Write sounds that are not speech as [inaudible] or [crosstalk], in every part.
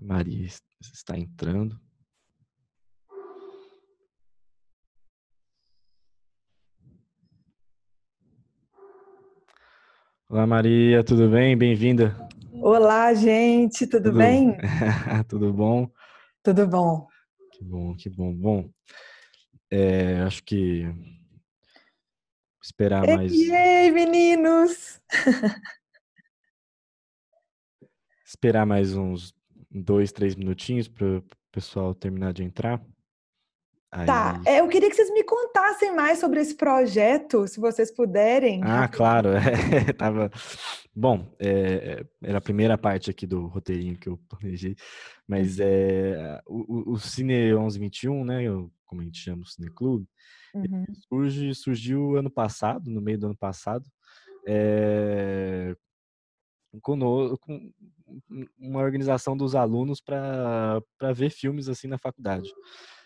Maria está entrando. Olá, Maria, tudo bem? Bem-vinda. Olá, gente, tudo, tudo... bem? [laughs] tudo bom? Tudo bom. Que bom, que bom. Bom, é, acho que esperar ei, mais. Ei, meninos! [laughs] esperar mais uns dois, três minutinhos para o pessoal terminar de entrar. Aí... Tá, é, eu queria que vocês me contassem mais sobre esse projeto, se vocês puderem. Ah, claro, [laughs] é, tava... Bom, é, é, era a primeira parte aqui do roteirinho que eu planejei, mas é, o, o Cine 1121, né, como a gente chama o Cine Clube, uhum. surge, surgiu ano passado, no meio do ano passado, é, conosco, uma organização dos alunos para ver filmes assim na faculdade.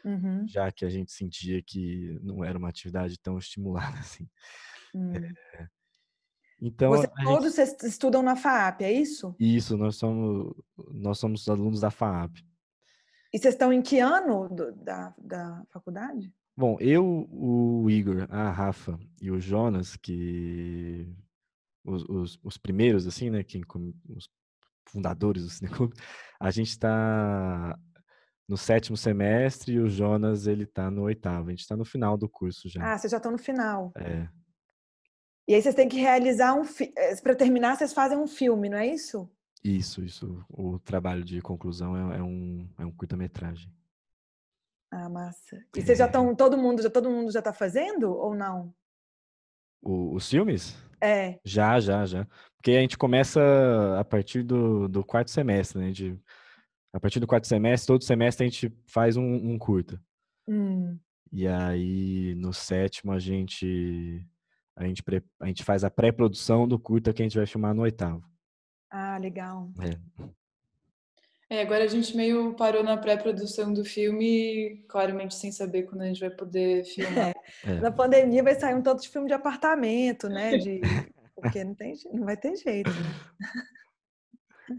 Uhum. Já que a gente sentia que não era uma atividade tão estimulada [laughs] assim. Uhum. É... Então, Você, todos estudam na FAAP, é isso? Isso, nós somos, nós somos alunos da FAAP. E vocês estão em que ano do, da, da faculdade? Bom, eu, o Igor, a Rafa e o Jonas, que os, os, os primeiros, assim, né? Que, os fundadores do [laughs] Cineclube, a gente está no sétimo semestre e o Jonas ele está no oitavo. A gente está no final do curso já. Ah, vocês já estão no final. É. E aí vocês têm que realizar um eh, para terminar vocês fazem um filme, não é isso? Isso, isso. O trabalho de conclusão é, é um é um curta-metragem. Ah, massa. E vocês é. já estão todo mundo já todo mundo já está fazendo ou não? O, os filmes? É. Já, já, já. Porque a gente começa a partir do, do quarto semestre, né? De, a partir do quarto semestre, todo semestre a gente faz um, um curta. Hum. E aí, no sétimo, a gente, a gente, pre, a gente faz a pré-produção do curta que a gente vai filmar no oitavo. Ah, legal. É. É, agora a gente meio parou na pré-produção do filme, claramente sem saber quando a gente vai poder filmar. É. Na pandemia vai sair um tanto de filme de apartamento, né? De... [laughs] Porque não, tem, não vai ter jeito. Né?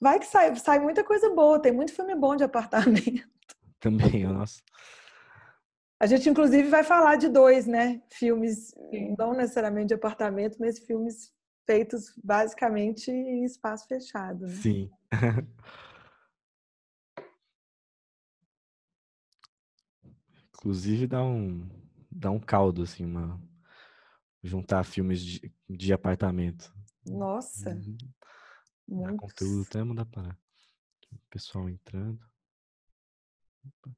Vai que sai, sai muita coisa boa, tem muito filme bom de apartamento. Também, nossa. A gente, inclusive, vai falar de dois, né? Filmes, não necessariamente de apartamento, mas filmes feitos basicamente em espaço fechado. Né? Sim. [laughs] Inclusive dá um, dá um caldo, assim, uma, juntar filmes de, de apartamento. Nossa! Uhum. Dá conteúdo até mudar para o pessoal entrando. Opa.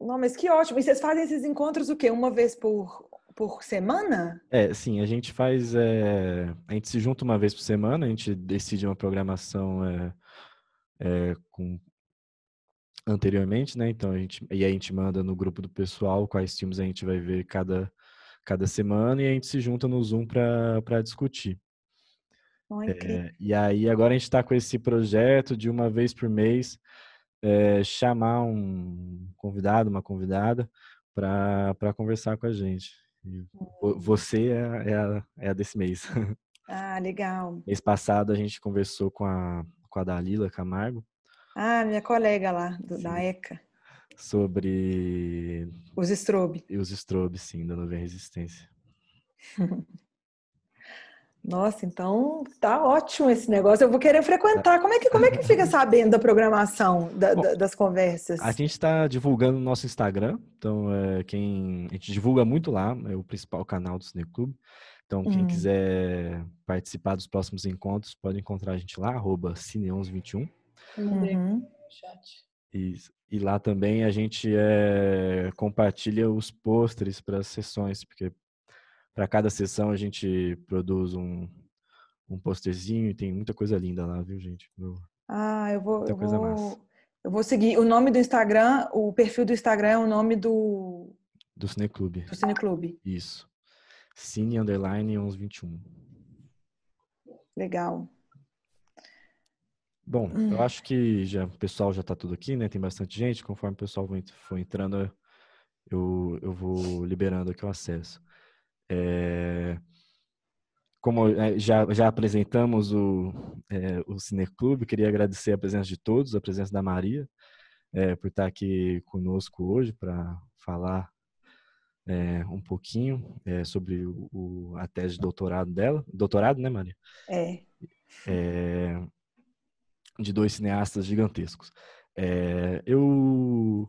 Não, mas que ótimo. E vocês fazem esses encontros o quê? Uma vez por, por semana? É, sim. A gente faz... É, a gente se junta uma vez por semana. A gente decide uma programação é, é, com anteriormente, né? Então a gente e a gente manda no grupo do pessoal quais filmes a gente vai ver cada cada semana e a gente se junta no Zoom para discutir. Oh, é, e aí agora a gente está com esse projeto de uma vez por mês é, chamar um convidado, uma convidada para conversar com a gente. E hum. você é, é, a, é a desse mês. [laughs] Ah, legal. Mês passado a gente conversou com a, com a Dalila Camargo ah, minha colega lá, do, da ECA. Sobre. Os strobe E os strobe, sim, da Nuvem Resistência. [laughs] Nossa, então tá ótimo esse negócio. Eu vou querer frequentar. Como é que, como é que fica [laughs] sabendo da programação da, Bom, das conversas? A gente está divulgando no nosso Instagram. Então, é, quem a gente divulga muito lá, é o principal canal do Cineclub. Então, quem hum. quiser participar dos próximos encontros, pode encontrar a gente lá, arroba Cine1121 uhum. chat. Isso. E lá também a gente é, compartilha os pôsteres para as sessões, porque para cada sessão a gente produz um, um posterzinho e tem muita coisa linda lá, viu, gente? Meu, ah, eu vou. Muita eu coisa vou, massa. Eu vou seguir. O nome do Instagram, o perfil do Instagram é o nome do. Do Cineclube. Do Cineclube. Isso. Cine Underline 1121. Legal. Bom, hum. eu acho que já, o pessoal já está tudo aqui, né? Tem bastante gente. Conforme o pessoal for entrando, eu, eu vou liberando aqui o acesso. É, como é, já, já apresentamos o, é, o Cineclube, queria agradecer a presença de todos, a presença da Maria, é, por estar tá aqui conosco hoje para falar é, um pouquinho é, sobre o, a tese de doutorado dela. Doutorado, né, Maria? É. é de dois cineastas gigantescos. É, eu,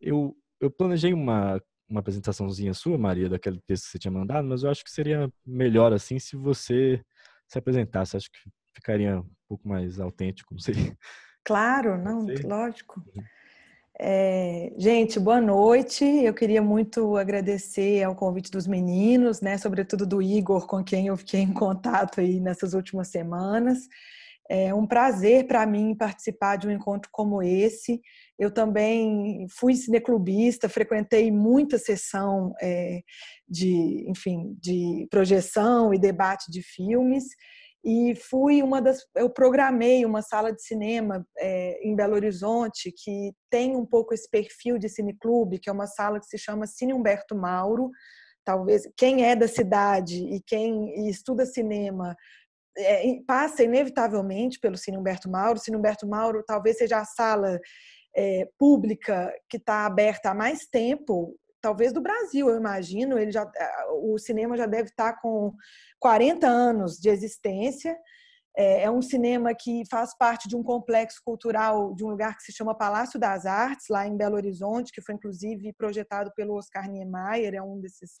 eu, eu planejei uma, uma apresentaçãozinha sua, Maria, daquele texto que você tinha mandado, mas eu acho que seria melhor assim se você se apresentasse. Acho que ficaria um pouco mais autêntico, não sei. Claro, [laughs] não, não lógico. Uhum. É, gente, boa noite. Eu queria muito agradecer ao convite dos meninos, né, sobretudo do Igor, com quem eu fiquei em contato aí nessas últimas semanas. É um prazer para mim participar de um encontro como esse. Eu também fui cineclubista, frequentei muita sessão é, de, enfim, de projeção e debate de filmes. E fui uma das. Eu programei uma sala de cinema é, em Belo Horizonte que tem um pouco esse perfil de cineclube, que é uma sala que se chama Cine Humberto Mauro. Talvez quem é da cidade e quem e estuda cinema é, passa inevitavelmente pelo Cine Humberto Mauro. O Cine Humberto Mauro talvez seja a sala é, pública que está aberta há mais tempo, talvez do Brasil, eu imagino. Ele já, é, o cinema já deve estar tá com 40 anos de existência. É, é um cinema que faz parte de um complexo cultural de um lugar que se chama Palácio das Artes, lá em Belo Horizonte, que foi inclusive projetado pelo Oscar Niemeyer, é um desses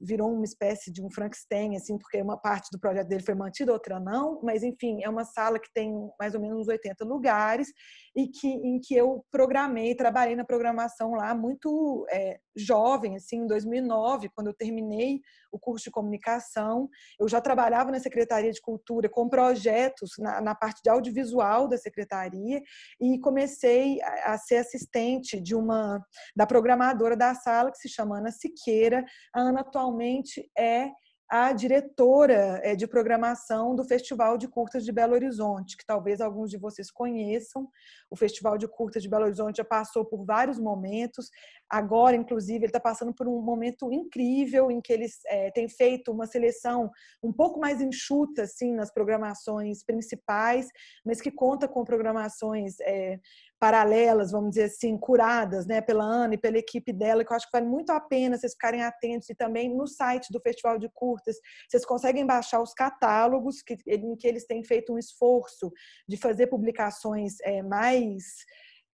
virou uma espécie de um Frankenstein, assim, porque uma parte do projeto dele foi mantida, outra não, mas enfim, é uma sala que tem mais ou menos uns 80 lugares e que, em que eu programei, trabalhei na programação lá muito é, jovem, assim, em 2009, quando eu terminei o curso de comunicação, eu já trabalhava na Secretaria de Cultura com projetos na, na parte de audiovisual da secretaria e comecei a, a, ser assistente de uma da programadora da sala que se chama Ana Siqueira. A Ana atualmente é a diretora é, de programação do Festival de Curtas de Belo Horizonte, que talvez alguns de vocês conheçam. O Festival de Curtas de Belo Horizonte já passou por vários momentos. Agora, inclusive, ele está passando por um momento incrível em que eles é, têm feito uma seleção um pouco mais enxuta, assim, nas programações principais, mas que conta com programações é, paralelas, vamos dizer assim, curadas, né, pela Ana e pela equipe dela, que eu acho que vale muito a pena vocês ficarem atentos. E também no site do Festival de Curtas, vocês conseguem baixar os catálogos que, em que eles têm feito um esforço de fazer publicações é, mais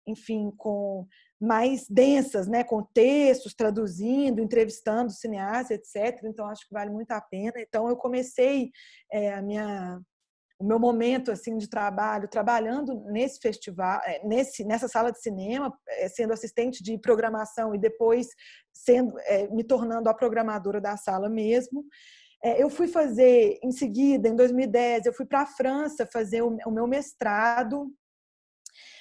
enfim, com mais densas, né, com textos, traduzindo, entrevistando cineastas, etc. Então acho que vale muito a pena. Então eu comecei é, a minha o meu momento assim de trabalho trabalhando nesse festival eh, nesse nessa sala de cinema eh, sendo assistente de programação e depois sendo é, me tornando a programadora da sala mesmo é, eu fui fazer em seguida em 2010 eu fui para a França fazer o, o meu mestrado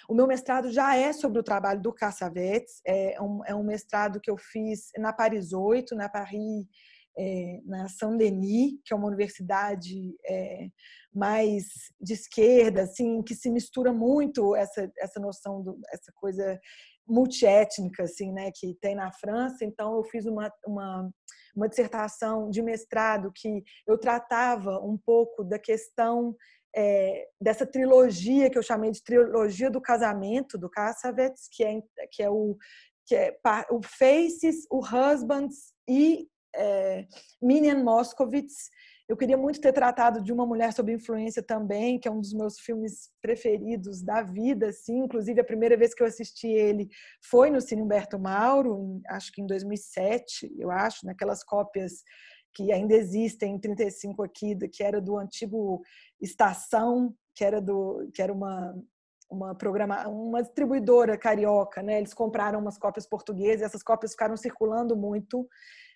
o meu mestrado já é sobre o trabalho do Cassavetes, é um, é um mestrado que eu fiz na Paris 8, na Paris, é, na Saint Denis, que é uma universidade é, mais de esquerda, assim, que se mistura muito essa, essa noção, do, essa coisa multiétnica, assim, né, que tem na França. Então, eu fiz uma, uma, uma dissertação de mestrado que eu tratava um pouco da questão é, dessa trilogia que eu chamei de trilogia do casamento do Cassavetes, que é, que é o que é o Faces, o Husbands e é, eh, Minion Moscovitz. Eu queria muito ter tratado de uma mulher sob influência também, que é um dos meus filmes preferidos da vida, assim. Inclusive a primeira vez que eu assisti ele foi no Cine Humberto Mauro, em, acho que em 2007, eu acho, naquelas cópias que ainda existem, em 35 aqui, que era do antigo Estação, que era, do, que era uma, uma, programa, uma distribuidora carioca, né? Eles compraram umas cópias portuguesas, essas cópias ficaram circulando muito.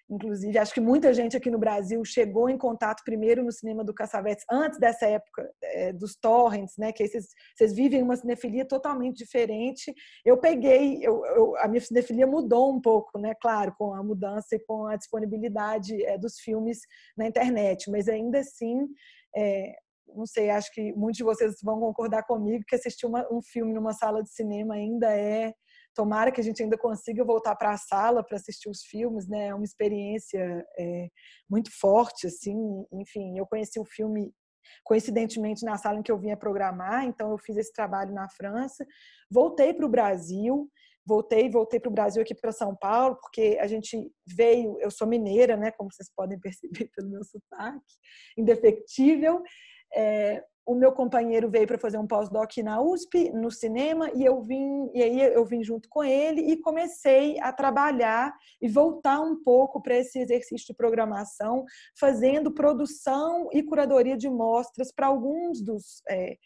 Inclusive, acho que muita gente aqui no Brasil chegou em contato primeiro no cinema do Cassavetes, antes dessa época é, dos torrents, né? Que aí vocês, vocês, vivem uma cinefilia totalmente diferente. Eu peguei, eu, eu, a minha cinefilia mudou um pouco, né? Claro, com a mudança e com a disponibilidade é, dos filmes na internet, mas ainda assim. É, não sei, acho que muitos de vocês vão concordar comigo que assistir uma, um filme numa sala de cinema ainda é Tomara que a gente ainda consiga voltar para a sala para assistir os filmes, né? É uma experiência é, muito forte, assim. Enfim, eu conheci o filme coincidentemente na sala em que eu vinha programar, então eu fiz esse trabalho na França, voltei para o Brasil, voltei, voltei para o Brasil aqui para São Paulo, porque a gente veio, eu sou mineira, né, como vocês podem [laughs] perceber pelo meu sotaque, indefectível, é, o meu companheiro veio para fazer um pós-doc na USP, no cinema, e eu vim, e aí eu vim junto com ele e comecei a trabalhar e voltar um pouco para esse exercício de programação, fazendo produção e curadoria de mostras para alguns dos é,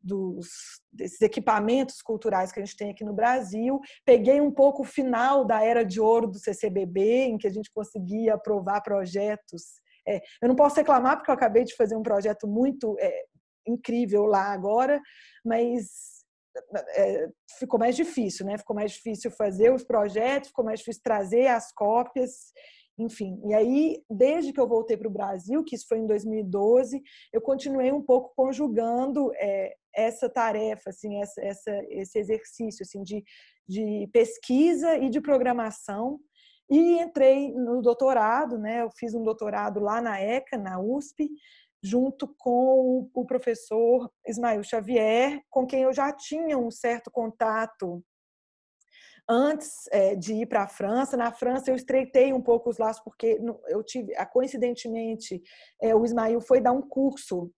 dos desses equipamentos culturais que a gente tem aqui no Brasil. Peguei um pouco o final da era de ouro do CCBB, em que a gente conseguia aprovar projetos é, eu não posso reclamar porque eu acabei de fazer um projeto muito é, incrível lá agora, mas é, ficou mais difícil, né? Ficou mais difícil fazer os projetos, ficou mais difícil trazer as cópias, enfim. E aí, desde que eu voltei para o Brasil, que isso foi em 2012, eu continuei um pouco conjugando é, essa tarefa, assim, essa, essa, esse exercício assim, de, de pesquisa e de programação. E entrei no doutorado, né? Eu fiz um doutorado lá na ECA, na USP, junto com o professor Ismael Xavier, com quem eu já tinha um certo contato antes é, de ir para a França. Na França eu estreitei um pouco os laços porque eu tive, coincidentemente, é, o Ismael foi dar um curso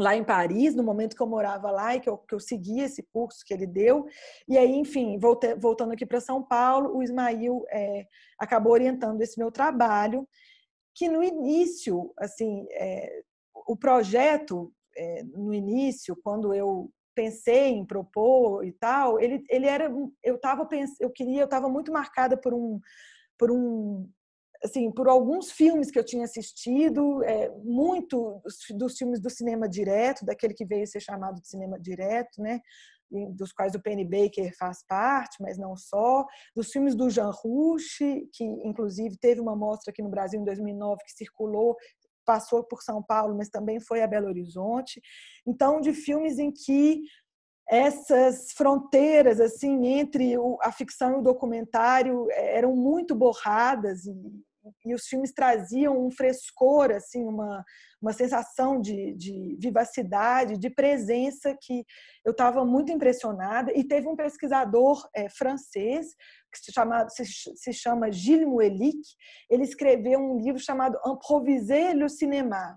lá em Paris, no momento que eu morava lá e que eu, que eu segui esse curso que ele deu. E aí, enfim, voltando aqui para São Paulo, o Ismael é, acabou orientando esse meu trabalho, que no início, assim, é, o projeto, é, no início, quando eu pensei em propor e tal, ele, ele era, eu tava, eu queria, eu estava muito marcada por um, por um, assim, por alguns filmes que eu tinha assistido, é, muito dos, filmes do cinema direto, daquele que veio ser chamado de cinema direto, né? dos quais o Penny Baker faz parte, mas não só, dos filmes do Jean Rouch, que inclusive teve uma mostra aqui no Brasil em 2009 que circulou passou por São Paulo, mas também foi a Belo Horizonte. Então, de filmes em que essas fronteiras assim entre a ficção e o documentário eh, eram muito borradas e os filmes traziam um frescor, assim, uma, uma sensação de, de vivacidade, de presença que eu estava muito impressionada. E teve um pesquisador é, francês que se chama, se, se chama Gilles Mouelic, ele escreveu um livro chamado Improviser le cinéma,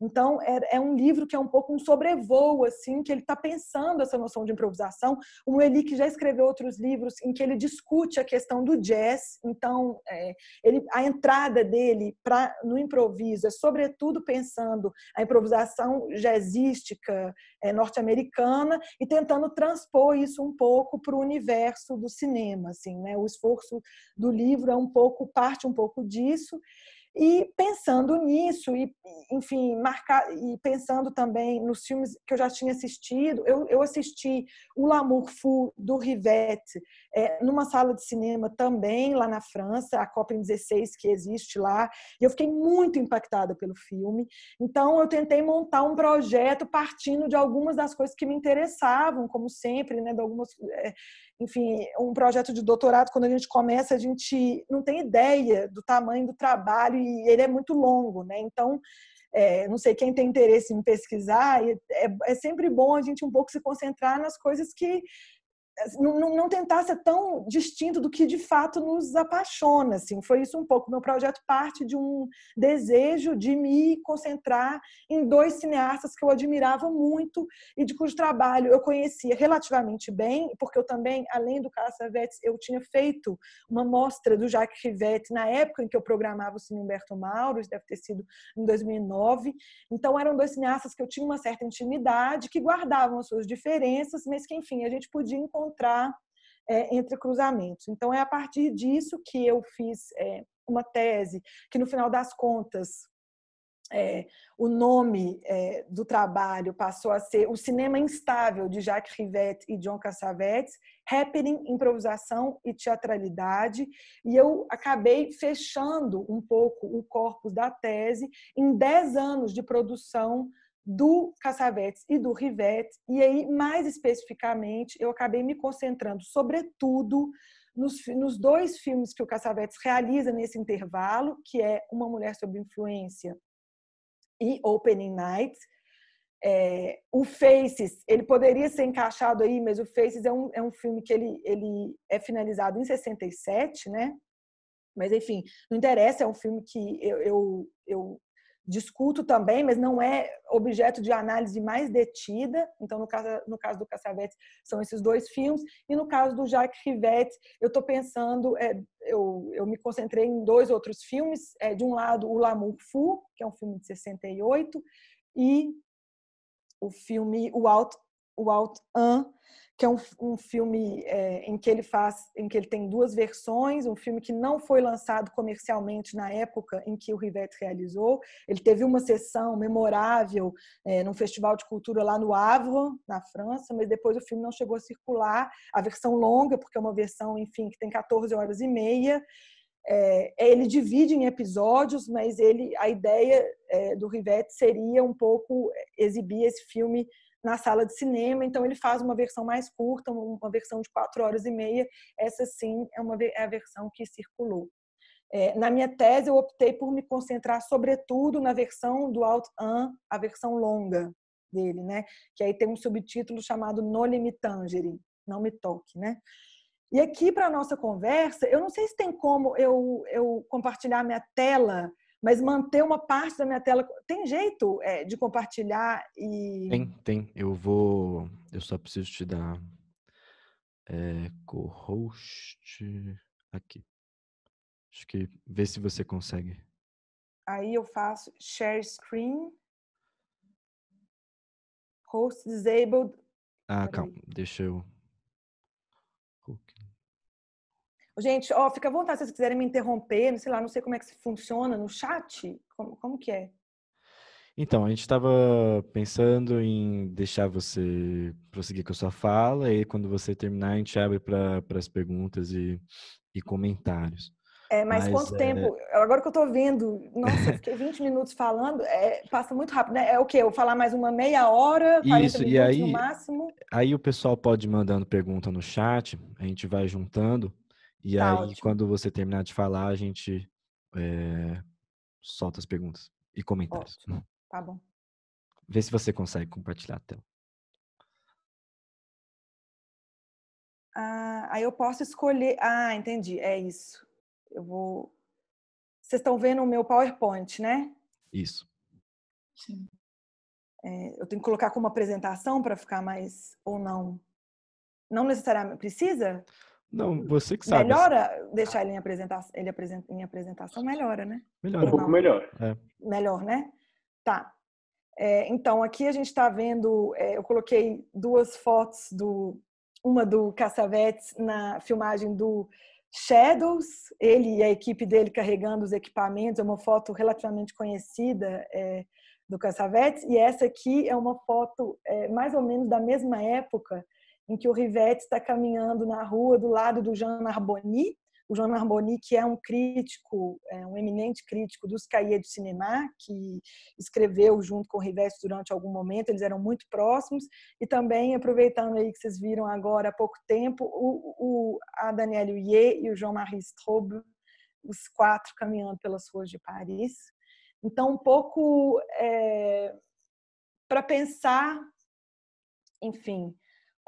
então, é, é, um livro que é um pouco um sobrevoo, assim, que ele está pensando essa noção de improvisação. O Eli que já escreveu outros livros em que ele discute a questão do jazz. Então, é, ele, a entrada dele pra, no improviso é, sobretudo, pensando a improvisação jazzística é, norte-americana e tentando transpor isso um pouco para o universo do cinema, assim, né? O esforço do livro é um pouco, parte um pouco disso. E pensando nisso, e, enfim, marcar, e pensando também nos filmes que eu já tinha assistido, eu, eu assisti O L'amour Fou, do Rivette, é, numa sala de cinema também, lá na França, a Copem 16, que existe lá, e eu fiquei muito impactada pelo filme. Então, eu tentei montar um projeto partindo de algumas das coisas que me interessavam, como sempre, né, de algumas eh, enfim, um projeto de doutorado, quando a gente começa, a gente não tem ideia do tamanho do trabalho e ele é muito longo, né? Então, é, não sei quem tem interesse em pesquisar, é, é sempre bom a gente um pouco se concentrar nas coisas que não, não tentar ser tão distinto do que de fato nos apaixona, assim. Foi isso um pouco. Meu projeto parte de um desejo de me concentrar em dois cineastas que eu admirava muito e de cujo trabalho eu conhecia relativamente bem, porque eu também, além do Carlos Vettes, eu tinha feito uma mostra do Jacques Rivette na época em que eu programava o Cine Humberto Mauro, isso deve ter sido em 2009. Então eram dois cineastas que eu tinha uma certa intimidade, que guardavam as suas diferenças, mas que enfim, a gente podia encontrar encontrar é, entre cruzamentos. Então, é a partir disso que eu fiz é, uma tese, que no final das contas, é, o nome é, do trabalho passou a ser O Cinema Instável, de Jacques Rivette e John Cassavetes, Happening, Improvisação e Teatralidade. E eu acabei fechando um pouco o corpus da tese em 10 anos de produção do Cassavetes e do Rivet e aí, mais especificamente, eu acabei me concentrando, sobretudo, nos, nos dois filmes que o Cassavetes realiza nesse intervalo, que é Uma Mulher Sob Influência e Opening Night. É, o Faces, ele poderia ser encaixado aí, mas o Faces é um, é um filme que ele, ele é finalizado em 67, né? Mas, enfim, não interessa, é um filme que eu, eu, eu discuto também, mas não é objeto de análise mais detida. Então, no caso, no caso do Cassavetes, são esses dois filmes. E no caso do Jacques Rivette, eu estou pensando, é, eu, eu me concentrei em dois outros filmes. É, de um lado, o L'amour Fou, que é um filme de 68, e o filme O Alto, o Alto An que é um, um filme é, em que ele faz, em que ele tem duas versões, um filme que não foi lançado comercialmente na época em que o Rivette realizou. Ele teve uma sessão memorável é, num festival de cultura lá no Havre, na França, mas depois o filme não chegou a circular. A versão longa, porque é uma versão, enfim, que tem 14 horas e meia. É, ele divide em episódios, mas ele, a ideia é, do Rivette seria um pouco é, exibir esse filme na sala de cinema, então ele faz uma versão mais curta, uma versão de quatro horas e meia. Essa sim é, uma, é a versão que circulou. É, na minha tese, eu optei por me concentrar sobretudo na versão do Alt An, a versão longa dele, né? Que aí tem um subtítulo chamado No me não me toque, né? E aqui para a nossa conversa, eu não sei se tem como eu, eu compartilhar minha tela mas manter uma parte da minha tela. Tem jeito é, de compartilhar e. Tem, tem. Eu vou. Eu só preciso te dar. É, co-host. Aqui. Acho que. Vê se você consegue. Aí eu faço share screen. Host disabled. Ah, calma. Deixa eu. Gente, ó, fica à vontade se vocês quiserem me interromper, não sei lá, não sei como é que funciona no chat, como, como que é? Então, a gente estava pensando em deixar você prosseguir com a sua fala e quando você terminar a gente abre para as perguntas e, e comentários. É, mas, mas quanto é... tempo? Agora que eu estou vendo, nossa, fiquei 20 minutos falando, é, passa muito rápido, né? É o quê? Eu falar mais uma meia hora, 40 Isso, minutos aí, no máximo? Aí o pessoal pode ir mandando pergunta no chat, a gente vai juntando e tá aí, ótimo. quando você terminar de falar, a gente é, solta as perguntas e comentários. Ótimo. [laughs] Tá bom. Vê se você consegue compartilhar a tela. Ah, aí eu posso escolher. Ah, entendi. É isso. Eu vou. Vocês estão vendo o meu PowerPoint, né? Isso. Sim. É, eu tenho que colocar como apresentação para ficar mais ou não? Não necessariamente. Precisa? Precisa. Não, você que sabe. Melhora assim. deixar ele em apresentação, ele apresenta, em apresentação melhora, né? Melhora. Um pouco melhor. É. Melhor, né? Tá. É, então, aqui a gente está vendo, é, eu coloquei duas fotos do uma do Cassavetes na filmagem do Shadows, ele e a equipe dele carregando os equipamentos, é uma foto relativamente conhecida é, do Cassavetes, e essa aqui é uma foto é, mais ou menos da mesma época, em que o Rivetti está caminhando na rua do lado do Jean Narboni, o Jean Narboni, que é um crítico, é um eminente crítico dos Cahiers do Cinema, que escreveu junto com o Rivetti durante algum momento, eles eram muito próximos, e também, aproveitando aí que vocês viram agora há pouco tempo, o, o a Danielle Huyer e o Jean-Marie Straub, os quatro caminhando pelas ruas de Paris. Então, um pouco é, para pensar, enfim,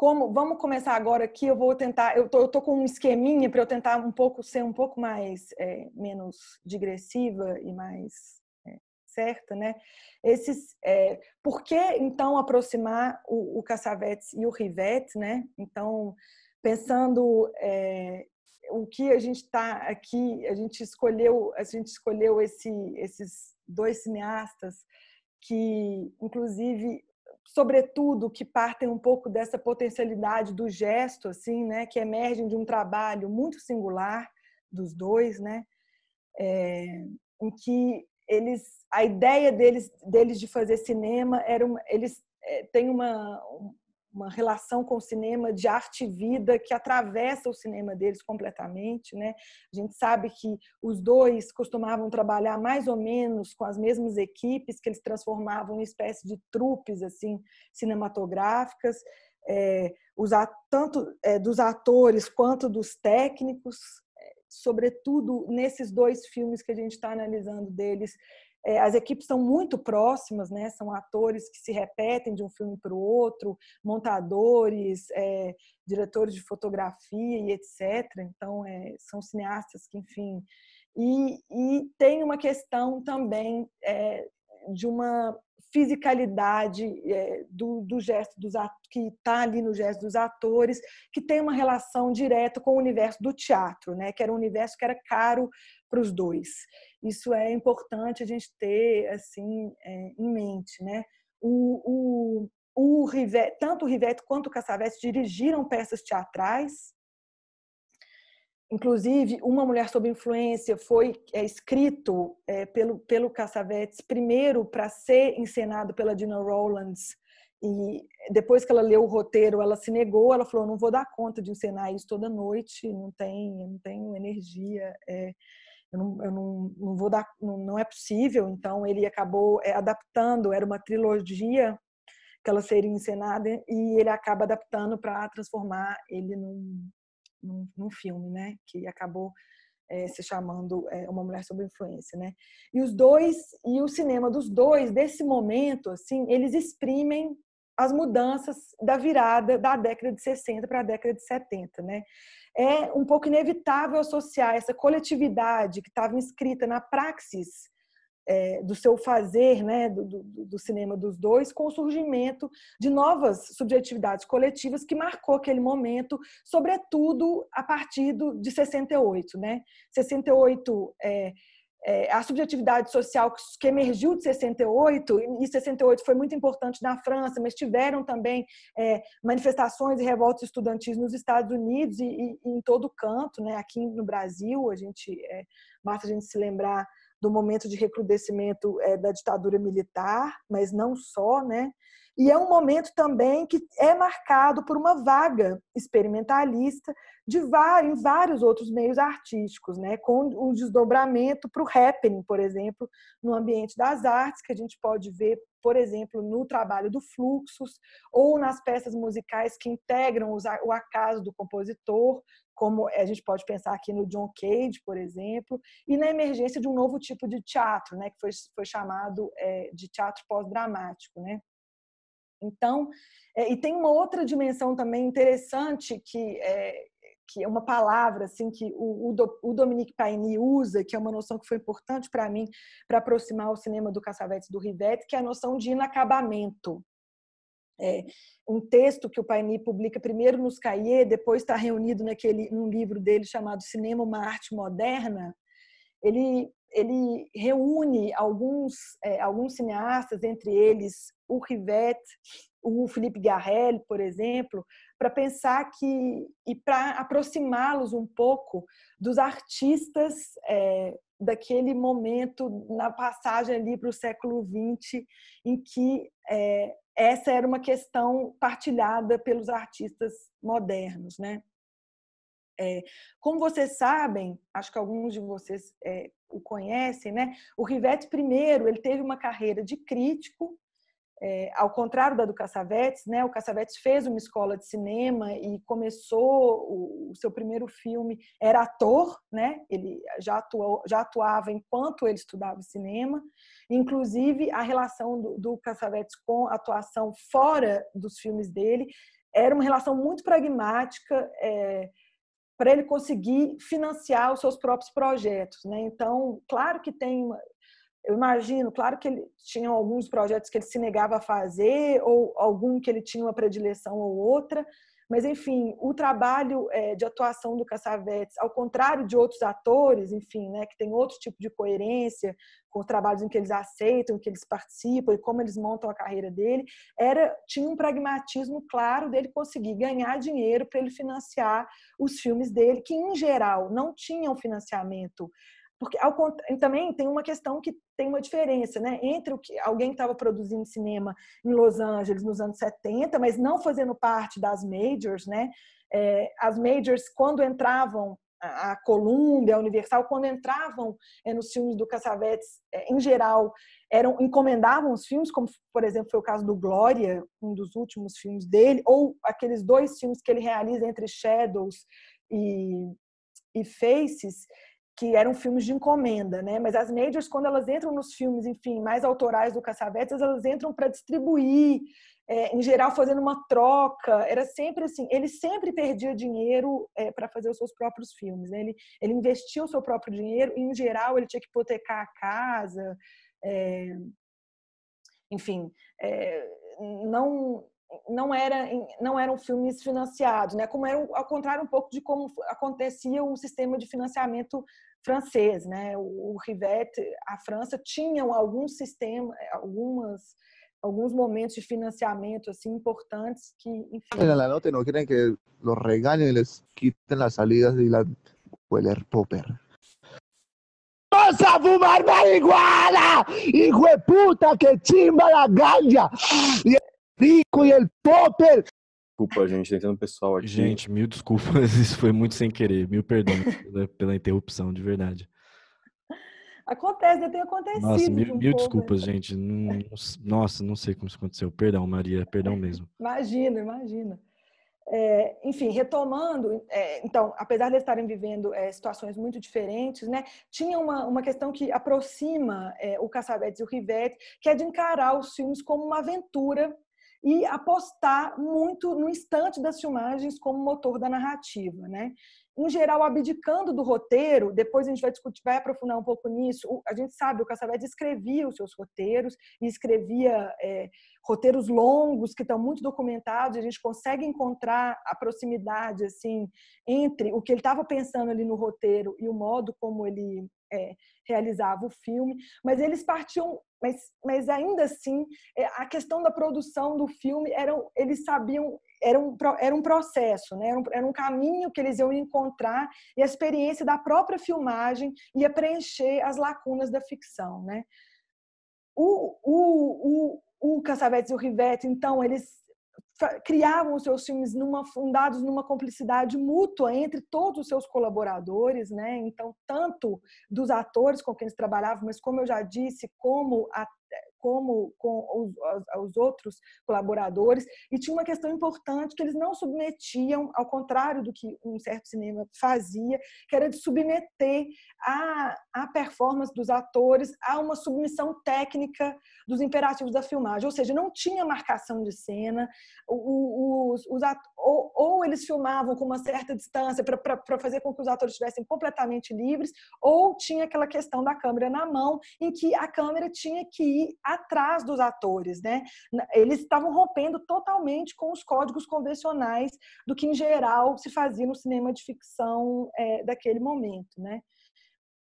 como vamos começar agora aqui, eu vou tentar, eu tô, eu tô com um esqueminha para eu tentar um pouco ser um pouco mais é, menos digressiva e mais é, certa, né? Esses, é, por que então aproximar o, o Cassavetes e o Rivete, né? Então pensando é, o que a gente está aqui, a gente escolheu, a gente escolheu esse, esses dois cineastas que, inclusive, sobretudo, que partem um pouco dessa potencialidade do gesto, assim, né? Que emergem de um trabalho muito singular dos dois, né? É, em que eles, a ideia deles, deles de fazer cinema era uma, eles é, uma uma relação com o cinema de arte e vida que atravessa o cinema deles completamente, né? A gente sabe que os dois costumavam trabalhar mais ou menos com as mesmas equipes, que eles transformavam em espécie de trupes assim cinematográficas, é, os tanto é, dos atores quanto dos técnicos, é, sobretudo nesses dois filmes que a gente está analisando deles, é, as equipes são muito próximas, né? São atores que se repetem de um filme para o outro, montadores, é, diretores de fotografia e etc. Então, é, são cineastas que, enfim. E, e, tem uma questão também é, de uma fisicalidade é, do, do, gesto dos que está ali no gesto dos atores, que tem uma relação direta com o universo do teatro, né? que era um universo que era caro para os dois. Isso é importante a gente ter assim é, em mente. Né? O, o, o Rivet, tanto o Rivetti quanto o Cassavetes dirigiram peças teatrais, Inclusive, Uma Mulher Sob Influência foi é, escrito é, pelo, pelo Cassavetes primeiro para ser encenado pela Dina Rowlands e depois que ela leu o roteiro, ela se negou, ela falou, não vou dar conta de encenar isso toda noite, não tem, não tenho energia, é, eu, não, eu não, não vou dar, não, não, é possível. Então ele acabou é, adaptando, era uma trilogia que ela seria encenada e ele acaba adaptando para transformar ele num, num, num filme, né? Que acabou é, se chamando é, Uma Mulher Sob Influência, né? E os dois, e o cinema dos dois, desse momento, assim, eles exprimem as mudanças da virada da década de 60 para a década de 70, né? É um pouco inevitável associar essa coletividade que estava inscrita na praxis é, do seu fazer né, do, do, do, cinema dos dois, com o surgimento de novas subjetividades coletivas que marcou aquele momento, sobretudo a partir do, de 68. Né? 68 é, é, a subjetividade social que, que emergiu de 68, e 68 foi muito importante na França, mas tiveram também é, manifestações e revoltas estudantis nos Estados Unidos e, e, e em todo canto, né? aqui no Brasil, a gente, é, basta a gente se lembrar do momento de recrudescimento é, da ditadura militar, mas não só, né? E é um momento também que é marcado por uma vaga experimentalista de em vários outros meios artísticos, né? com um desdobramento para o happening, por exemplo, no ambiente das artes, que a gente pode ver, por exemplo, no trabalho do Fluxus, ou nas peças musicais que integram o acaso do compositor, como a gente pode pensar aqui no John Cage, por exemplo, e na emergência de um novo tipo de teatro, né, que foi, foi chamado é, de teatro pós-dramático, né? Então, é, e tem uma outra dimensão também interessante que é, que é uma palavra assim que o, o Dominique Paine usa, que é uma noção que foi importante para mim para aproximar o cinema do Cassavetes do Rivette, que é a noção de inacabamento é, um texto que o Paini publica primeiro nos Cahiers, depois está reunido naquele num livro dele chamado Cinema, uma arte moderna. Ele ele reúne alguns é, alguns cineastas, entre eles o Rivet, o Felipe Garrel, por exemplo, para pensar que e para aproximá-los um pouco dos artistas é, daquele momento na passagem ali para o século XX, em que é, essa era uma questão partilhada pelos artistas modernos, né? É, como vocês sabem, acho que alguns de vocês é, o conhecem, né? O Rivetti primeiro ele teve uma carreira de crítico é, ao contrário da do Cassavetes, né, o Cassavetes fez uma escola de cinema e começou o, o, seu primeiro filme era ator, né? Ele já atuou, já atuava enquanto ele estudava cinema. Inclusive a relação do, do Cassavetes com a atuação fora dos filmes dele era uma relação muito pragmática. É, para ele conseguir financiar os seus próprios projetos, né? Então, claro que tem uma, eu imagino, claro que ele tinha alguns projetos que ele se negava a fazer, ou algum que ele tinha uma predileção ou outra, mas enfim, o trabalho é, de atuação do Cassavetes, ao contrário de outros atores, enfim, né, que tem outro tipo de coerência com os trabalhos em que eles aceitam, que eles participam e como eles montam a carreira dele, era tinha um pragmatismo claro dele conseguir ganhar dinheiro para ele financiar os filmes dele, que em geral não tinham financiamento porque ao, também tem uma questão que tem uma diferença, né? Entre o que alguém estava produzindo cinema em Los Angeles nos anos 70, mas não fazendo parte das majors, né? É, as majors, quando entravam a Columbia, a Universal, quando entravam é, nos filmes do Cassavetes, é, em geral, eram encomendavam os filmes, como por exemplo foi o caso do Glória, um dos últimos filmes dele, ou aqueles dois filmes que ele realiza entre Shadows e, e Faces, que eram filmes de encomenda, né? Mas as majors, quando elas entram nos filmes, enfim, mais autorais do Cassavetes, elas entram para distribuir, é, em geral fazendo uma troca. Era sempre assim, ele sempre perdia dinheiro é, para fazer os seus próprios filmes. Né? Ele, ele investia o seu próprio dinheiro e, em geral, ele tinha que hipotecar a casa, é, enfim, é, não não, era, não eram filmes financiados, né? Como era ao contrário um pouco de como acontecia o sistema de financiamento francês, né? O, Rivette, a França tinham algum sistema, eh, algumas algunos momentos de financiamento así assim, importantes que enfim. en nota não querem que os regañen y les quiten las salidas y la Weller Popper Nossa, fumar marihuana! ¡Hijo de puta! ¡Que chimba la ganja! Y rico e el popper. Desculpa, gente, tem tá um pessoal aqui. Gente, mil desculpas, [laughs] isso foi muito sem querer. Mil perdão [laughs] pela, pela interrupção, de verdade. Acontece, já tem acontecido. Nossa, mil, um mil né? desculpas, gente. nossa, não sei como isso aconteceu. Perdão, Maria, perdão mesmo. Imagina, imagina. É, enfim, retomando, é, então, apesar de estarem vivendo é, situações muito diferentes, né, tinha uma, uma questão que aproxima é, o Cassavetes e o Rivete, que é de encarar os filmes como uma aventura e apostar muito no instante das filmagens como motor da narrativa, né? Em geral, abdicando do roteiro, depois a gente vai discutir, vai aprofundar um pouco nisso. A gente sabe, o Cassavetes escrevia os seus roteiros e escrevia é, roteiros longos que estão muito documentados. A gente consegue encontrar a proximidade assim entre o que ele estava pensando ali no roteiro e o modo como ele é, realizava o filme, mas eles partiam mas, mas ainda assim, é, a questão da produção do filme, eram, eles sabiam, era um, era um processo, né? Era um, era, um, caminho que eles iam encontrar e a experiência da própria filmagem ia preencher as lacunas da ficção. Né? O, o, o, o Cassavetes e o Rivetti, então, eles criavam os seus filmes numa, fundados numa complicidade mútua entre todos os seus colaboradores, né? Então, tanto dos atores com quem eles trabalhavam, mas como eu já disse, como a como com os, os, outros colaboradores. E tinha uma questão importante que eles não submetiam, ao contrário do que um certo cinema fazia, que era de submeter a, a performance dos atores a uma submissão técnica dos imperativos da filmagem. Ou seja, não tinha marcação de cena, os, os ou, ou eles filmavam com uma certa distância para fazer com que os atores estivessem completamente livres, ou tinha aquela questão da câmera na mão, em que a câmera tinha que ir atrás dos atores, né? Eles estavam rompendo totalmente com os códigos convencionais do que, em geral, se fazia no cinema de ficção é, daquele momento, né?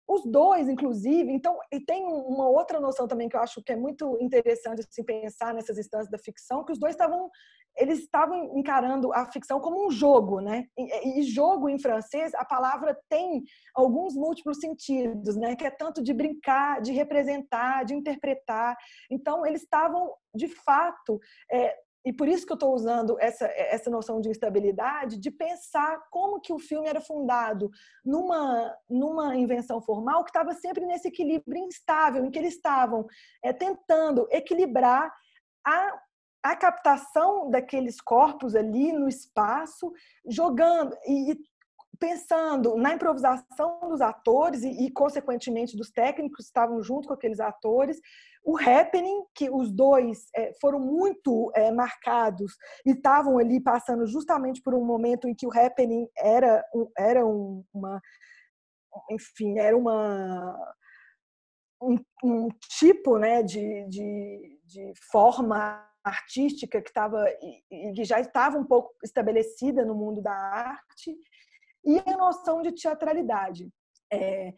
Os dois, inclusive, então, e tem uma outra noção também que eu acho que é muito interessante assim, pensar nessas instâncias da ficção, que os dois estavam eles estavam encarando a ficção como um jogo, né? E, e, jogo em francês, a palavra tem alguns múltiplos sentidos, né? Que é tanto de brincar, de representar, de interpretar. Então, eles estavam, de fato, é, e por isso que eu estou usando essa, essa noção de instabilidade, de pensar como que o filme era fundado numa, numa invenção formal que estava sempre nesse equilíbrio instável, em que eles estavam é, tentando equilibrar a a captação daqueles corpos ali no espaço, jogando e, pensando na improvisação dos atores e, e consequentemente dos técnicos que estavam junto com aqueles atores, o happening que os dois é, foram muito é, marcados e estavam ali passando justamente por um momento em que o happening era um, era um, uma enfim era uma um, um tipo né de, de, de forma artística que estava que já estava um pouco estabelecida no mundo da arte e a noção de teatralidade. É,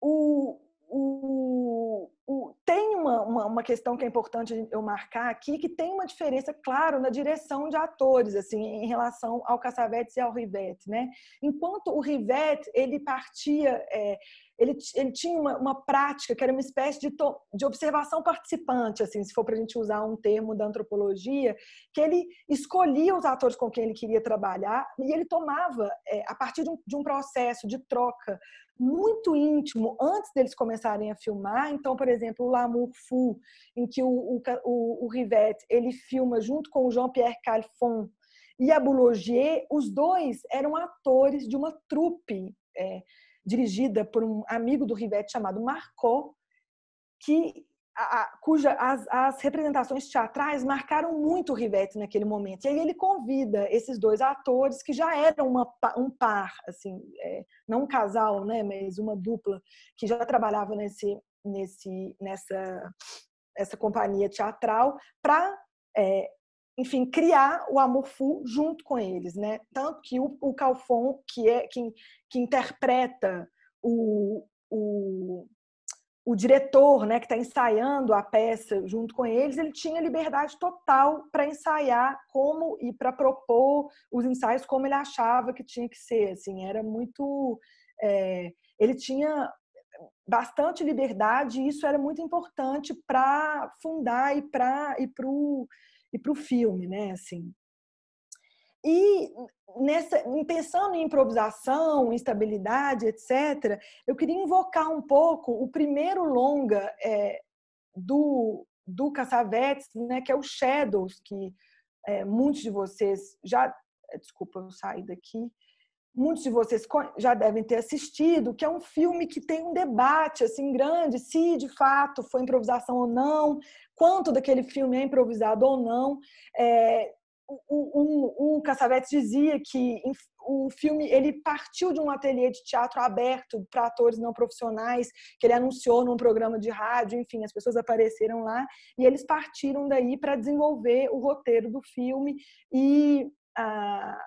o, o, o, tem uma, uma, uma, questão que é importante eu marcar aqui, que tem uma diferença, claro, na direção de atores, assim, em relação ao Cassavetes e ao Rivet né? Enquanto o Rivette, ele partia é, ele, ele tinha uma, uma prática que era uma espécie de, to, de observação participante, assim, se for para a gente usar um termo da antropologia, que ele escolhia os atores com quem ele queria trabalhar e ele tomava, é, a partir de um, de um processo de troca muito íntimo antes deles começarem a filmar. Então, por exemplo, o L'amour Fou, em que o, o, o, o Rivette ele filma junto com o Jean-Pierre Calfon e a Boulogier, os dois eram atores de uma trupe. É, dirigida por um amigo do Rivetti chamado Marcó, que a, cuja as, as, representações teatrais marcaram muito o Rivetti naquele momento. E aí ele convida esses dois atores que já eram uma, um par, assim, é, não um casal, né, mas uma dupla que já trabalhava nesse, nesse, nessa essa companhia teatral para é, enfim, criar o amor fu junto com eles, né? Tanto que o, o Calfon, que é quem que interpreta o, o, o diretor, né, que está ensaiando a peça junto com eles, ele tinha liberdade total para ensaiar como e para propor os ensaios como ele achava que tinha que ser, assim, era muito, é, ele tinha bastante liberdade e isso era muito importante para fundar e para e para e para o filme, né? Assim. E nessa, pensando em improvisação, instabilidade, etc., eu queria invocar um pouco o primeiro longa é, do, do Cassavetes, né, que é o Shadows, que é, muitos de vocês já. Eh, desculpa, eu saí daqui muitos de vocês já devem ter assistido, que é um filme que tem um debate assim grande se de fato foi improvisação ou não, quanto daquele filme é improvisado ou não. É, o, o, o Cassavetes dizia que o filme ele partiu de um ateliê de teatro aberto para atores não profissionais que ele anunciou num programa de rádio, enfim, as pessoas apareceram lá e eles partiram daí para desenvolver o roteiro do filme e ah,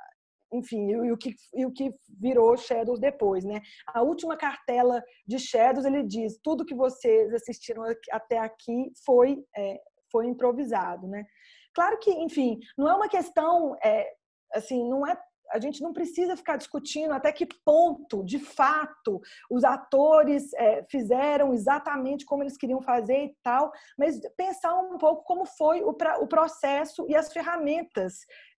enfim, e, e, o que, e o que virou Shadows depois, né? A última cartela de Shadows, ele diz, tudo que vocês assistiram até aqui foi, é, foi improvisado, né? Claro que, enfim, não é uma questão, é, assim, não é a gente não precisa ficar discutindo até que ponto, de fato, os atores é, fizeram exatamente como eles queriam fazer e tal, mas pensar um pouco como foi o, pra, o processo e as ferramentas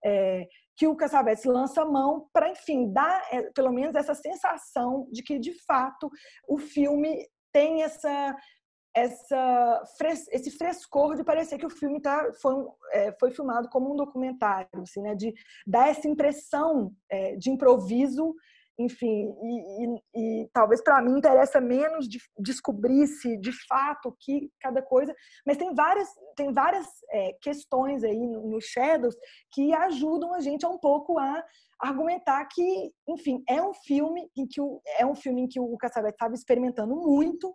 é, que o Cassavetes lança a mão para, enfim, dar é, pelo menos essa sensação de que, de fato, o filme tem essa essa fres, esse frescor de parecer que o filme tá, foi, é, foi filmado como um documentário, assim, né? de dar essa impressão é, de improviso enfim, e, e, e talvez para mim interessa menos de, descobrir se de fato que cada coisa, mas tem várias, tem várias é, questões aí nos no Shadows que ajudam a gente um pouco a argumentar que, enfim, é um filme em que o, é um filme em que o Cassavetes estava experimentando muito,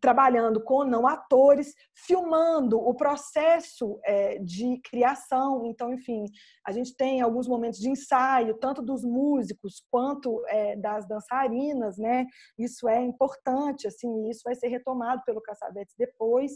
trabalhando com não atores, filmando o processo é, de criação. Então, enfim, a gente tem alguns momentos de ensaio, tanto dos músicos quanto é, das dançarinas, né? Isso é importante, assim, isso vai ser retomado pelo Cassavetes depois.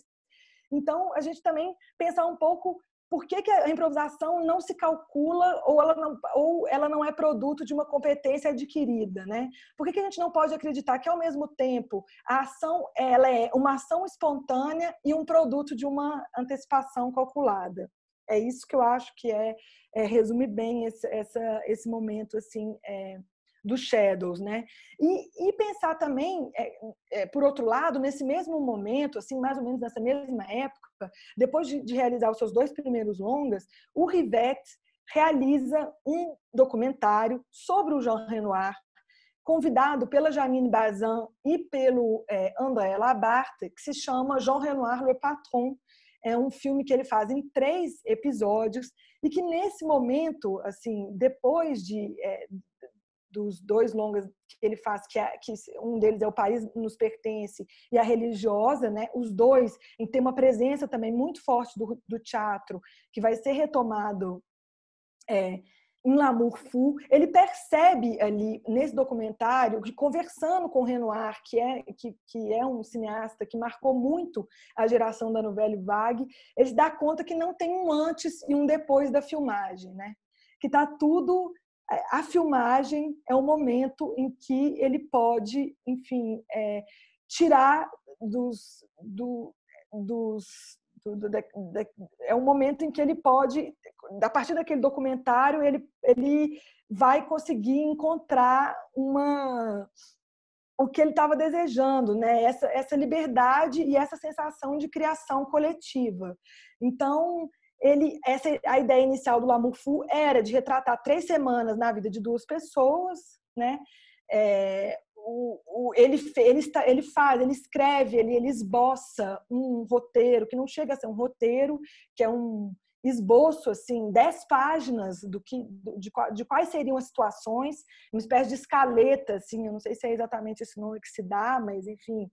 Então, a gente também pensar um pouco por que, que a improvisação não se calcula ou ela não, ou ela não é produto de uma competência adquirida, né? Por que, que a gente não pode acreditar que, ao mesmo tempo, a ação ela é uma ação espontânea e um produto de uma antecipação calculada? É isso que eu acho que é, é resume bem esse, essa, esse momento assim é, dos shadows, né? E, e pensar também, é, é, por outro lado, nesse mesmo momento, assim, mais ou menos nessa mesma época, depois de, de realizar os seus dois primeiros longas, o Rivette realiza um documentário sobre o Jean Renoir, convidado pela Janine Bazin e pelo é, André Labarthe, que se chama Jean Renoir Le Patron. É um filme que ele faz em três episódios e que nesse momento, assim, depois de, é, dos dois longas que ele faz, que, é, que, um deles é o país nos pertence e a religiosa, né? Os dois em ter uma presença também muito forte do, do teatro que vai ser retomado é, em L'amour Fou, ele percebe ali nesse documentário, conversando com Renoir, que é, que, que é um cineasta que marcou muito a geração da novela Vague, ele se dá conta que não tem um antes e um depois da filmagem, né? Que está tudo a filmagem é o momento em que ele pode, enfim, é, tirar dos, do, dos do, do, é um momento em que ele pode, a partir daquele documentário, ele, ele vai conseguir encontrar uma o que ele estava desejando, né? Essa, essa liberdade e essa sensação de criação coletiva. Então, ele, essa a ideia inicial do Lamufu era de retratar três semanas na vida de duas pessoas, né? É, o, o, ele, ele, está, ele faz, ele escreve, ele, ele esboça um roteiro que não chega a ser um roteiro, que é um esboço assim, dez páginas do que, de, de quais seriam as situações, uma espécie de escaleta, assim, eu não sei se é exatamente esse nome que se dá, mas enfim,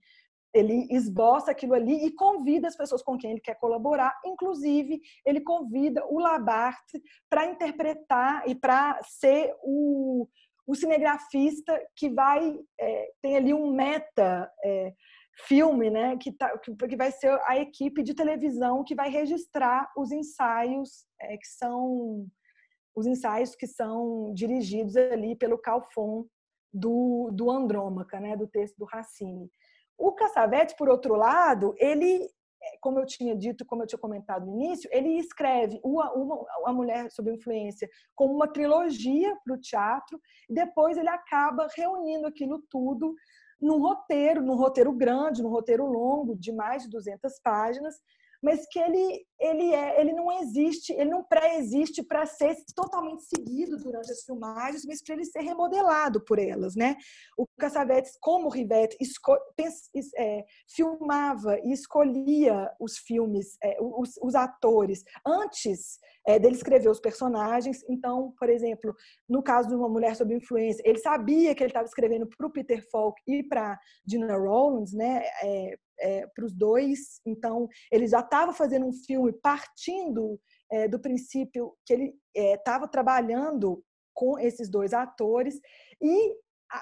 ele esboça aquilo ali e convida as pessoas com quem ele quer colaborar, inclusive ele convida o Labarthe para interpretar e para ser o, o cinegrafista que vai é, tem ali um meta é, filme, né, que, tá, que vai ser a equipe de televisão que vai registrar os ensaios é, que são os ensaios que são dirigidos ali pelo Calfon do, do Andrômaca, né, do texto do Racine. O Cassavetes, por outro lado, ele, é, como eu tinha dito, como eu tinha comentado no início, ele escreve uma, uma, A Mulher Sob Influência como uma trilogia para o teatro, e depois ele acaba reunindo aquilo tudo num roteiro, num roteiro grande, num roteiro longo, de mais de 200 páginas, mas que ele, ele, é, ele não existe, ele não pré-existe para ser totalmente seguido durante as filmagens, mas para ele ser remodelado por elas, né? O Cassavetes, como o Rivetti, é, filmava e escolhia os filmes, é, os, os, atores, antes é, dele escrever os personagens. Então, por exemplo, no caso de Uma Mulher Sob Influência, ele sabia que ele estava escrevendo para o Peter Falk e para Gina Rowlands, né? É, é, para os dois. Então, ele já estava fazendo um filme partindo é, do princípio que ele estava é, trabalhando com esses dois atores e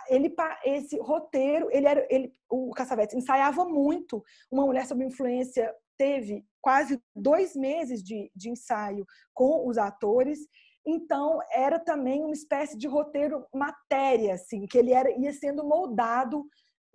ele esse roteiro ele era ele o Cassavetes ensaiava muito uma mulher sob influência teve quase dois meses de, de ensaio com os atores então era também uma espécie de roteiro matéria assim que ele era ia sendo moldado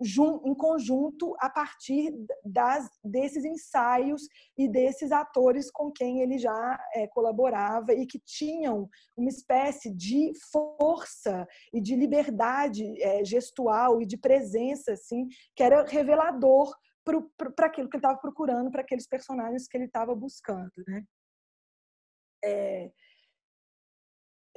em conjunto a partir das, desses ensaios e desses atores com quem ele já é, colaborava e que tinham uma espécie de força e de liberdade é, gestual e de presença assim que era revelador para aquilo que ele estava procurando para aqueles personagens que ele estava buscando né é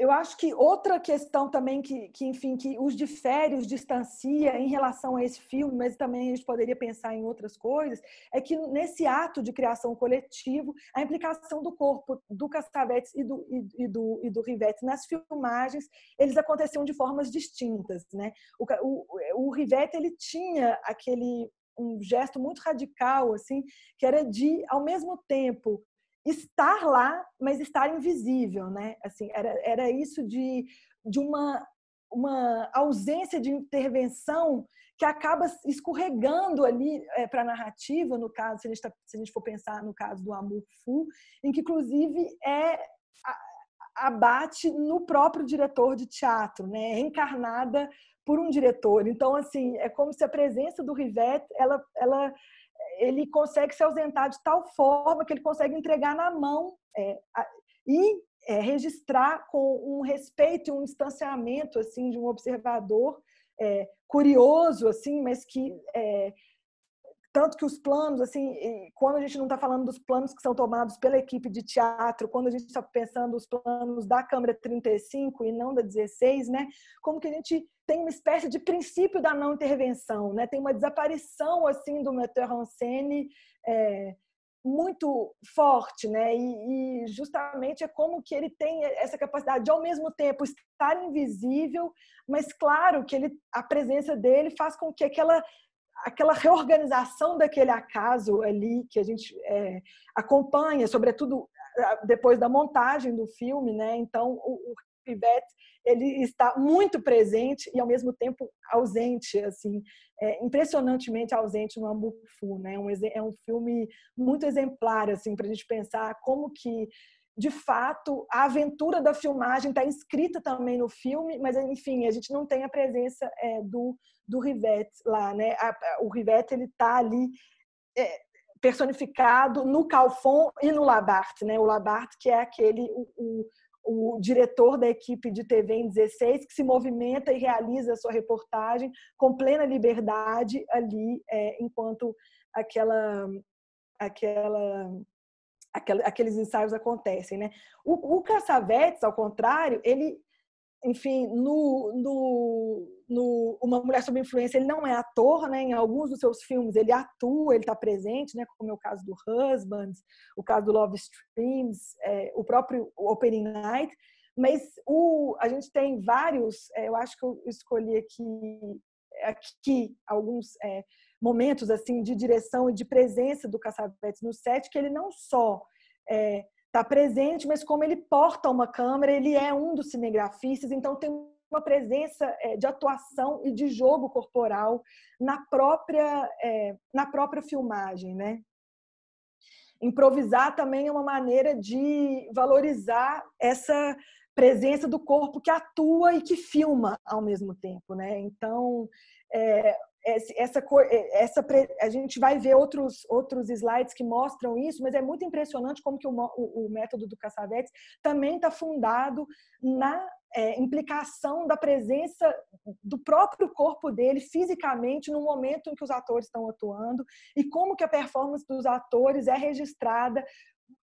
eu acho que outra questão também que, que, enfim, que os difere, os distancia em relação a esse filme, mas também a gente poderia pensar em outras coisas, é que nesse ato de criação coletivo, a implicação do corpo do Castavetes e do, e, e do, e do Rivetti nas filmagens, eles aconteciam de formas distintas, né? O, o, o Rivetti, ele tinha aquele um gesto muito radical, assim, que era de, ao mesmo tempo, estar lá, mas estar invisível, né? Assim, era, era isso de, de uma, uma ausência de intervenção que acaba escorregando ali é, para a narrativa, no caso, se a, gente tá, se a gente for pensar no caso do Amor Fu, em que, inclusive, é abate no próprio diretor de teatro, né? É encarnada por um diretor. Então, assim, é como se a presença do Rivet ela, ela ele consegue se ausentar de tal forma que ele consegue entregar na mão é, a, e é, registrar com um respeito e um distanciamento assim de um observador é, curioso assim, mas que é, tanto que os planos, assim, quando a gente não está falando dos planos que são tomados pela equipe de teatro, quando a gente está pensando os planos da Câmara 35 e não da 16, né? Como que a gente tem uma espécie de princípio da não intervenção, né? Tem uma desaparição, assim, do metteur en scène é, muito forte, né? E, e justamente é como que ele tem essa capacidade de, ao mesmo tempo, estar invisível, mas claro que ele, a presença dele faz com que aquela aquela reorganização daquele acaso ali que a gente é, acompanha, sobretudo depois da montagem do filme, né? Então o, o ele está muito presente e ao mesmo tempo ausente, assim, é, impressionantemente ausente no Amufu, né? Um, é um filme muito exemplar assim para a gente pensar como que de fato, a aventura da filmagem está inscrita também no filme, mas, enfim, a gente não tem a presença é, do, do Rivette lá, né? A, a, o Rivette, ele está ali é, personificado no Calfon e no Labarthe, né? O Labarthe que é aquele... O, o, o diretor da equipe de TV em 16, que se movimenta e realiza a sua reportagem com plena liberdade ali, é, enquanto aquela aquela aqueles ensaios acontecem, né? O, o Cassavetes, ao contrário, ele, enfim, no, no, no Uma Mulher Sob Influência, ele não é ator, né? Em alguns dos seus filmes ele atua, ele está presente, né? Como é o caso do Husband, o caso do Love Streams, é, o próprio Opening Night. Mas o, a gente tem vários, é, eu acho que eu escolhi aqui, aqui alguns... É, momentos assim de direção e de presença do Cassavetes no set, que ele não só está é, presente, mas como ele porta uma câmera, ele é um dos cinegrafistas, então tem uma presença é, de atuação e de jogo corporal na própria é, na própria filmagem, né? Improvisar também é uma maneira de valorizar essa presença do corpo que atua e que filma ao mesmo tempo, né? Então, é, essa cor, eh, essa a gente vai ver outros outros slides que mostram isso, mas é muito impressionante como que o, o, o método do Cassavetes também está fundado na é, implicação da presença do próprio corpo dele fisicamente no momento em que os atores estão atuando e como que a performance dos atores é registrada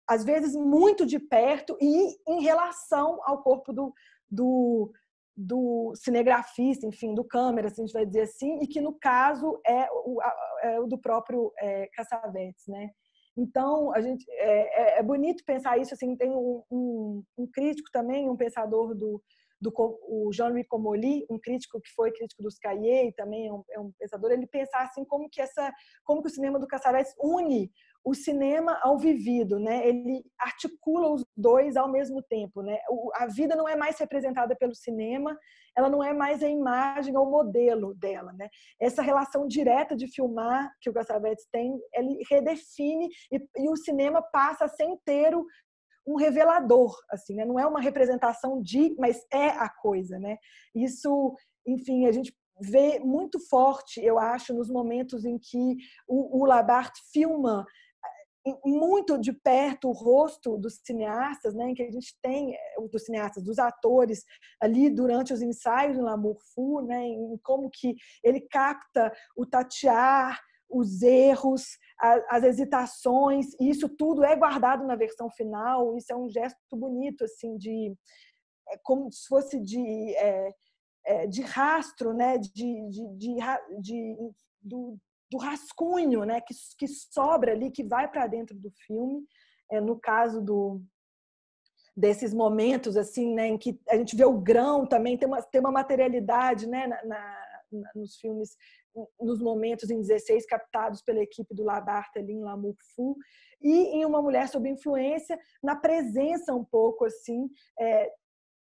às vezes muito de perto e em relação ao corpo do, do do cinegrafista, enfim, do câmera, se a gente vai dizer assim, e que no caso é o, é o do próprio é, Cassavetes, né? Então a gente é, é, é, bonito pensar isso assim. Tem um, um, um crítico também, um pensador do, do o Jean-Louis Comolli, um crítico que foi crítico dos Cahiers, também é um, é um, pensador, ele pensar assim como que essa, como que o cinema do Cassavetes une o cinema ao vivido, né? Ele articula os dois ao mesmo tempo, né? O, a vida não é mais representada pelo cinema, ela não é mais a imagem ou o modelo dela, né? Essa relação direta de filmar que o Gassavetes tem, ele redefine e, e o cinema passa a ser inteiro um revelador, assim, né? Não é uma representação de, mas é a coisa, né? Isso, enfim, a gente vê muito forte, eu acho, nos momentos em que o, o filma muito de perto o rosto dos cineastas, né, em que a gente tem eh, dos cineastas, dos atores ali durante os ensaios no Lamour Fu, né, em como que ele capta o tatear, os erros, as hesitações, e isso tudo é guardado na versão final. Isso é um gesto bonito, assim, de é como se fosse de, é, é, de rastro, né, de, de, de, de do, do rascunho, né, que, que sobra ali, que vai para dentro do filme. É, no caso do desses momentos assim, né, em que a gente vê o grão também tem uma, tem uma materialidade, né, na, na, nos filmes, nos momentos em 16 captados pela equipe do Labarta ali em L'amour fou e em uma mulher sob influência na presença um pouco assim, é,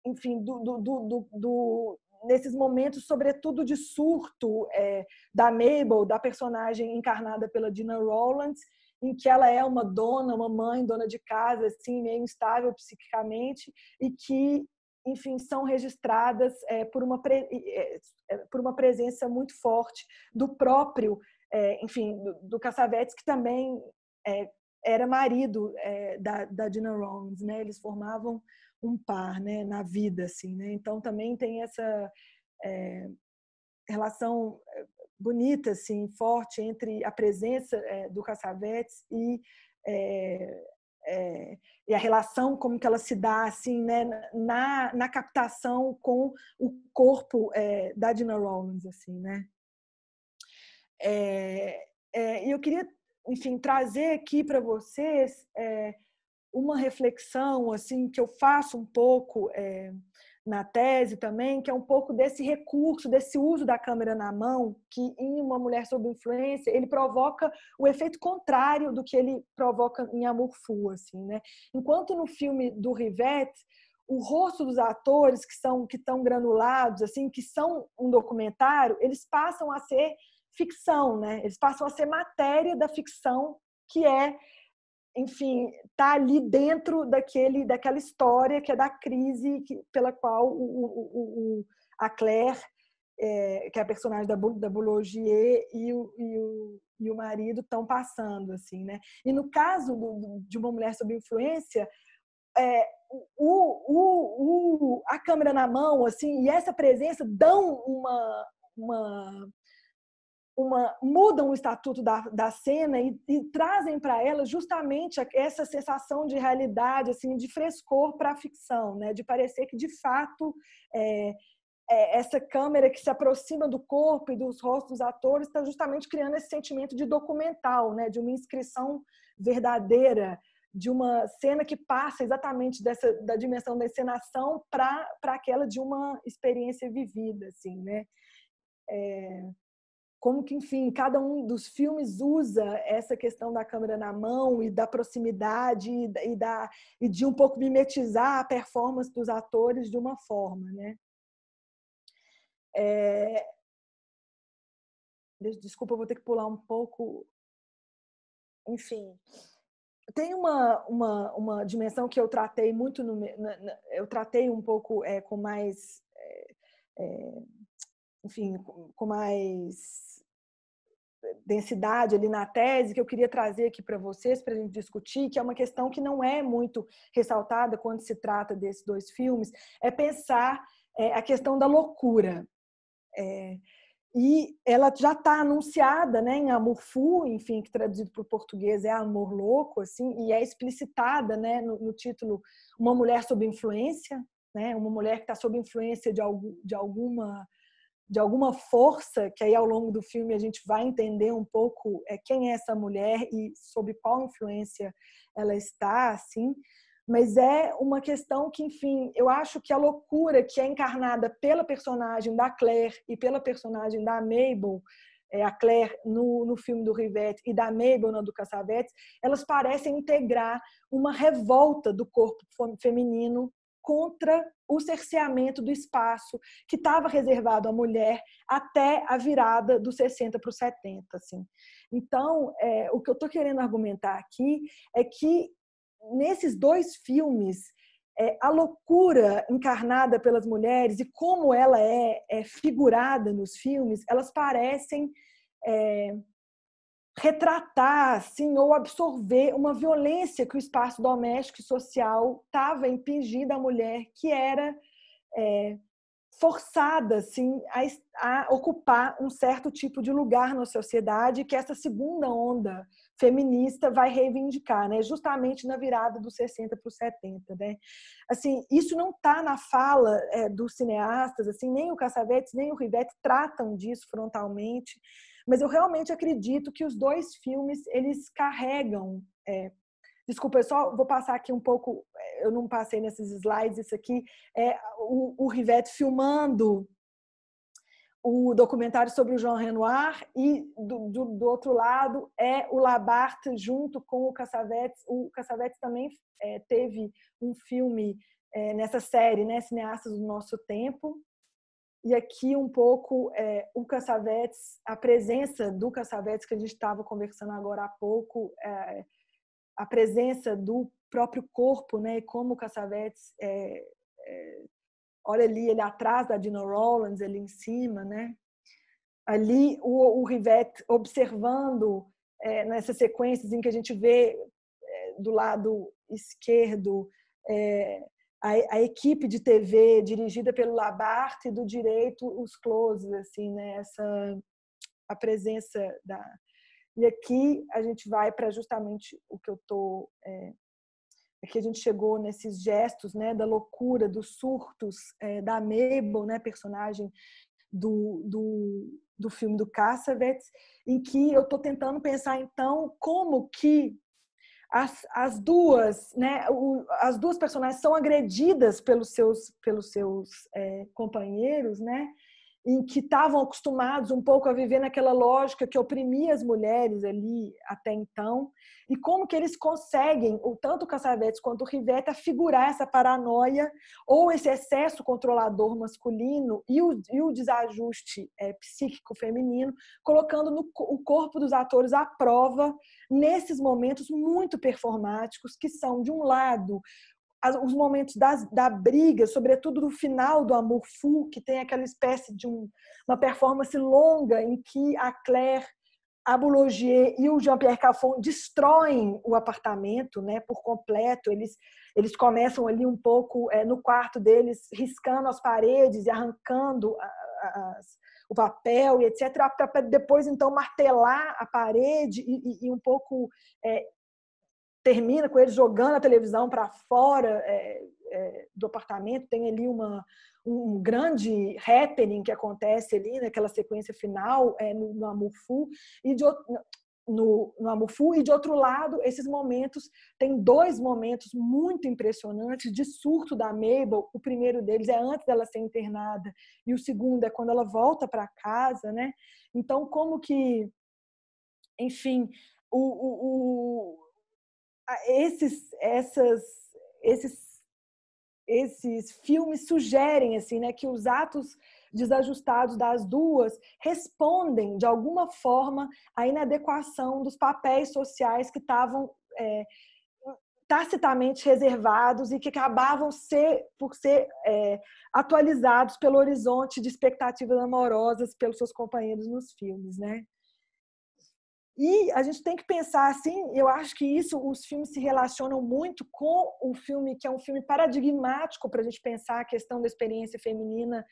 enfim, do, do, do, do nesses momentos, sobretudo de surto é, da Mabel, da personagem encarnada pela Dina Rowlands, em que ela é uma dona, uma mãe, dona de casa, assim, meio instável psiquicamente, e que, enfim, são registradas é, por, uma pre... É, é, por uma presença muito forte do próprio, é, enfim, do, do Cassavetes, que também é, era marido da, da Dina Rowlands, né? Eles formavam um par, né, na vida, assim, né? Então também tem essa é, relação eh, bonita, assim, forte entre a presença é, do Cassavetes e é, e a relação como que ela se dá assim né na, na captação com o corpo é, da Dina Rollins assim né e é, eu queria enfim trazer aqui para vocês uma reflexão assim que eu faço um pouco é, na tese também, que é um pouco desse recurso, desse uso da câmera na mão, que em uma mulher sob influência ele provoca o efeito contrário do que ele provoca em Amor Fu, assim, né? Enquanto no filme do Rivette o rosto dos atores que são que estão granulados, assim, que são um documentário, eles passam a ser ficção, né? Eles passam a ser matéria da ficção que é enfim, tá ali dentro daquele, daquela história que é da crise que, pela qual o, o, o, a Claire, é, que é a personagem da, da Boulogier, e o, e o, e o marido estão passando, assim, né? E no caso do, de uma mulher sob influência, é, o, o, o, a câmera na mão, assim, e essa presença dão uma, uma uma, mudam o estatuto da, da cena e, e trazem para ela justamente essa sensação de realidade, assim, de frescor para a ficção, né? de parecer que de fato é, é, essa câmera que se aproxima do corpo e dos rostos dos atores está justamente criando esse sentimento de documental, né? de uma inscrição verdadeira, de uma cena que passa exatamente dessa da dimensão da encenação para aquela de uma experiência vivida, assim, né? É como que, enfim, cada um dos filmes usa essa questão da câmera na mão e da proximidade e, da, e de um pouco mimetizar a performance dos atores de uma forma, né? É... Desculpa, vou ter que pular um pouco. Enfim, tem uma, uma, uma dimensão que eu tratei muito, no, eu tratei um pouco é, com mais... É, é enfim, com mais densidade ali na tese que eu queria trazer aqui para vocês, para a gente discutir, que é uma questão que não é muito ressaltada quando se trata desses dois filmes, é pensar é, a questão da loucura. É, e ela já está anunciada né, em Amor Fu, enfim, que traduzido para o português é Amor Louco, assim, e é explicitada né, no, no título Uma Mulher Sob Influência, né, uma mulher que está sob influência de, algum, de alguma de alguma força, que aí ao longo do filme a gente vai entender um pouco é, quem é essa mulher e sob qual influência ela está, assim. Mas é uma questão que, enfim, eu acho que a loucura que é encarnada pela personagem da Claire e pela personagem da Mabel, é, a Claire no, no filme do Rivette e da Mabel na do Cassavetes, elas parecem integrar uma revolta do corpo feminino contra o cerceamento do espaço que estava reservado à mulher até a virada dos 60 para os 70. Assim. Então, é, o que eu estou querendo argumentar aqui é que nesses dois filmes, é, a loucura encarnada pelas mulheres e como ela é, é figurada nos filmes, elas parecem. É, retratar, assim, ou absorver uma violência que o espaço doméstico e social estava impingindo à mulher, que era é, forçada, assim, a, a ocupar um certo tipo de lugar na sociedade que essa segunda onda feminista vai reivindicar, né? Justamente na virada dos 60 para os 70, né? Assim, isso não está na fala é, dos cineastas, assim, nem o Cassavetes nem o Rivetti tratam disso frontalmente. Mas eu realmente acredito que os dois filmes eles carregam. É, desculpa, eu só vou passar aqui um pouco. É, eu não passei nesses slides isso aqui. É o, o Rivette filmando o documentário sobre o Jean Renoir e do, do, do, outro lado é o Labarthe junto com o Cassavetes. O Cassavetes também é, teve um filme é, nessa série, né, Cineastas do Nosso Tempo. E aqui um pouco é, o Cassavetes, a presença do Cassavetes que a gente estava conversando agora há pouco, é, a presença do próprio corpo, né? E como o Cassavetes, é, é, olha ali, ele atrás da Dino Rollins, ali em cima, né? Ali o, o Rivette observando é, nessas sequências em que a gente vê é, do lado esquerdo é, a, a, equipe de TV dirigida pelo e do direito, os closes, assim, né? Essa, a presença da... E aqui a gente vai para justamente o que eu estou é, que a gente chegou nesses gestos né da loucura dos surtos é, da Mabel né personagem do, do, do filme do Cassavetes em que eu estou tentando pensar então como que as, as duas, né, o, as duas personagens são agredidas pelos seus, pelos seus é, companheiros, né? em que estavam acostumados um pouco a viver naquela lógica que oprimia as mulheres ali até então, e como que eles conseguem, tanto o Cassavetes quanto o Rivetta, figurar essa paranoia ou esse excesso controlador masculino e o, e o desajuste é, psíquico feminino, colocando no, o corpo dos atores à prova nesses momentos muito performáticos, que são, de um lado, os momentos das, da briga, sobretudo no final do Amor Fu, que tem aquela espécie de um, uma performance longa em que a Claire, a Boulogier e o Jean-Pierre Caffon destroem o apartamento né, por completo. Eles, eles começam ali um pouco é, no quarto deles, riscando as paredes e arrancando as, o papel e etc., para depois, então, martelar a parede e, e, e um pouco é, termina com ele jogando a televisão para fora é, é, do apartamento. Tem ali uma, um grande happening que acontece ali naquela né, sequência final é, no, no Amufu e de no, no Amufu e de outro lado esses momentos tem dois momentos muito impressionantes de surto da Mabel o primeiro deles é antes dela ser internada e o segundo é quando ela volta para casa né então como que enfim o, o, o esses, essas, esses, esses filmes sugerem assim, né, que os atos desajustados das duas respondem de alguma forma à inadequação dos papéis sociais que estavam é, tacitamente reservados e que acabavam ser, por ser é, atualizados pelo horizonte de expectativas amorosas pelos seus companheiros nos filmes, né? E a gente tem que pensar assim, eu acho que isso, os filmes se relacionam muito com o filme, que é um filme paradigmático para a gente pensar a questão da experiência feminina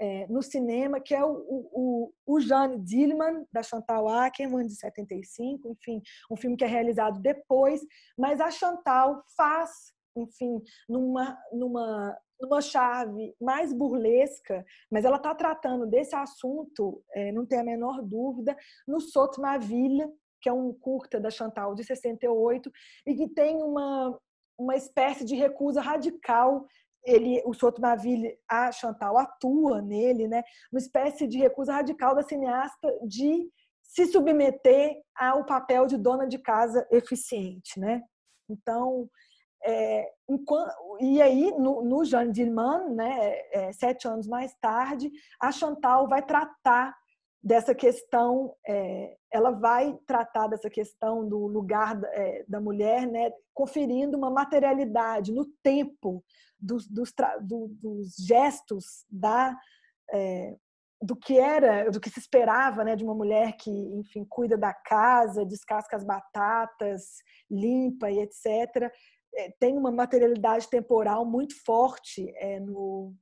é, no cinema, que é o, o, o Jane Dillman, da Chantal Ackerman, de 75, enfim, um filme que é realizado depois, mas a Chantal faz, enfim, numa, numa numa chave mais burlesca, mas ela está tratando desse assunto, é, não tem a menor dúvida, no Soto Mavilha, que é um curta da Chantal de 68, e que tem uma, uma espécie de recusa radical. Ele, o Soto Mavilha, a Chantal atua nele, né? Uma espécie de recusa radical da cineasta de se submeter ao papel de dona de casa eficiente, né? Então, é, enquanto, e aí, no, no Jean Dirman, né, é, é, sete anos mais tarde, a Chantal vai tratar dessa questão, é, ela vai tratar dessa questão do lugar da, é, da mulher, né, conferindo uma materialidade no tempo dos, dos, do, dos gestos da, é, do que era, do que se esperava, né, de uma mulher que, enfim, cuida da casa, descasca as batatas, limpa e etc. É, tem uma materialidade temporal muito forte é, no,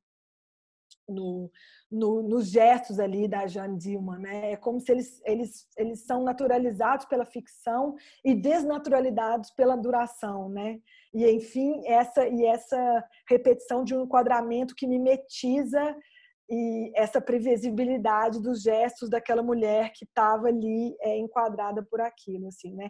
no, no, nos gestos ali da Jane Dilma, né? É como se eles, eles, eles são naturalizados pela ficção e desnaturalizados pela duração, né? E enfim, essa e essa repetição de um enquadramento que mimetiza e essa previsibilidade dos gestos daquela mulher que estava ali é, enquadrada por aquilo, assim, né?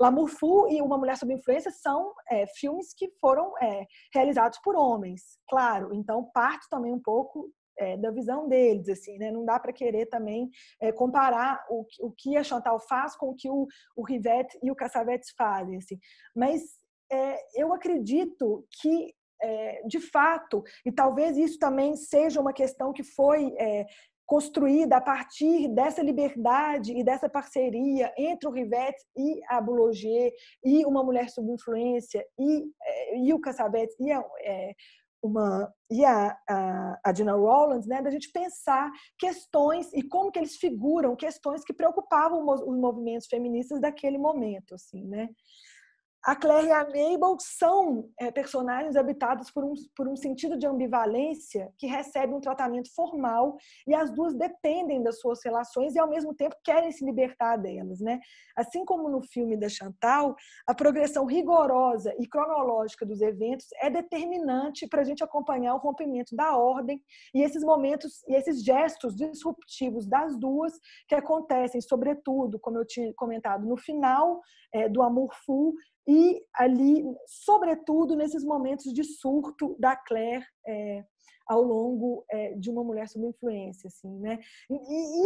Lamurfu e Uma Mulher Sob Influência são é, filmes que foram é, realizados por homens, claro. Então, parte também um pouco é, da visão deles, assim, né? Não dá para querer também é, comparar o, o que a Chantal faz com o que o, o Rivette e o Cassavetes fazem, assim. Mas é, eu acredito que é, de fato, e talvez isso também seja uma questão que foi é, construída a partir dessa liberdade e dessa parceria entre o Rivette e a Boulanger, e uma mulher sob influência, e, é, e o Cassavetes, e a, é, uma e a, a, a Dina Rowlands, né, da gente pensar questões e como que eles figuram questões que preocupavam os movimentos feministas daquele momento, assim, né? a Claire e a Mabel são é, personagens habitados por um, por um sentido de ambivalência que recebe um tratamento formal e as duas dependem das suas relações e, ao mesmo tempo, querem se libertar delas. Né? Assim como no filme da Chantal, a progressão rigorosa e cronológica dos eventos é determinante para a gente acompanhar o rompimento da ordem e esses momentos e esses gestos disruptivos das duas que acontecem, sobretudo, como eu tinha comentado, no final é, do Amor Full, e ali, sobretudo nesses momentos de surto da Claire é, ao longo é, de uma mulher sob influência, assim, né? E,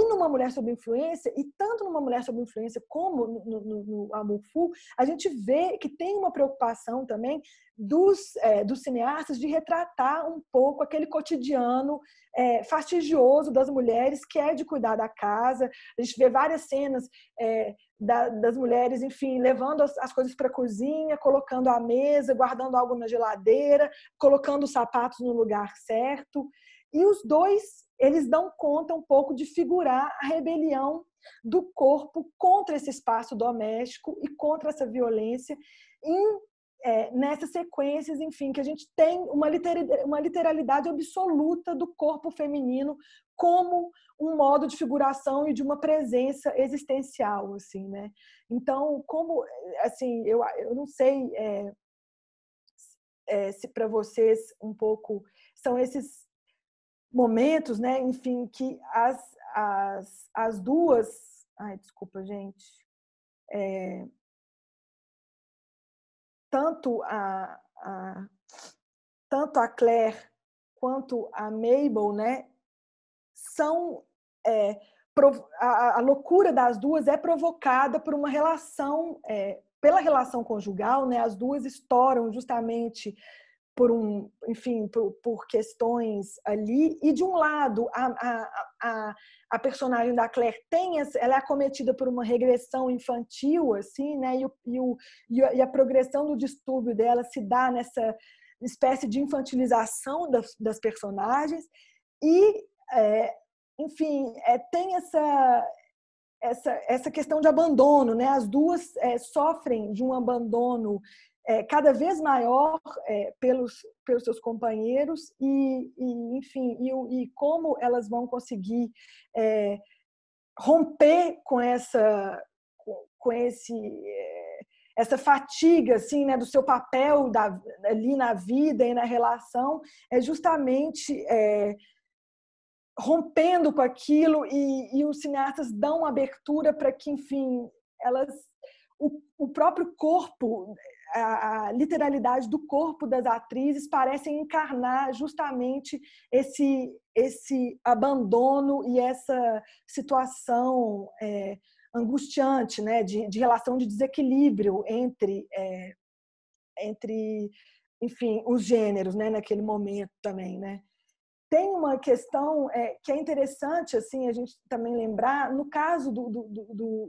e, numa mulher sob influência, e tanto numa mulher sob influência como no, no, no Amor Fu, a gente vê que tem uma preocupação também dos, é, dos cineastas de retratar um pouco aquele cotidiano é, fastidioso das mulheres, que é de cuidar da casa. A gente vê várias cenas é, da, das mulheres, enfim, levando as, as coisas para a cozinha, colocando a mesa, guardando algo na geladeira, colocando os sapatos no lugar certo. E os dois, eles dão conta um pouco de figurar a rebelião do corpo contra esse espaço doméstico e contra essa violência em é, nessas sequências, enfim, que a gente tem uma, liter, uma literalidade absoluta do corpo feminino como um modo de figuração e de uma presença existencial, assim, né? Então, como, assim, eu, eu não sei é, é, se para vocês um pouco são esses momentos, né? Enfim, que as, as, as duas... Ai, desculpa, gente. É, tanto a, a, tanto a Claire quanto a Mabel, né, são é, a, a, loucura das duas é provocada por uma relação é, pela relação conjugal, né, as duas estouram justamente por um, enfim, por, por, questões ali. E de um lado, a, a, a, a, personagem da Claire tem, ela é acometida por uma regressão infantil, assim, né? E, o, e, o, e a progressão do distúrbio dela se dá nessa espécie de infantilização das, das personagens. E, é, enfim, é, tem essa, essa, essa questão de abandono, né? As duas é, sofrem de um abandono é, cada vez maior é, pelos, pelos seus companheiros e, e enfim, e, e, como elas vão conseguir é, romper com essa com esse é, essa fatiga assim né do seu papel da, ali na vida e na relação é justamente é, rompendo com aquilo e, e os cineastas dão abertura para que enfim elas o, o próprio corpo a, literalidade do corpo das atrizes parecem encarnar justamente esse, esse abandono e essa situação é, angustiante, né, de, de, relação de desequilíbrio entre, é, entre enfim, os gêneros, né, naquele momento também, né. Tem uma questão é, que é interessante, assim, a gente também lembrar, no caso do, do, do,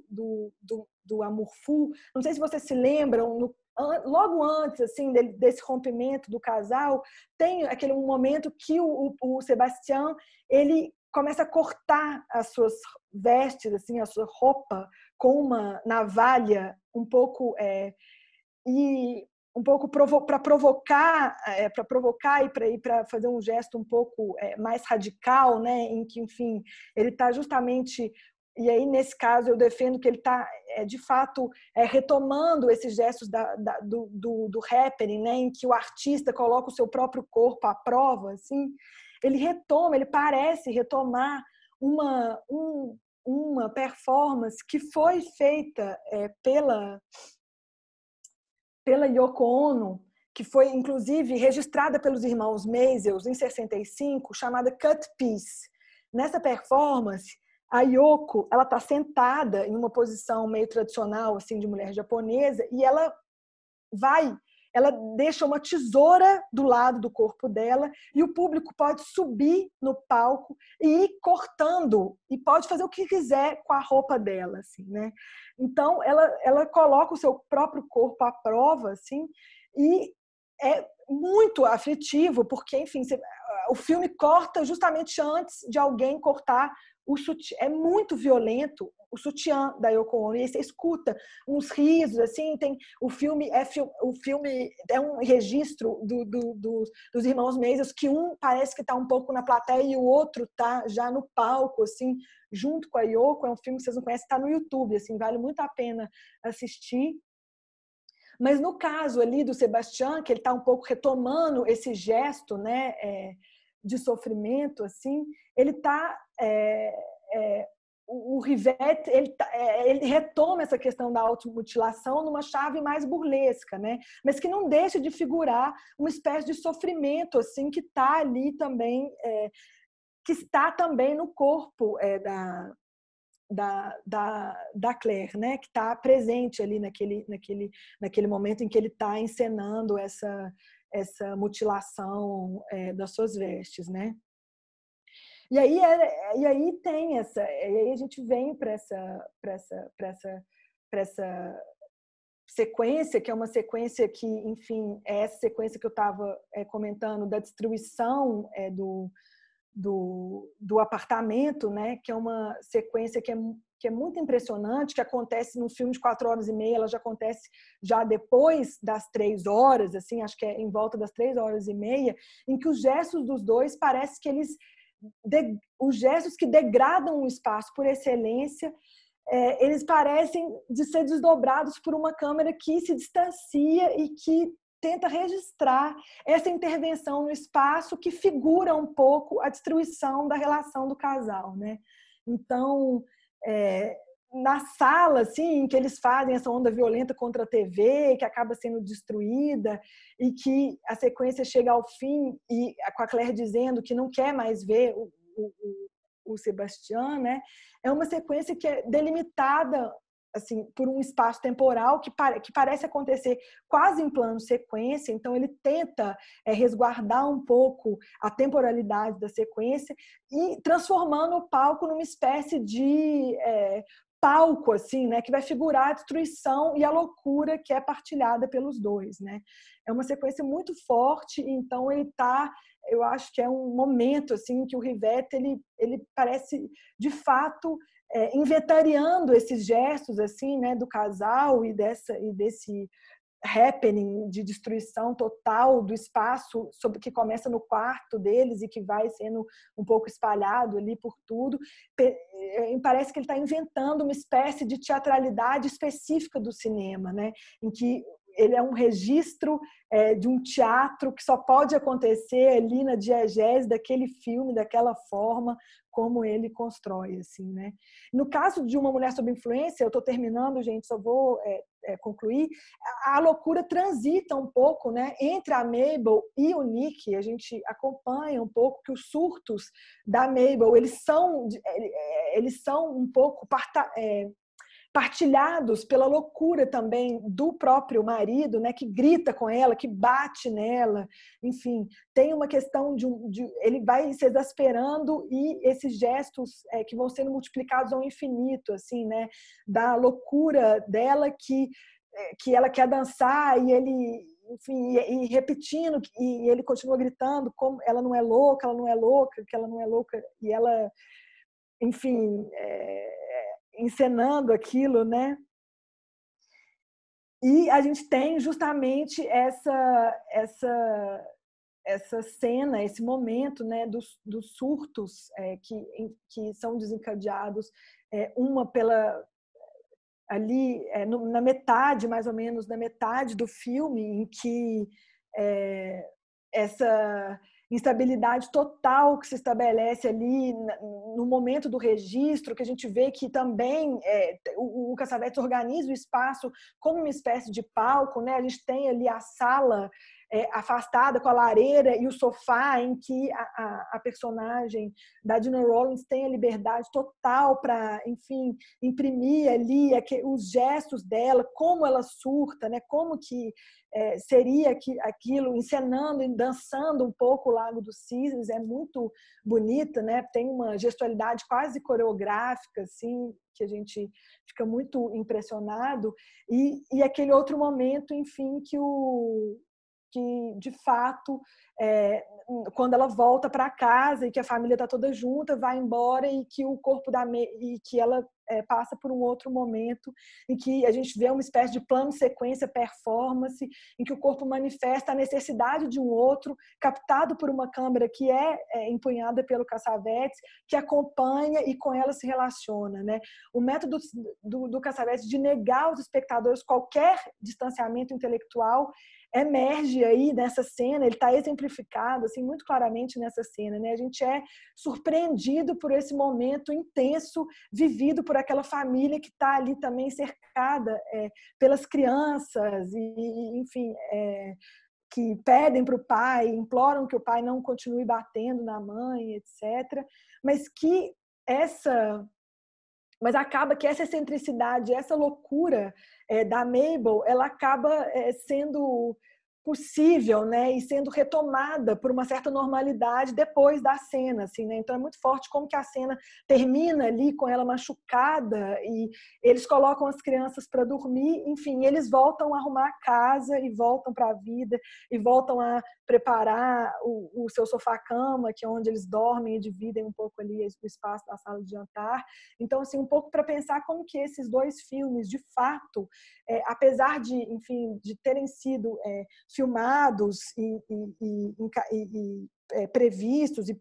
do, do, do não sei se vocês se lembram, no, logo antes assim desse rompimento do casal, tem aquele momento que o, o, o Sebastião ele começa a cortar as suas vestes, assim, a sua roupa com uma navalha um pouco é, e um pouco para provocar é, para provocar e para ir para fazer um gesto um pouco é, mais radical né em que enfim ele está justamente e aí, nesse caso, eu defendo que ele está, é, de fato, é, retomando esses gestos da, da, do, do, do né, em que o artista coloca o seu próprio corpo à prova, assim, ele retoma, ele parece retomar uma, um, uma performance que foi feita é, pela, pela Yoko Ono, que foi, inclusive, registrada pelos irmãos Maisels em 65, chamada Cut Piece. Nessa performance, a Yoko, ela está sentada em uma posição meio tradicional, assim, de mulher japonesa, e ela vai, ela deixa uma tesoura do lado do corpo dela, e o público pode subir no palco e ir cortando, e pode fazer o que quiser com a roupa dela, assim, né? Então, ela, ela coloca o seu próprio corpo à prova, assim, e é muito aflitivo, porque, enfim, você, o filme corta justamente antes de alguém cortar o suti é muito violento o sutiã da Yoko Ono, e você escuta uns risos, assim, tem o filme é o filme é um registro do, do, do dos irmãos Meisels, que um parece que está um pouco na plateia e o outro tá já no palco, assim, junto com a Yoko, é um filme que vocês não conhecem, está no YouTube, assim, vale muito a pena assistir. Mas no caso ali do Sebastião, que ele está um pouco retomando esse gesto, né, é, de sofrimento, assim, ele está é, é, o, Rivette ele, tá, é, ele, retoma essa questão da automutilação numa chave mais burlesca, né? Mas que não deixa de figurar uma espécie de sofrimento assim que está ali também, é, que está também no corpo é, da, da, da, da Claire, né? Que está presente ali naquele, naquele, naquele momento em que ele está encenando essa essa mutilação é, das suas vestes, né? E aí, e aí tem essa, e aí a gente vem para essa, essa, essa, essa sequência, que é uma sequência que, enfim, é essa sequência que eu estava é, eh, comentando da destruição é, do, do, do, apartamento, né? Que é uma sequência que é que é muito impressionante, que acontece num filme de quatro horas e meia, ela já acontece já depois das três horas, assim, acho que é em volta das três horas e meia, em que os gestos dos dois parece que eles de, os gestos que degradam o espaço por excelência, é, eles parecem de ser desdobrados por uma câmera que se distancia e que tenta registrar essa intervenção no espaço que figura um pouco a destruição da relação do casal, né? Então, é, na sala, assim, que eles fazem essa onda violenta contra a TV, que acaba sendo destruída, e que a sequência chega ao fim, e com a Claire dizendo que não quer mais ver o, o, o Sebastião, né? É uma sequência que é delimitada assim, por um espaço temporal que, pare, que parece acontecer quase em plano sequência, então ele tenta é, resguardar um pouco a temporalidade da sequência e transformando o palco numa espécie de é, palco, assim, né, que vai figurar a destruição e a loucura que é partilhada pelos dois, né. É uma sequência muito forte, então ele está eu acho que é um momento assim que o Rivette ele, ele parece de fato é, inventariando esses gestos assim, né, do casal e dessa e desse happening de destruição total do espaço sobre que começa no quarto deles e que vai sendo um pouco espalhado ali por tudo é, parece que ele está inventando uma espécie de teatralidade específica do cinema né em que ele é um registro é, de um teatro que só pode acontecer ali na diegese daquele filme, daquela forma, como ele constrói, assim, né? No caso de uma mulher sob influência, eu estou terminando, gente, só vou é, é, concluir. A, a, loucura transita um pouco, né, entre a Mabel e o Nick. A gente acompanha um pouco que os surtos da Mabel eles são é, é, eles são um pouco parta, é, partilhados pela loucura também do próprio marido, né, que grita com ela, que bate nela, enfim, tem uma questão de, de ele vai se exasperando e esses gestos é, que vão sendo multiplicados ao infinito, assim, né, da loucura dela que é, que ela quer dançar e ele enfim, e, e, repetindo, e ele continua gritando como ela não é louca, ela não é louca, que ela não é louca, e ela, enfim, é, encenando aquilo, né? E a gente tem justamente essa essa essa cena, esse momento, né, dos, dos surtos é, que que são desencadeados é, uma pela ali é, no, na metade mais ou menos na metade do filme em que é, essa instabilidade total que se estabelece ali no momento do registro, que a gente vê que também é, o, o Cassavetes organiza o espaço como uma espécie de palco, né? A gente tem ali a sala é, afastada com a lareira e o sofá em que a, a, a personagem da Dina Rollins tem a liberdade total para, enfim, imprimir ali os gestos dela, como ela surta, né? Como que é, seria que, aquilo encenando e dançando um pouco o Lago dos Cisnes é muito bonita, né? Tem uma gestualidade quase coreográfica, assim, que a gente fica muito impressionado e, e aquele outro momento, enfim, que o que de fato, é, quando ela volta para casa e que a família está toda junta, vai embora e que o corpo da e que ela é, passa por um outro momento em que a gente vê uma espécie de plano sequência performance em que o corpo manifesta a necessidade de um outro captado por uma câmera que é, é empunhada pelo Cassavetes que acompanha e com ela se relaciona né o método do, do Cassavetes de negar aos espectadores qualquer distanciamento intelectual emerge aí nessa cena, ele está exemplificado assim muito claramente nessa cena, né? A gente é surpreendido por esse momento intenso vivido por aquela família que está ali também cercada é, pelas crianças e, enfim, é, que pedem para o pai, imploram que o pai não continue batendo na mãe, etc. Mas que essa mas acaba que essa excentricidade, essa loucura é, da Mabel, ela acaba é, sendo possível, né, e sendo retomada por uma certa normalidade depois da cena, assim, né? Então é muito forte como que a cena termina ali com ela machucada e eles colocam as crianças para dormir, enfim, eles voltam a arrumar a casa e voltam para a vida e voltam a preparar o, o seu sofá-cama, que é onde eles dormem e dividem um pouco ali o espaço da sala de jantar. Então assim, um pouco para pensar como que esses dois filmes, de fato, é, apesar de, enfim, de terem sido é, filmados e, e, e, e é, previstos e,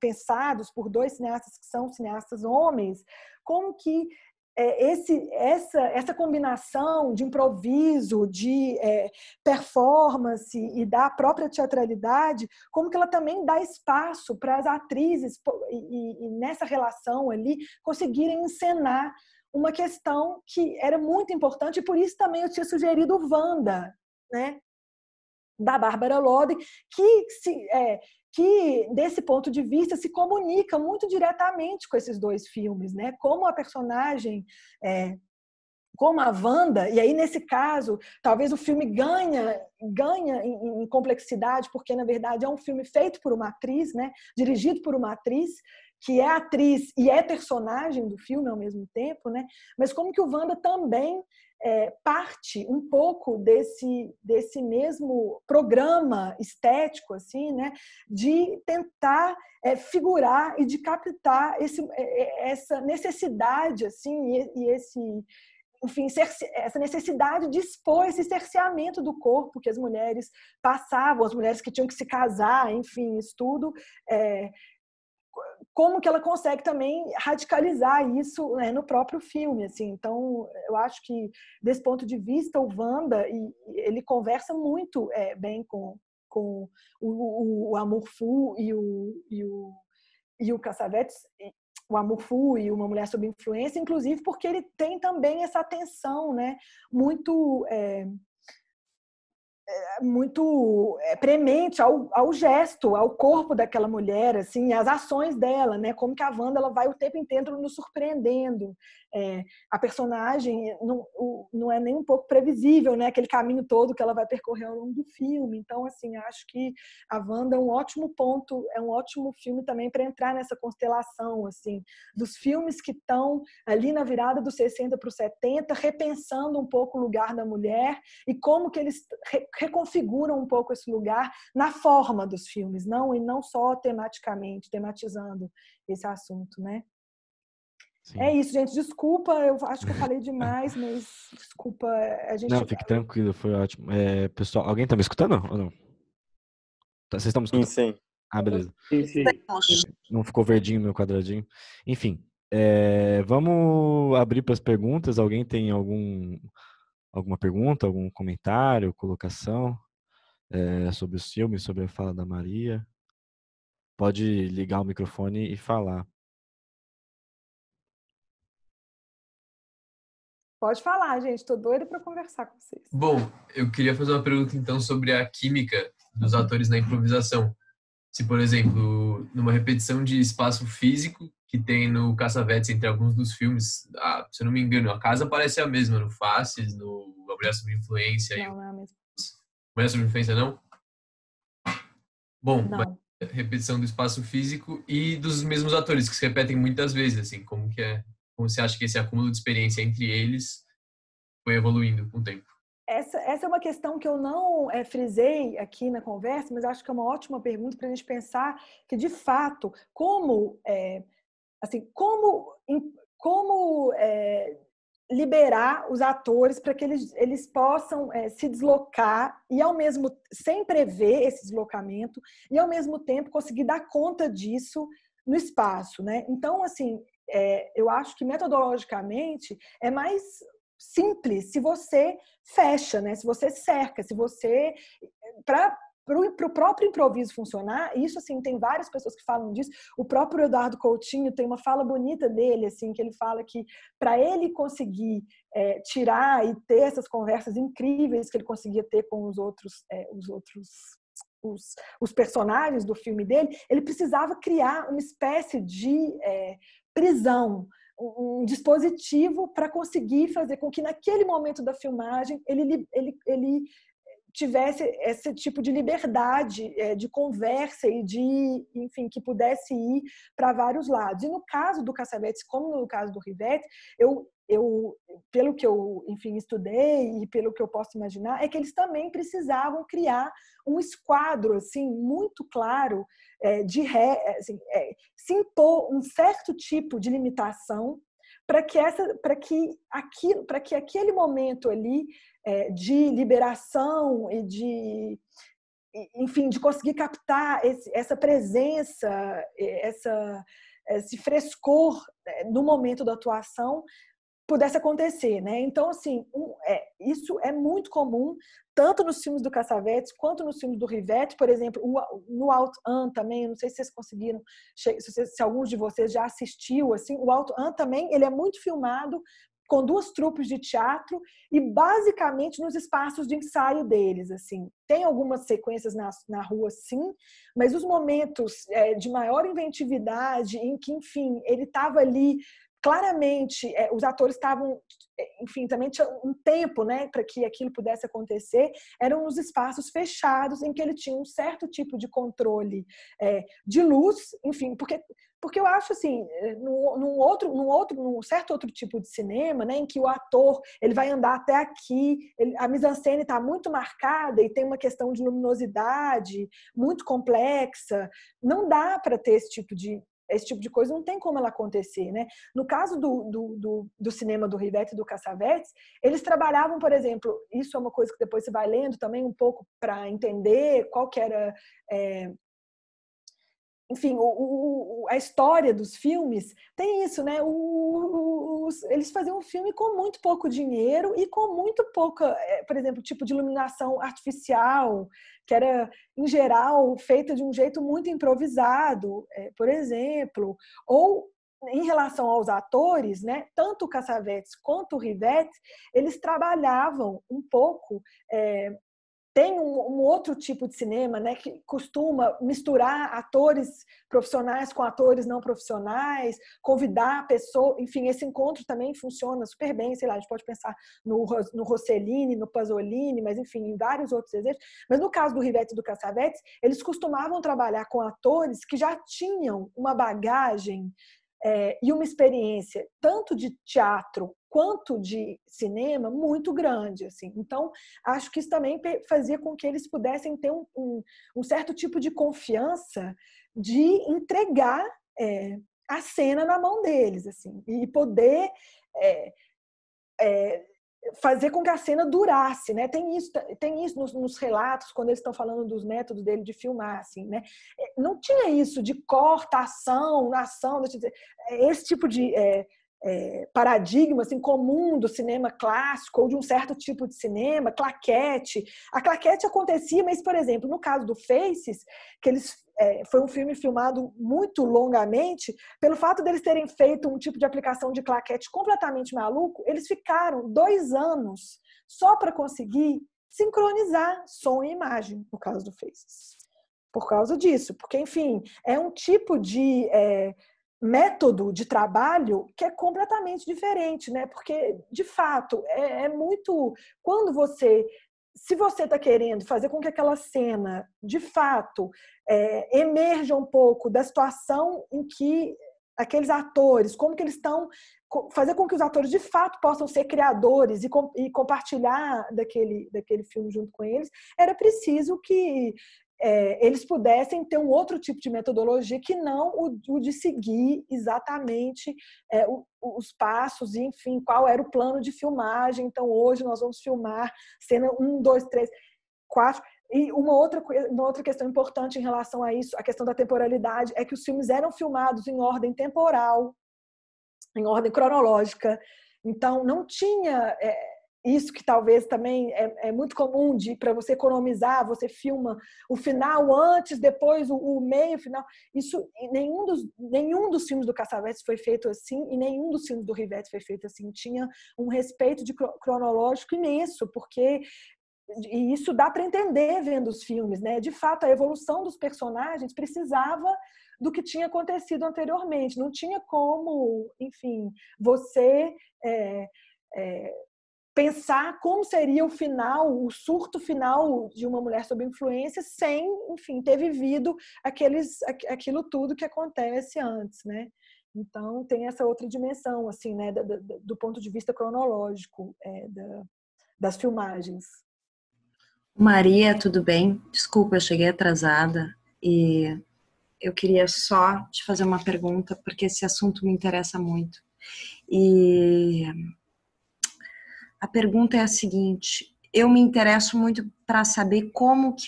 pensados por dois cineastas que são cineastas homens, como que é, esse, essa, essa combinação de improviso, de é, performance e da própria teatralidade, como que ela também dá espaço para as atrizes e nessa relação ali conseguirem encenar uma questão que era muito importante, e por isso também eu tinha sugerido Wanda, né? da Bárbara Loden, que, se, é, que, desse ponto de vista, se comunica muito diretamente com esses dois filmes, né? Como a personagem é, como a Wanda, e aí nesse caso, talvez o filme ganha, ganha em, em, complexidade, porque na verdade é um filme feito por uma atriz, né? dirigido por uma atriz, que é atriz e é personagem do filme ao mesmo tempo, né? Mas como que o Wanda também é, parte um pouco desse desse mesmo programa estético, assim, né? De tentar é, figurar e de captar esse, é, é, essa necessidade, assim, e, e esse enfim, essa necessidade de expor esse cerceamento do corpo que as mulheres passavam, as mulheres que tinham que se casar, enfim, isso tudo, é, como que ela consegue também radicalizar isso né, no próprio filme, assim. Então, eu acho que desse ponto de vista o Wanda e, ele conversa muito é, bem com, com o, o, o Amorfu e o e o e o Cassavetes, o Amorfu e uma mulher sob influência, inclusive porque ele tem também essa atenção, né, muito é, é, muito é, premente ao, ao, gesto, ao corpo daquela mulher, assim, às ações dela, né? Como que a Wanda ela vai o tempo inteiro nos surpreendendo. É, a personagem não, não é nem um pouco previsível, né? Aquele caminho todo que ela vai percorrer ao longo do filme. Então, assim, acho que a Wanda é um ótimo ponto, é um ótimo filme também para entrar nessa constelação, assim, dos filmes que estão ali na virada dos 60 para os 70, repensando um pouco o lugar da mulher e como que eles reconfiguram um pouco esse lugar na forma dos filmes, não e não só tematicamente, tematizando esse assunto, né? Sim. É isso, gente. Desculpa, eu acho que eu falei demais, [laughs] mas desculpa. A gente... Não, fique tranquilo, foi ótimo. É, pessoal, alguém tá me escutando ou não? Tá, vocês estão me escutando? Sim, sim. Ah, beleza. Sim, sim. Não ficou verdinho meu quadradinho. Enfim, é, vamos abrir para as perguntas. Alguém tem algum alguma pergunta, algum comentário, colocação é, sobre o filme, sobre a fala da Maria, pode ligar o microfone e falar. Pode falar, gente. Estou doida para conversar com vocês. Bom, eu queria fazer uma pergunta então sobre a química dos uhum. atores na improvisação. Se, por exemplo, numa repetição de espaço físico, que tem no Caçavetes entre alguns dos filmes. Ah, se eu não me engano, a casa parece a mesma no Faces, no A Mulher Sobre Influência. Não, e... não é a mesma. Mulher Sobre Influência, não? Bom, não. É repetição do espaço físico e dos mesmos atores, que se repetem muitas vezes, assim, como que é? Como você acha que esse acúmulo de experiência entre eles foi evoluindo com o tempo? Essa, essa é uma questão que eu não é, frisei aqui na conversa, mas acho que é uma ótima pergunta para a gente pensar que, de fato, como é, assim, como, como é, liberar os atores para que eles, eles possam é, se deslocar e ao mesmo sem prever esse deslocamento e ao mesmo tempo conseguir dar conta disso no espaço, né? Então, assim, é, eu acho que metodologicamente é mais simples se você fecha, né? Se você cerca, se você para para o próprio improviso funcionar, isso assim, tem várias pessoas que falam disso. O próprio Eduardo Coutinho tem uma fala bonita dele, assim, que ele fala que para ele conseguir é, tirar e ter essas conversas incríveis que ele conseguia ter com os outros, é, os outros os, os, personagens do filme dele, ele precisava criar uma espécie de é, prisão, um dispositivo para conseguir fazer com que naquele momento da filmagem ele, ele, ele tivesse esse tipo de liberdade é, de conversa e de, enfim, que pudesse ir para vários lados. E no caso do Cassavetes, como no caso do Rivetti, eu eu, pelo que eu, enfim, estudei e pelo que eu posso imaginar, é que eles também precisavam criar um esquadro, assim, muito claro é, de, re, assim, é, se impor um certo tipo de limitação para que essa, para que aquilo, para que aquele momento ali é, de liberação e de enfim, de conseguir captar esse, essa presença, essa, esse frescor é, no momento da atuação, pudesse acontecer, né? Então, assim, um, é, isso é muito comum, tanto nos filmes do Cassavetes quanto nos filmes do Rivetti, por exemplo, o, no Alto An também, não sei se vocês conseguiram, se, se alguns de vocês já assistiu, assim, o Alto An também, ele é muito filmado com duas trupes de teatro e basicamente nos espaços de ensaio deles, assim. Tem algumas sequências na, na rua, sim, mas os momentos é, de maior inventividade, em que, enfim, ele estava ali claramente é, os atores estavam, é, enfim, também tinha um tempo, né, para que aquilo pudesse acontecer, eram os espaços fechados em que ele tinha um certo tipo de controle é, de luz, enfim, porque porque eu acho assim, é, num, outro, num outro, num certo outro tipo de cinema, né, em que o ator ele vai andar até aqui, ele, a mise en scène está muito marcada e tem uma questão de luminosidade muito complexa, não dá para ter esse tipo de, esse tipo de coisa não tem como ela acontecer, né? No caso do, do, do, do cinema do Rivete e do Cassavetes, eles trabalhavam, por exemplo, isso é uma coisa que depois você vai lendo também um pouco para entender qual que era é, enfim, o, o, a história dos filmes tem isso, né? O, eles faziam um filme com muito pouco dinheiro e com muito pouca, eh, por exemplo, tipo de iluminação artificial, que era, em geral, feita de um jeito muito improvisado, eh, por exemplo. Ou em relação aos atores, né, tanto o Cassavetes quanto o Rivetti, eles trabalhavam um pouco é, tem um, um, outro tipo de cinema né, que costuma misturar atores profissionais com atores não profissionais, convidar pessoas, enfim, esse encontro também funciona super bem, sei lá, a gente pode pensar no, no Rossellini, no Pasolini, mas enfim, em vários outros exemplos. Mas no caso do Rivetti e do Cassavetes, eles costumavam trabalhar com atores que já tinham uma bagagem é, e uma experiência tanto de teatro quanto de cinema muito grande, assim. Então, acho que isso também fazia com que eles pudessem ter um, um, um certo tipo de confiança de entregar é, a cena na mão deles, assim, e poder é, é, fazer com que a cena durasse, né? Tem isso, tem isso nos, nos, relatos quando eles estão falando dos métodos dele de filmar, assim, né? É, não tinha isso de corta, ação, nação, é, esse tipo de é, é, paradigma assim, comum do cinema clássico ou de um certo tipo de cinema, claquete. A claquete acontecia, mas, por exemplo, no caso do Faces, que eles é, foi um filme filmado muito longamente, pelo fato deles terem feito um tipo de aplicação de claquete completamente maluco, eles ficaram dois anos só para conseguir sincronizar som e imagem, no caso do Faces por causa disso, porque, enfim, é um tipo de é, método de trabalho que é completamente diferente, né? Porque, de fato, é, é muito. Quando você. Se você está querendo fazer com que aquela cena, de fato, é, emerja um pouco da situação em que aqueles atores, como que eles estão. Fazer com que os atores, de fato, possam ser criadores e, com, e compartilhar daquele, daquele filme junto com eles, era preciso que é, eles pudessem ter um outro tipo de metodologia que não o, o de seguir exatamente é, o, os passos, e, enfim, qual era o plano de filmagem. Então, hoje nós vamos filmar cena 1, 2, 3, 4. E uma outra, uma outra questão importante em relação a isso, a questão da temporalidade, é que os filmes eram filmados em ordem temporal, em ordem cronológica. Então, não tinha. É, isso que talvez também é, é muito comum de para você economizar, você filma o final antes, depois o, o meio final. Isso nenhum dos nenhum dos filmes do Cassavetes foi feito assim e nenhum dos filmes do Rivetti foi feito assim. Tinha um respeito de cronológico imenso, porque e isso dá para entender vendo os filmes, né? De fato, a evolução dos personagens precisava do que tinha acontecido anteriormente. Não tinha como, enfim, você é, é, pensar como seria o final, o surto final de uma mulher sob influência sem, enfim, ter vivido aqueles, aquilo tudo que acontece antes, né? Então tem essa outra dimensão, assim, né, do, do ponto de vista cronológico é, da, das filmagens. Maria, tudo bem? Desculpa, eu cheguei atrasada e eu queria só te fazer uma pergunta porque esse assunto me interessa muito. E a pergunta é a seguinte: eu me interesso muito para saber como que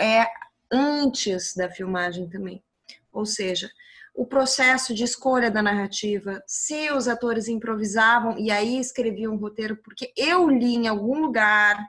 é antes da filmagem também. Ou seja, o processo de escolha da narrativa, se os atores improvisavam e aí escreviam um roteiro, porque eu li em algum lugar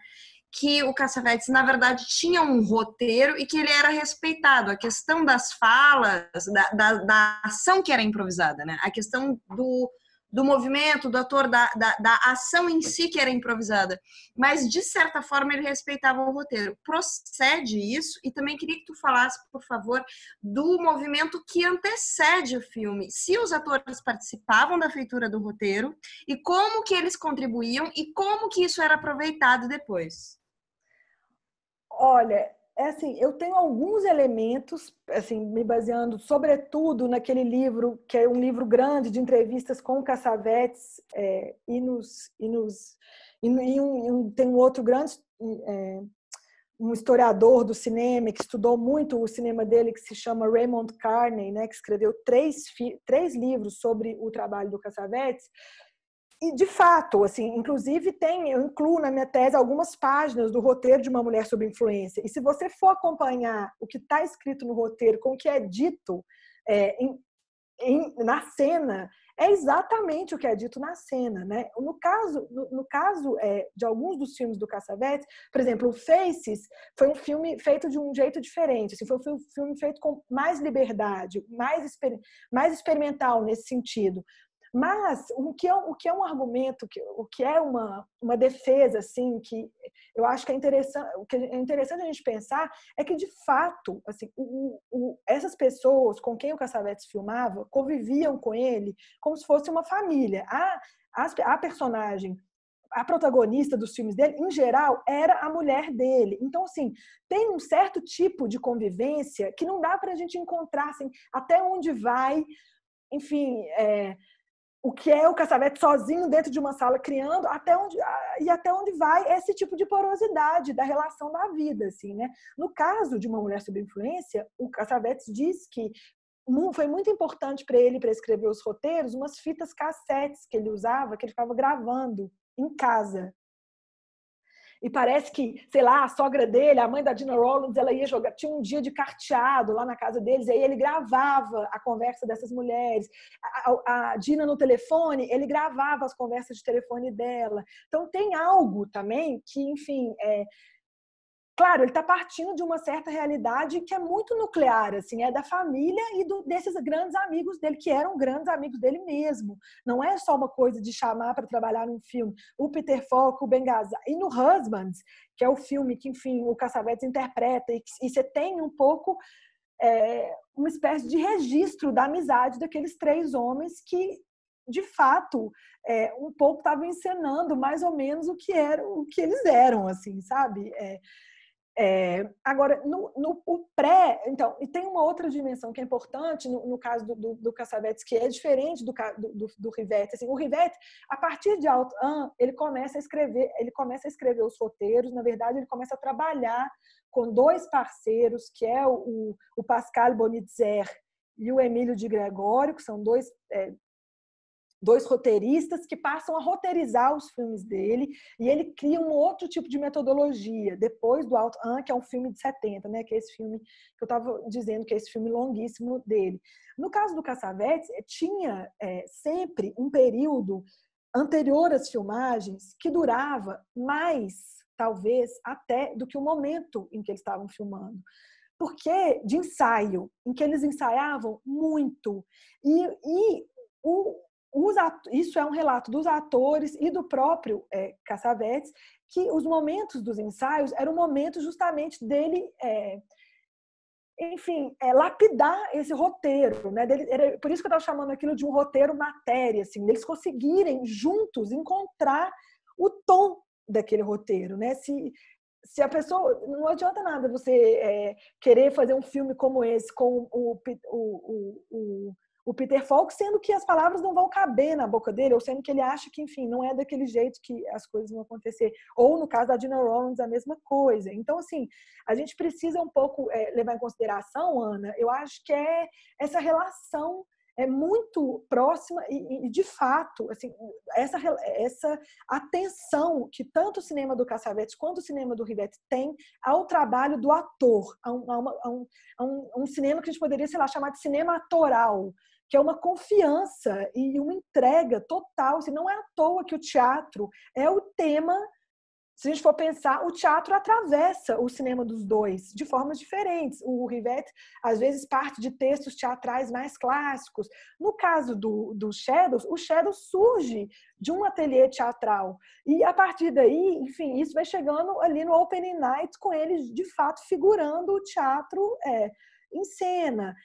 que o Cassavetes, na verdade, tinha um roteiro e que ele era respeitado. A questão das falas, da, da, da ação que era improvisada, né? A questão do, do movimento, do ator, da, da, da, ação em si que era improvisada. Mas, de certa forma, ele respeitava o roteiro. Procede isso, e também queria que tu falasse, por favor, do movimento que antecede o filme. Se os atores participavam da feitura do roteiro, e como que eles contribuíam, e como que isso era aproveitado depois. Olha, é assim, eu tenho alguns elementos, assim, me baseando sobretudo naquele livro, que é um livro grande de entrevistas com Cassavetes é, e nos... E nos e, e um, tem um outro grande é, um historiador do cinema que estudou muito o cinema dele, que se chama Raymond Carney, né, que escreveu três, três livros sobre o trabalho do Cassavetes, e de fato, assim, inclusive tem, eu incluo na minha tese algumas páginas do roteiro de uma mulher sob influência. E se você for acompanhar o que está escrito no roteiro com o que é dito é, em, em, na cena, é exatamente o que é dito na cena, né? No caso, no, no caso é, de alguns dos filmes do Cassavetes, por exemplo, o Faces foi um filme feito de um jeito diferente, assim, foi um filme feito com mais liberdade, mais, exper mais experimental nesse sentido. Mas o que é, o que é um argumento, o que é uma, uma defesa, assim, que eu acho que é interessante, o que é interessante a gente pensar é que, de fato, assim, o, o, essas pessoas com quem o Cassavetes filmava conviviam com ele como se fosse uma família. A, a, a personagem a protagonista dos filmes dele, em geral, era a mulher dele. Então, assim, tem um certo tipo de convivência que não dá para a gente encontrar, assim, até onde vai, enfim, é, o que é o Caçavete sozinho dentro de uma sala criando, até onde e até onde vai esse tipo de porosidade da relação da vida, assim, né? No caso de uma mulher sob influência, o Caçavetes diz que foi muito importante para ele para escrever os roteiros, umas fitas cassetes que ele usava, que ele ficava gravando em casa, e parece que, sei lá, a sogra dele, a mãe da Dina Rollins, ela ia jogar, tinha um dia de carteado lá na casa deles, e aí ele gravava a conversa dessas mulheres. A, a Dina no telefone, ele gravava as conversas de telefone dela. Então tem algo também que, enfim, é, claro, ele está partindo de uma certa realidade que é muito nuclear, assim, é da família e do, desses grandes amigos dele, que eram grandes amigos dele mesmo. Não é só uma coisa de chamar para trabalhar num filme. O Peter Falk, o Ben e no Husbands, que é o filme que, enfim, o Cassavetes interpreta, e, você tem um pouco é, uma espécie de registro da amizade daqueles três homens que de fato é, um pouco estavam encenando mais ou menos o que era o que eles eram assim sabe é, é, agora, no, no, o pré, então, e tem uma outra dimensão que é importante no, no caso do, do, do Cassavetes, que é diferente do, do, do Rivetti. Assim, o Rivetti, a partir de alto ele começa a escrever, ele começa a escrever os roteiros, na verdade, ele começa a trabalhar com dois parceiros, que é o, o Pascal Bonitzer e o Emílio de Gregório, que são dois é, dois roteiristas que passam a roteirizar os filmes dele e ele cria um outro tipo de metodologia depois do Alto An, que é um filme de 70, né, que é esse filme que eu estava dizendo que é esse filme longuíssimo dele. No caso do Cassavetes, eh, tinha é, sempre um período anterior às filmagens que durava mais, talvez, até do que o momento em que eles estavam filmando porque de ensaio, em que eles ensaiavam muito. E, e o, isso é um relato dos atores e do próprio é, Cassavetes, que os momentos dos ensaios eram momentos justamente dele, é, enfim, é, lapidar esse roteiro. Né? Dele, era, por isso que eu estava chamando aquilo de um roteiro matéria, assim, deles conseguirem juntos encontrar o tom daquele roteiro, né? Se, se a pessoa não adianta nada você é, querer fazer um filme como esse com o, o, o, o o Peter Falk, sendo que as palavras não vão caber na boca dele, ou sendo que ele acha que, enfim, não é daquele jeito que as coisas vão acontecer. Ou, no caso da Dina Rollins, a mesma coisa. Então, assim, a gente precisa um pouco é, levar em consideração, Ana, eu acho que é essa relação é muito próxima e, e, de fato, assim, essa, essa atenção que tanto o cinema do Cassavetes quanto o cinema do Rivetti tem ao trabalho do ator, a um, a a um, a um cinema que a gente poderia, sei lá, chamar de cinema atoral, que é uma confiança e uma entrega total. Assim, não é à toa que o teatro é o tema. Se a gente for pensar, o teatro atravessa o cinema dos dois de formas diferentes. O Rivette, às vezes, parte de textos teatrais mais clássicos. No caso do, do Shadows, o Shadow surge de um ateliê teatral. E a partir daí, enfim, isso vai chegando ali no Open Night, com ele, de fato, figurando o teatro é, em cena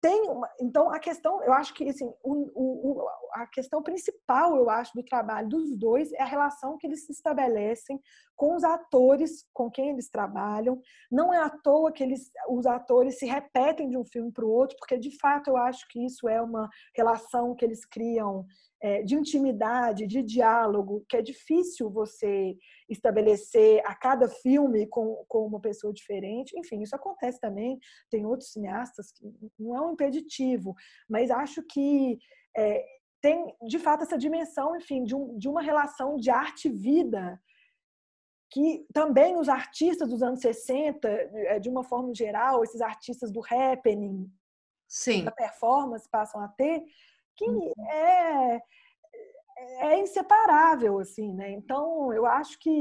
tem uma, então a questão eu acho que assim o, o, a questão principal eu acho do trabalho dos dois é a relação que eles estabelecem com os atores com quem eles trabalham não é à toa que eles os atores se repetem de um filme para o outro porque de fato eu acho que isso é uma relação que eles criam é, de intimidade de diálogo que é difícil você estabelecer a cada filme com, com uma pessoa diferente. Enfim, isso acontece também. Tem outros cineastas que não é um impeditivo, mas acho que é, tem, de fato, essa dimensão, enfim, de, um, de uma relação de arte-vida que também os artistas dos anos 60, é, de uma forma geral, esses artistas do happening, Sim. da performance passam a ter, que uhum. é é inseparável, assim, né? Então, eu acho que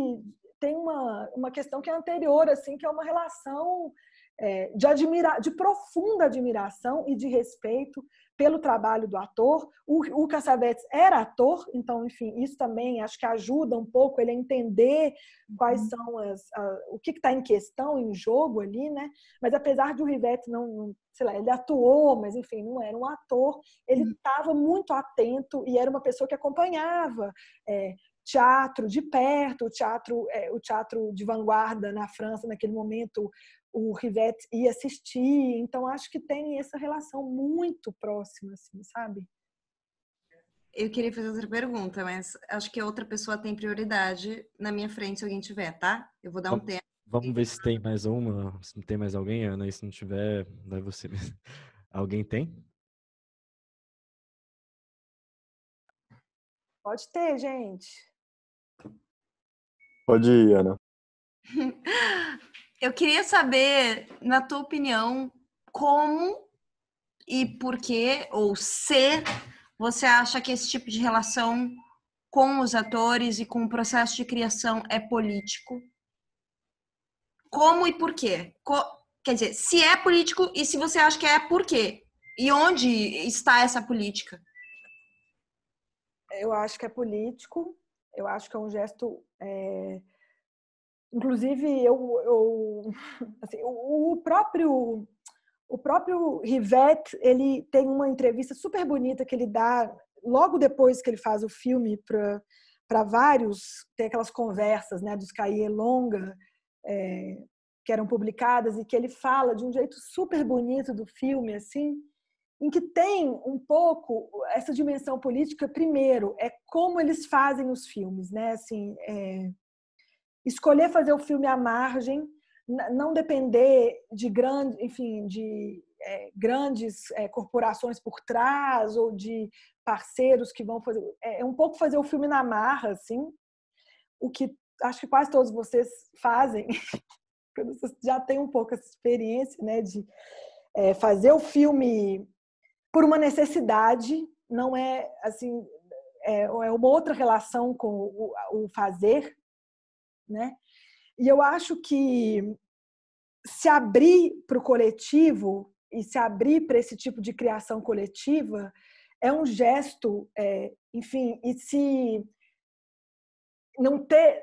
tem uma, uma questão que é anterior, assim, que é uma relação é, de, admira de profunda admiração e de respeito pelo trabalho do ator. O, o Cassavetes era ator, então, enfim, isso também acho que ajuda um pouco ele a entender quais uhum. são as, a, o que está que tá em questão, em jogo ali, né? Mas apesar de o Rivetti não, sei lá, ele atuou, mas enfim, não era um ator, ele estava uhum. muito atento e era uma pessoa que acompanhava. É, teatro de perto, o teatro, é, o teatro de vanguarda na França naquele momento o Rivette ia assistir. Então, acho que tem essa relação muito próxima, assim, sabe? Eu queria fazer outra pergunta, mas acho que a outra pessoa tem prioridade na minha frente se alguém tiver, tá? Eu vou dar um tempo. Vamos ver se tem mais uma, se não tem mais alguém, Ana, e se não tiver, vai você mesmo. [laughs] Alguém tem? Pode ter, gente. Pode ir, Ana. [laughs] Eu queria saber, na tua opinião, como e por que, ou se você acha que esse tipo de relação com os atores e com o processo de criação é político? Como e por quê? Co Quer dizer, se é político e se você acha que é, por quê? E onde está essa política? Eu acho que é político, eu acho que é um gesto é Inclusive, eu, eu [laughs] assim, o próprio o próprio Rivette, ele tem uma entrevista super bonita que ele dá logo depois que ele faz o filme para vários, tem aquelas conversas, né, dos caí Longa, é, que eram publicadas e que ele fala de um jeito super bonito do filme, assim, em que tem um pouco essa dimensão política. Primeiro, é como eles fazem os filmes, né, assim, é, escolher fazer o filme à margem, não depender de grande, enfim, de é, grandes é, corporações por trás ou de parceiros que vão fazer. É, é, um pouco fazer o filme na marra, assim, o que acho que quase todos vocês fazem. [laughs] vocês já têm um pouco essa experiência, né, de é, fazer o filme por uma necessidade, não é assim, é, é uma outra relação com o, o fazer, né? E eu acho que se abrir para o coletivo e se abrir para esse tipo de criação coletiva é um gesto, é, enfim, e se não ter é,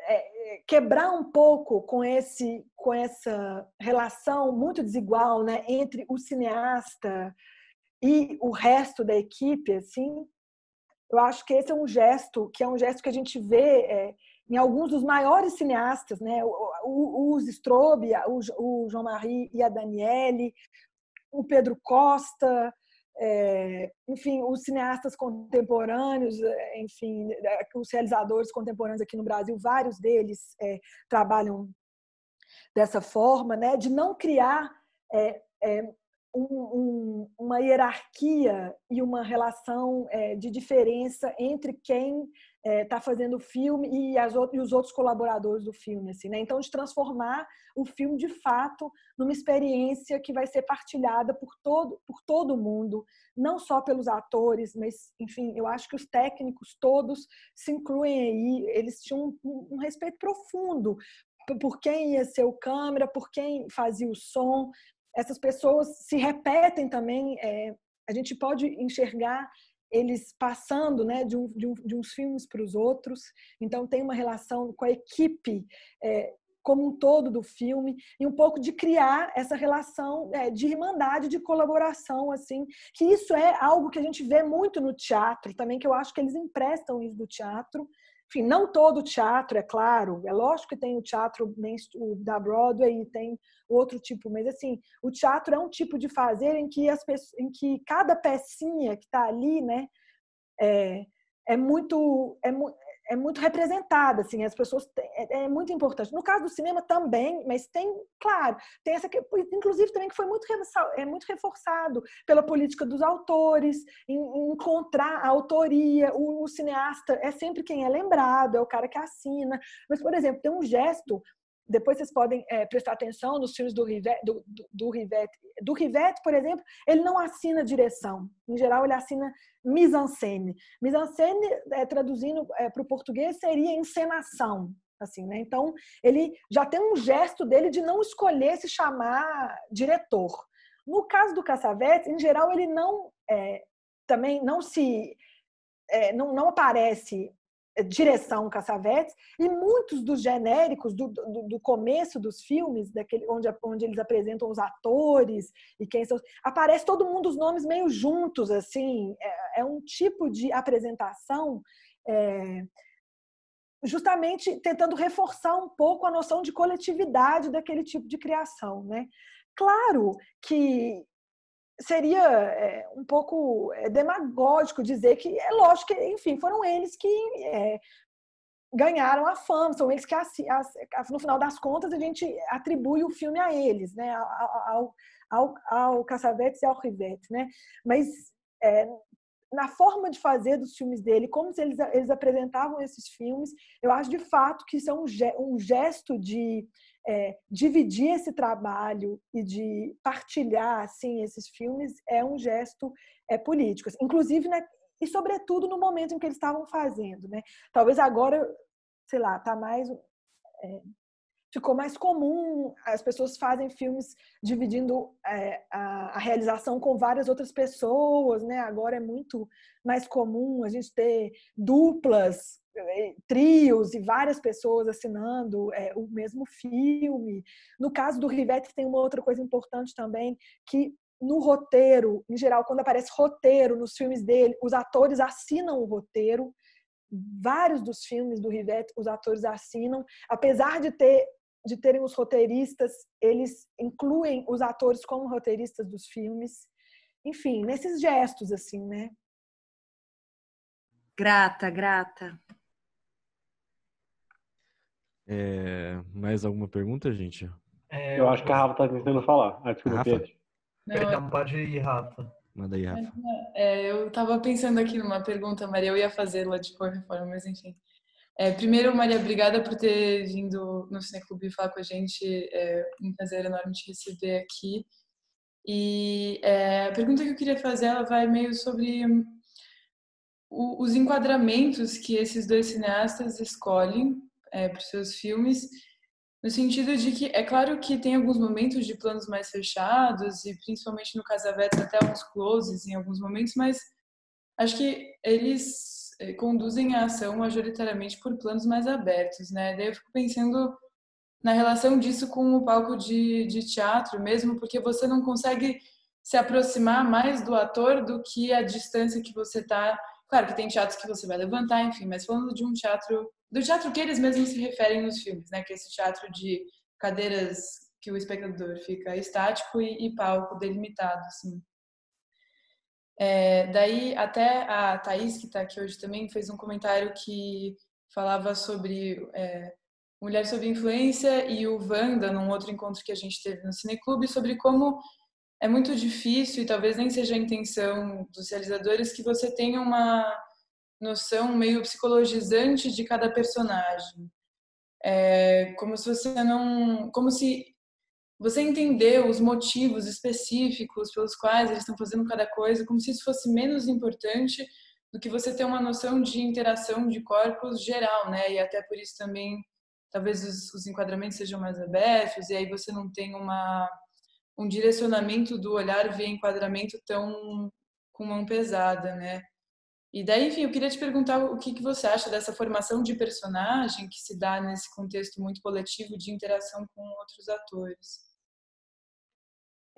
é, quebrar um pouco com esse com essa relação muito desigual, né, entre o cineasta e o resto da equipe, assim, eu acho que esse é um gesto que é um gesto que a gente vê é, em alguns dos maiores cineastas, né? o, o, o Strobe, o, o Jean-Marie e a Daniele, o Pedro Costa, é, enfim, os cineastas contemporâneos, é, enfim, é, os realizadores contemporâneos aqui no Brasil, vários deles é, trabalham dessa forma, né? de não criar é, é um, um, uma hierarquia e uma relação é, de diferença entre quem está é, tá fazendo o filme e, as, e, os outros colaboradores do filme, assim, né? Então, de transformar o filme de fato numa experiência que vai ser partilhada por todo por todo mundo, não só pelos atores, mas, enfim, eu acho que os técnicos todos se incluem aí. Eles tinham um, um respeito profundo por quem ia ser o câmera, por quem fazia o som, essas pessoas se repetem também. É, a gente pode enxergar eles passando né, de, um, de, um, de uns filmes para os outros. Então, tem uma relação com a equipe é, como um todo do filme e um pouco de criar essa relação é, de irmandade, de colaboração, assim, que isso é algo que a gente vê muito no teatro também, que eu acho que eles emprestam isso do teatro enfim, não todo teatro, é claro, é lógico que tem o teatro o da Broadway e tem outro tipo, mas assim, o teatro é um tipo de fazer em que, as em que cada pecinha que está ali, né, é, é muito, é, é muito representada, assim, as pessoas têm, é, é, muito importante. No caso do cinema também, mas tem, claro, tem essa que, inclusive também que foi muito é muito reforçado pela política dos autores, em, em encontrar a autoria, o, o, cineasta é sempre quem é lembrado, é o cara que assina. Mas por exemplo, tem um gesto depois vocês podem é, prestar atenção nos filmes do Rivet, do, do, do, Rivet, do Rivet, por exemplo, ele não assina direção. Em geral, ele assina mise-en-scène. Mise-en-scène, é, traduzindo é, para o português, seria encenação. Assim, né? Então, ele já tem um gesto dele de não escolher se chamar diretor. No caso do Cassavetes, em geral, ele não também não se não, não aparece eh, direção Cassavetes, e muitos dos genéricos do, do, do, começo dos filmes, daquele, onde, onde eles apresentam os atores e quem são. Aparece todo mundo os nomes meio juntos, assim. É, é um tipo de apresentação. É, justamente tentando reforçar um pouco a noção de coletividade daquele tipo de criação, né? Claro que seria é, um pouco é, demagógico dizer que é lógico que, enfim, foram eles que é, ganharam a fama, são eles que, no final das contas, a gente atribui o filme a eles, né? ao, ao, ao Cassavetes e ao Rivetti. Né? Mas é, na forma de fazer dos filmes dele, como se eles, eles apresentavam esses filmes, eu acho de fato que isso é um, um gesto de é, dividir esse trabalho e de partilhar assim esses filmes é um gesto é político, assim, inclusive né, e sobretudo no momento em que eles estavam fazendo, né? Talvez agora, sei lá, tá mais é, ficou mais comum as pessoas fazem filmes dividindo é, a, a, realização com várias outras pessoas, né? Agora é muito mais comum a gente ter duplas eh, trios e várias pessoas assinando é, o mesmo filme. No caso do Rivetti tem uma outra coisa importante também que no roteiro, em geral, quando aparece roteiro nos filmes dele, os atores assinam o roteiro. Vários dos filmes do Rivetti, os atores assinam, apesar de ter de terem os roteiristas, eles incluem os atores como roteiristas dos filmes. Enfim, nesses gestos assim, né? Grata, grata. É, mais alguma pergunta, gente? É, eu acho que a Rafa está tentando falar. Ah, desculpa, Rafa? Pedro. Não, pode ir, Rafa. Manda aí, Rafa. É, eu estava pensando aqui numa pergunta, Maria, eu ia fazê-la de qualquer forma, mas enfim. É, primeiro, Maria, obrigada por ter vindo no Cineclube falar com a gente. É um prazer enorme te receber aqui. E é, a pergunta que eu queria fazer ela vai meio sobre hum, o, os enquadramentos que esses dois cineastas escolhem é, para os seus filmes, no sentido de que é claro que tem alguns momentos de planos mais fechados e principalmente no Casavetes até alguns closes em alguns momentos, mas acho que eles eh, conduzem a ação majoritariamente por planos mais abertos, né? Daí eu fico pensando na relação disso com o palco de, de teatro mesmo, porque você não consegue se aproximar mais do ator do que a distância que você está. Claro que tem teatros que você vai levantar, enfim, mas falando de um teatro do teatro que eles mesmos se referem nos filmes, né? Que é esse teatro de cadeiras que o espectador fica estático e, e palco delimitado, assim. É, daí até a Thaís, que está aqui hoje também, fez um comentário que falava sobre é, Mulher sob Influência e o Wanda, num outro encontro que a gente teve no Cineclube, sobre como é muito difícil e talvez nem seja a intenção dos realizadores que você tenha uma noção meio psicologizante de cada personagem. É como se você não, como se você entendeu os motivos específicos pelos quais eles estão fazendo cada coisa, como se isso fosse menos importante do que você ter uma noção de interação de corpos geral, né? E até por isso também talvez os, os enquadramentos sejam mais abertos e aí você não tem uma um direcionamento do olhar via enquadramento tão com mão pesada, né? E daí, enfim, eu queria te perguntar o que, que você acha dessa formação de personagem que se dá nesse contexto muito coletivo de interação com outros atores.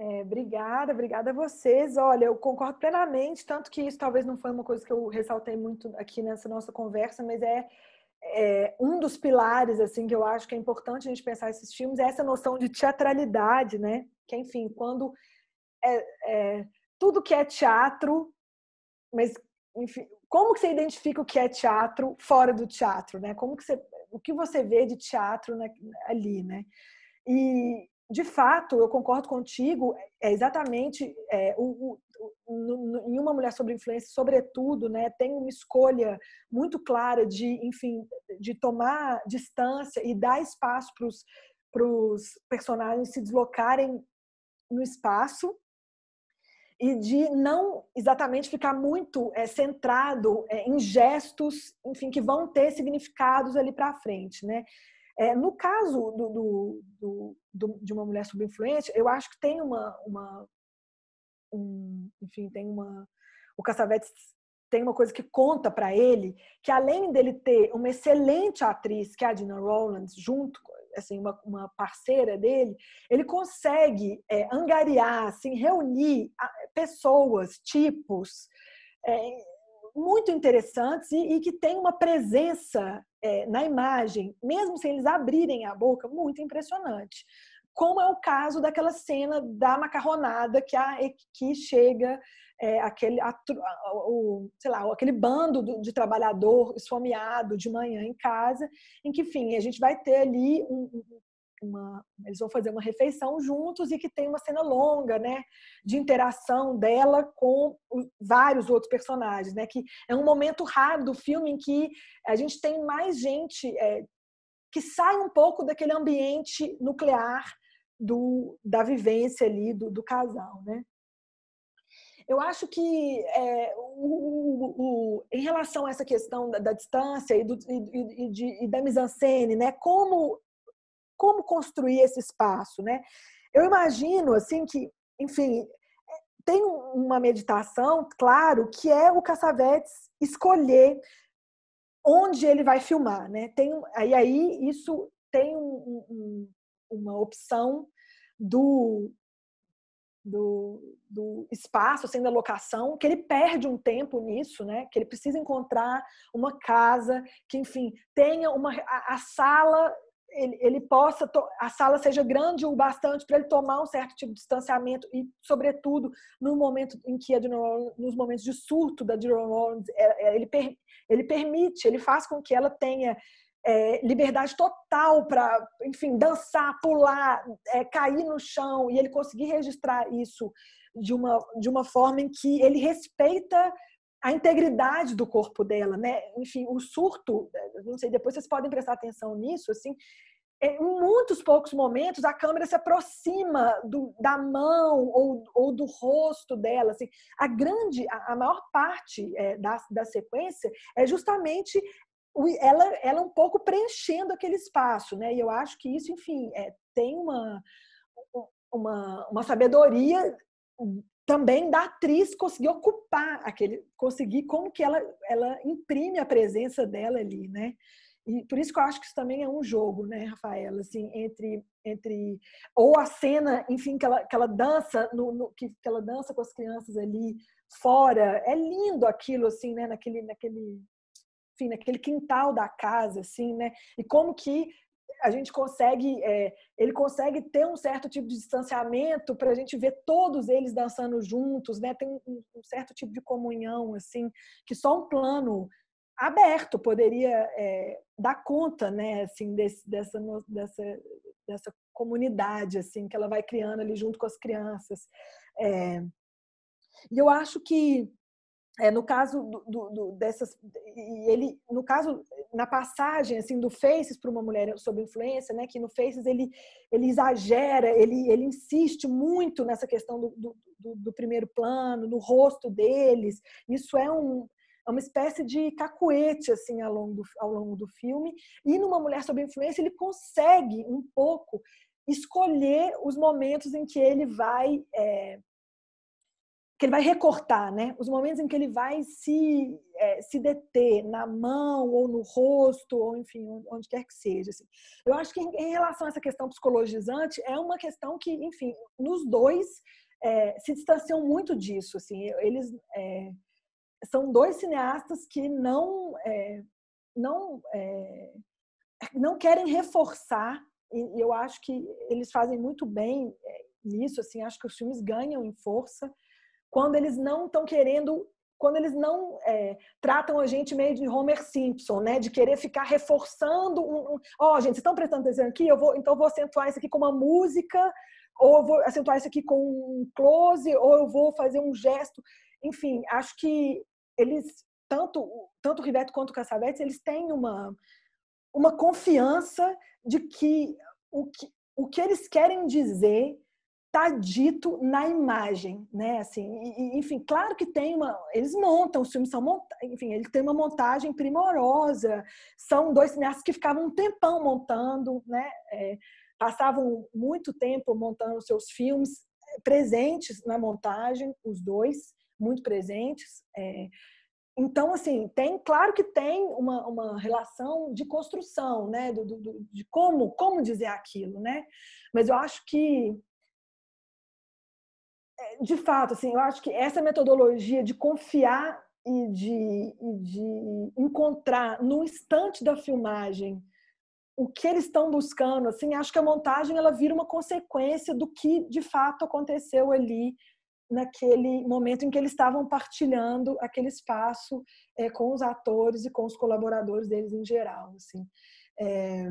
É, obrigada, obrigada a vocês. Olha, eu concordo plenamente, tanto que isso talvez não foi uma coisa que eu ressaltei muito aqui nessa nossa conversa, mas é, é um dos pilares assim que eu acho que é importante a gente pensar esses filmes é essa noção de teatralidade, né? Que enfim, quando é, é tudo que é teatro, mas enfim, como que você identifica o que é teatro fora do teatro, né? Como que você, o que você vê de teatro na, né, ali, né? E de fato, eu concordo contigo, é exatamente é, o, o, no, em uma mulher sobre influência, sobretudo, né, tem uma escolha muito clara de, enfim, de tomar distância e dar espaço para os personagens se deslocarem no espaço e de não exatamente ficar muito é, centrado é, em gestos, enfim, que vão ter significados ali para frente, né? É, no caso do, do, do, do, de uma mulher subinfluente, eu acho que tem uma, uma um, enfim, tem uma, o Cassavetes tem uma coisa que conta para ele que além dele ter uma excelente atriz que é a Dina Rowlands junto assim, uma, uma parceira dele, ele consegue é, angariar, assim, reunir pessoas, tipos é, muito interessantes e, e, que tem uma presença é, na imagem, mesmo sem eles abrirem a boca, muito impressionante. Como é o caso daquela cena da macarronada que a que chega é, aquele, a, o, sei lá, aquele bando do, de trabalhador esfomeado de manhã em casa, em que, enfim, a gente vai ter ali um, uma, eles vão fazer uma refeição juntos e que tem uma cena longa, né, de interação dela com vários outros personagens, né, que é um momento raro do filme em que a gente tem mais gente é, que sai um pouco daquele ambiente nuclear do da vivência ali do, do casal, né? Eu acho que é, o, o, o, em relação a essa questão da, da distância e, do, e, e, de, e da mise-en-scène, né? Como, como construir esse espaço, né? Eu imagino, assim, que, enfim, tem uma meditação, claro, que é o Cassavetes escolher onde ele vai filmar, né? Tem, aí, aí isso tem um, um, uma opção do do, do, espaço, assim, da locação, que ele perde um tempo nisso, né? Que ele precisa encontrar uma casa que, enfim, tenha uma a, a sala ele, ele, possa a sala seja grande o bastante para ele tomar um certo tipo de distanciamento e sobretudo no momento em que a Rollins, nos momentos de surto da Joan Rollins é, é, ele, ele permite ele faz com que ela tenha é, liberdade total para, enfim, dançar, pular, é, cair no chão, e ele conseguir registrar isso de uma, de uma forma em que ele respeita a integridade do corpo dela, né? Enfim, o surto, é, não sei, depois vocês podem prestar atenção nisso, assim, é, em muitos poucos momentos a câmera se aproxima do, da mão ou, ou, do rosto dela. Assim. A grande, a, a maior parte é, da, da sequência é justamente ela, ela um pouco preenchendo aquele espaço, né? E eu acho que isso, enfim, é, tem uma, uma, uma sabedoria hum, também da atriz conseguir ocupar aquele, conseguir como que ela, ela imprime a presença dela ali, né? E por isso que eu acho que isso também é um jogo, né, Rafaela? Assim, entre, entre ou a cena, enfim, que ela, que ela dança no, no que, que ela dança com as crianças ali fora, é lindo aquilo assim, né, naquele, naquele enfim, naquele quintal da casa, assim, né? E como que a gente consegue, é, ele consegue ter um certo tipo de distanciamento para a gente ver todos eles dançando juntos, né? Tem um, um, certo tipo de comunhão, assim, que só um plano aberto poderia é, dar conta, né? Assim, desse, dessa, dessa, dessa comunidade, assim, que ela vai criando ali junto com as crianças. É, e eu acho que é, no caso do, do, dessas e ele no caso na passagem assim do Faces para uma mulher sob influência né que no Faces ele ele exagera ele ele insiste muito nessa questão do, do, do primeiro plano no rosto deles isso é um é uma espécie de cacuete assim ao longo do, ao longo do filme e numa mulher sob influência ele consegue um pouco escolher os momentos em que ele vai é, que ele vai recortar, né? Os momentos em que ele vai se, é, se deter na mão ou no rosto, ou enfim, onde quer que seja. Assim. Eu acho que em, relação a essa questão psicologizante, é uma questão que, enfim, nos dois é, se distanciam muito disso. Assim. Eles é, são dois cineastas que não, é, não, é, não querem reforçar, e eu acho que eles fazem muito bem é, nisso. Assim, acho que os filmes ganham em força quando eles não estão querendo, quando eles não é, tratam a gente meio de Homer Simpson, né? De querer ficar reforçando um. Ó, um, oh, gente, vocês estão prestando atenção aqui? Eu vou, então eu vou acentuar isso aqui com uma música, ou eu vou acentuar isso aqui com um close, ou eu vou fazer um gesto. Enfim, acho que eles, tanto, tanto o Riveto quanto o Cassavetes, eles têm uma, uma confiança de que o que, o que eles querem dizer está dito na imagem, né? Assim, e, enfim, claro que tem uma, eles montam, os filmes são montados, enfim, ele tem uma montagem primorosa. São dois cineastas que ficavam um tempão montando, né? É, passavam muito tempo montando seus filmes, é, presentes na montagem, os dois, muito presentes. É, então, assim, tem, claro que tem uma, uma relação de construção, né? Do, do, de como, como dizer aquilo, né? Mas eu acho que é, de fato, assim, eu acho que essa metodologia de confiar e de, e de encontrar no instante da filmagem o que eles estão buscando, assim, acho que a montagem ela vira uma consequência do que de fato aconteceu ali naquele momento em que eles estavam partilhando aquele espaço é, com os atores e com os colaboradores deles em geral, assim. É,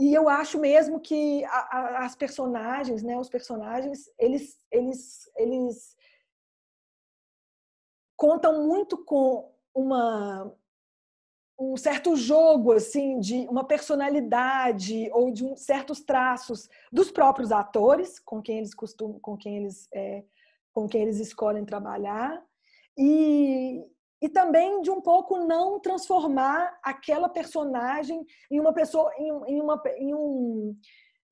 e eu acho mesmo que a, a, as personagens, né, os personagens, eles, eles, eles contam muito com uma um certo jogo assim de uma personalidade ou de um, certos traços dos próprios atores com quem eles costumam com quem eles é, com quem eles escolhem trabalhar e, e também de um pouco não transformar aquela personagem em uma pessoa em, em, uma, em, um,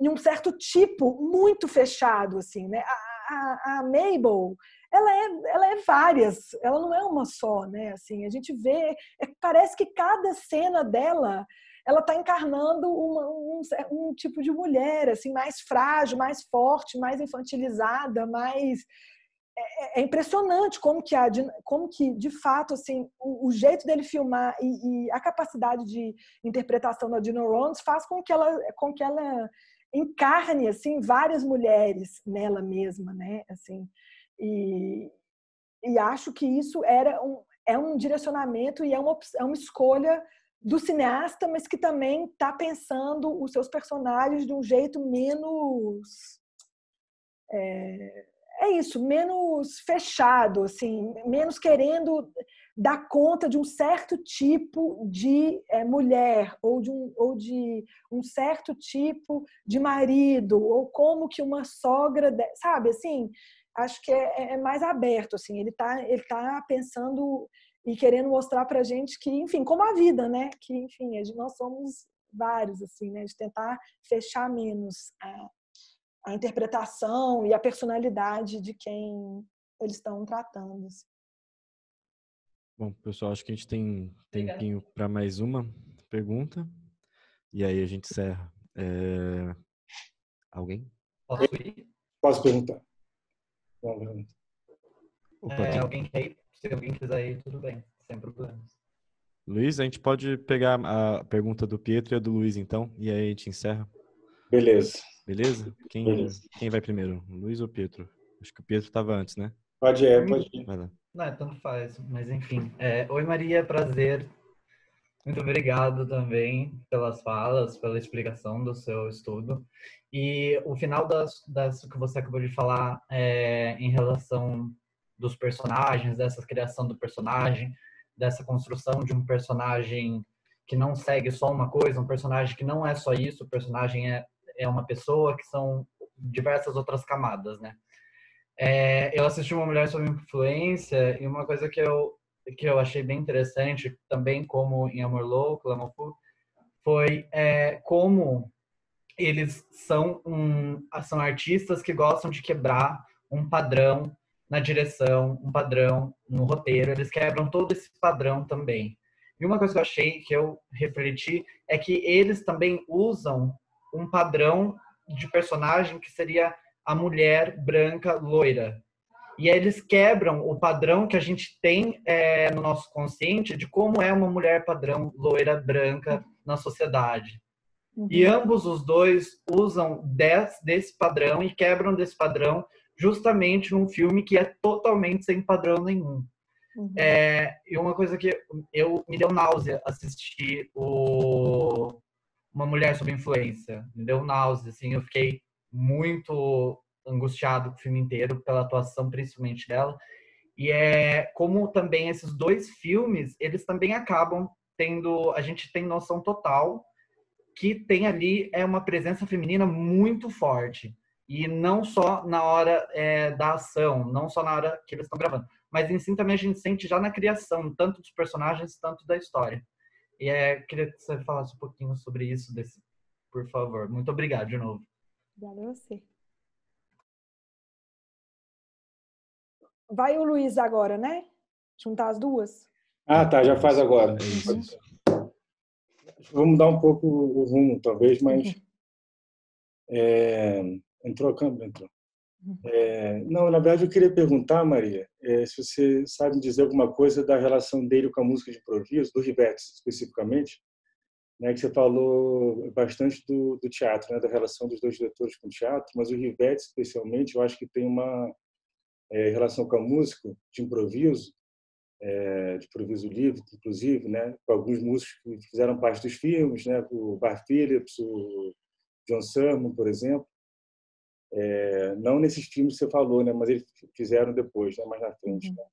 em um certo tipo muito fechado assim né a, a, a, Mabel ela é, ela é várias ela não é uma só né assim a gente vê é, parece que cada cena dela ela está encarnando uma, um, um tipo de mulher assim mais frágil mais forte mais infantilizada mais é, é, é, impressionante como que, há, como que de fato, assim, o, o jeito dele filmar e, e, a capacidade de interpretação da Dino Rollins faz com que ela, com que ela encarne assim várias mulheres nela mesma, né? Assim, e, e acho que isso era um, é um direcionamento e é uma, é uma escolha do cineasta, mas que também está pensando os seus personagens de um jeito menos é, é isso, menos fechado, assim, menos querendo dar conta de um certo tipo de é, mulher ou de, um, ou de um certo tipo de marido ou como que uma sogra, de, sabe, assim, acho que é, é, é mais aberto, assim, ele está ele tá pensando e querendo mostrar para gente que, enfim, como a vida, né, que enfim, nós somos vários, assim, né, de tentar fechar menos a, a interpretação e a personalidade de quem eles estão tratando. Assim. Bom, pessoal, acho que a gente tem tempinho para mais uma pergunta e aí a gente encerra. É... Alguém? Posso, Posso perguntar? Opa, é, alguém quer ir? Se alguém quiser ir, tudo bem, sem problemas. Luiz, a gente pode pegar a pergunta do Pietro e a do Luiz, então, e aí a gente encerra. Beleza. Beleza? Quem, Beleza. quem vai primeiro? Luiz ou Pedro? Acho que o Pedro estava antes, né? Pode ir, pode ir. Vai lá. Não, tanto faz, mas enfim. É, oi, Maria, prazer. Muito obrigado também pelas falas, pela explicação do seu estudo. E o final das, das que você acabou de falar é, em relação dos personagens, dessa criação do personagem, dessa construção de um personagem que não segue só uma coisa, um personagem que não é só isso, o personagem é é uma pessoa, que são diversas outras camadas, né? É, eu assisti uma mulher sobre influência e uma coisa que eu que eu achei bem interessante, também como em Amor Louco, Lamofu, foi é, como eles são um, são artistas que gostam de quebrar um padrão na direção, um padrão no roteiro, eles quebram todo esse padrão também. E uma coisa que eu achei, que eu refleti, é que eles também usam um padrão de personagem que seria a mulher branca loira. E eles quebram o padrão que a gente tem é, no nosso consciente de como é uma mulher padrão loira branca na sociedade. Uhum. E ambos os dois usam desse, desse padrão e quebram desse padrão justamente num filme que é totalmente sem padrão nenhum. Uhum. É, e uma coisa que eu me deu náusea assistir o uma mulher sob influência. Me deu náusea, assim, eu fiquei muito angustiado com o filme inteiro, pela atuação principalmente dela. E é como também esses dois filmes, eles também acabam tendo, a gente tem noção total que tem ali é uma presença feminina muito forte. E não só na hora é, da ação, não só na hora que eles estão gravando, mas em si também a gente sente já na criação, tanto dos personagens, tanto da história. E é, queria que você falasse um pouquinho sobre isso, desse, por favor. Muito obrigado de novo. Obrigada a você. Vai o Luiz agora, né? Juntar as duas. Ah, tá, já faz agora. Uhum. Vamos dar um pouco o rumo, talvez, mas. Uhum. [laughs] É... Entrou a câmera? Entrou. É, não, na verdade eu queria perguntar, Maria, é, se você sabe dizer alguma coisa da relação dele com a música de improviso, do Rivetti especificamente, né, que você falou bastante do, do teatro, né, da relação dos dois diretores com o teatro, mas o Rivetti, especialmente, eu acho que tem uma é, relação com a música de improviso, é, de improviso livre, inclusive, né, com alguns músicos que fizeram parte dos filmes, né, o Bar Phillips, o John Sermon, por exemplo, é, não nesses filmes que você falou, né? Mas eles fizeram depois, né? Mais na frente, uhum. né?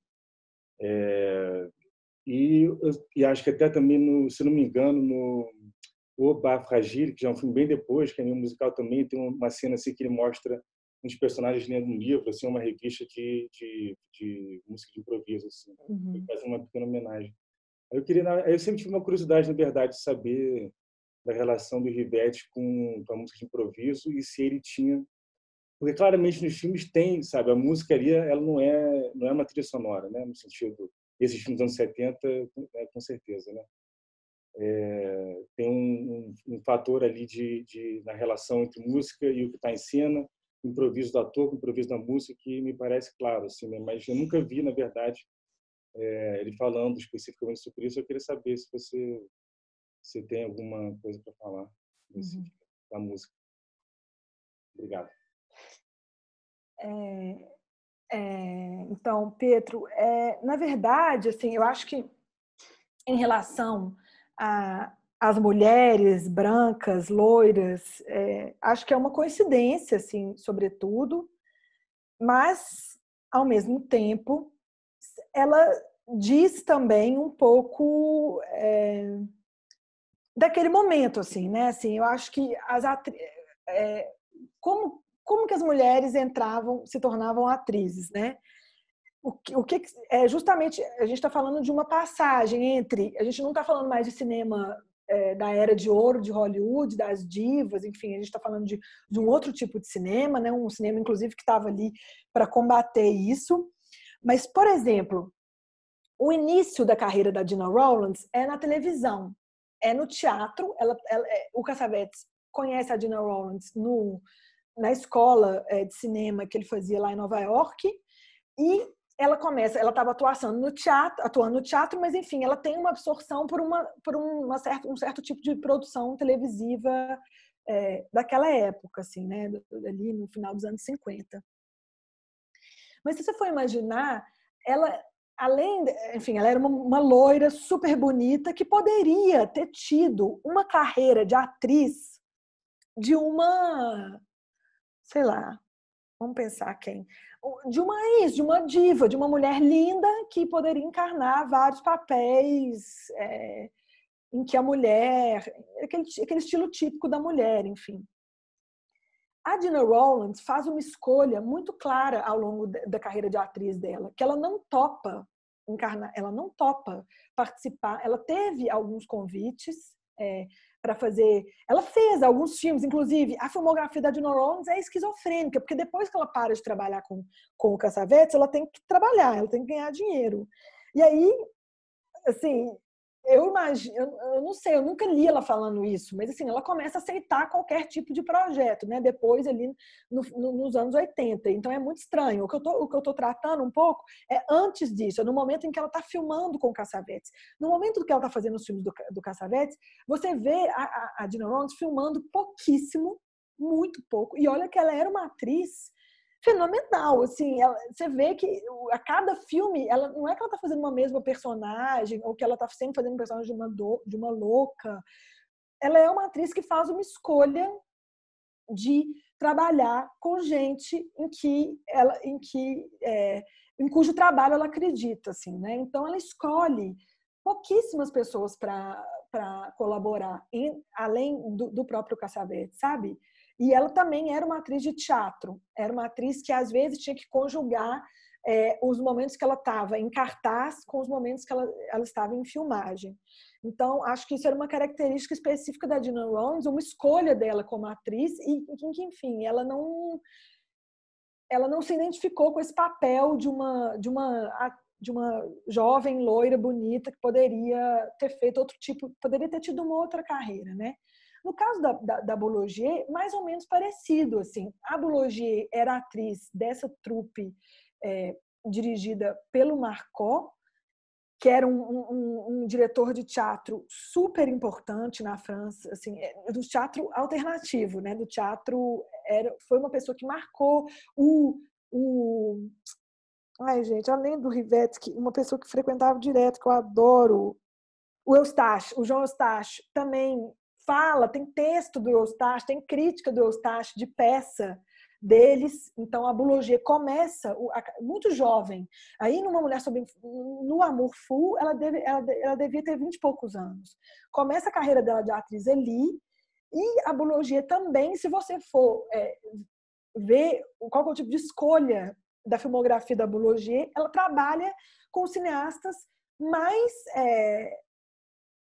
É, e, e, acho que até também, no, se não me engano, no Oba Fragile, que já é um filme bem depois, que é meio musical também, tem uma cena assim que ele mostra uns personagens lendo um livro, assim, uma revista de, de, de música de improviso, assim. Né, uhum. Faz uma pequena homenagem. Eu queria, eu sempre tive uma curiosidade, na verdade, de saber da relação do Rivetti com, com a música de improviso e se ele tinha porque claramente nos filmes tem, sabe, a música ali, ela não é, não é uma trilha sonora, né, no sentido esses filmes dos anos 70, né, com certeza, né? É, tem um, um, um, fator ali de, de, na relação entre música e o que está em cena, improviso do ator, improviso da música, que me parece claro, assim, né? mas eu nunca vi, na verdade, é, ele falando especificamente sobre isso. Eu queria saber se você se tem alguma coisa para falar uhum. da música. Obrigado. É, é, então, Pedro, é, na verdade, assim, eu acho que em relação às mulheres brancas, loiras, acho que é uma coincidência, assim, sobretudo, mas ao mesmo tempo ela diz também um pouco é, daquele momento assim né assim eu acho que as atri... é, como como que as mulheres entravam, se tornavam atrizes, né? O que, o que é justamente a gente está falando de uma passagem entre a gente não está falando mais de cinema é, da era de ouro de Hollywood, das divas, enfim, a gente está falando de, de um outro tipo de cinema, né? Um cinema inclusive que estava ali para combater isso. Mas por exemplo, o início da carreira da Dina Rowlands é na televisão, é no teatro. Ela, ela, é, o Cassavetes conhece a Dina Rowlands no na escola eh, de cinema que ele fazia lá em Nova York e ela começa, ela estava atuando no teatro, atuando no teatro, mas enfim, ela tem uma absorção por uma por uma certa, um certo tipo de produção televisiva é, daquela época, assim, né, ali no final dos anos 50. Mas se você for imaginar, ela além, enfim, ela era uma, uma loira super bonita que poderia ter tido uma carreira de atriz de uma sei lá, vamos pensar quem? De uma ex, de uma diva, de uma mulher linda que poderia encarnar vários papéis é, em que a mulher, aquele, aquele estilo típico da mulher, enfim. A Dina Rowland faz uma escolha muito clara ao longo da carreira de atriz dela, que ela não topa encarnar, ela não topa participar. Ela teve alguns convites, é, para fazer. Ela fez alguns filmes, inclusive a filmografia da Dino Rollins é esquizofrênica, porque depois que ela para de trabalhar com, com o Cassavetes, ela tem que trabalhar, ela tem que ganhar dinheiro. E aí, assim, eu imagino, eu não sei, eu nunca li ela falando isso, mas assim, ela começa a aceitar qualquer tipo de projeto, né? Depois ali no, no, nos anos 80. Então é muito estranho. O que, eu tô, o que eu tô tratando um pouco é antes disso, é no momento em que ela tá filmando com o Cassavetes. No momento que ela tá fazendo os filmes do, do Cassavetes, você vê a, a, a Dina Rollins filmando pouquíssimo, muito pouco. E olha que ela era uma atriz fenomenal, assim, ela, você vê que a cada filme, ela não é que ela tá fazendo uma mesma personagem, ou que ela tá sempre fazendo um personagem de uma, do, de uma louca. Ela é uma atriz que faz uma escolha de trabalhar com gente em que ela, em que é, em cujo trabalho ela acredita, assim, né? Então ela escolhe pouquíssimas pessoas para colaborar, em, além do, do próprio Cassavetes, sabe? E ela também era uma atriz de teatro, era uma atriz que às vezes tinha que conjugar é, os momentos que ela estava em cartaz com os momentos que ela, ela estava em filmagem. Então, acho que isso era uma característica específica da Dina Rollins, uma escolha dela como atriz, e que, enfim, ela não ela não se identificou com esse papel de uma de uma de uma jovem loira bonita que poderia ter feito outro tipo, poderia ter tido uma outra carreira, né? No caso da, da, da Boulanger, mais ou menos parecido, assim. A Boulanger era atriz dessa trupe é, dirigida pelo Marcó, que era um, um, um, diretor de teatro super importante na França, assim, é, do teatro alternativo, né? Do teatro era, foi uma pessoa que marcou o, o ai gente, além do Rivetsky, uma pessoa que frequentava direto que eu adoro, o Eustácio, o João Eustache, também fala, tem texto do Eustache, tem crítica do Eustache de peça deles. Então a bulogia começa muito jovem. Aí numa mulher sobre no amor full, ela, deve, ela, ela devia ter vinte e poucos anos. Começa a carreira dela de atriz ali. E a bulogia também, se você for é, ver qual é o tipo de escolha da filmografia da bulogia, ela trabalha com cineastas mais é,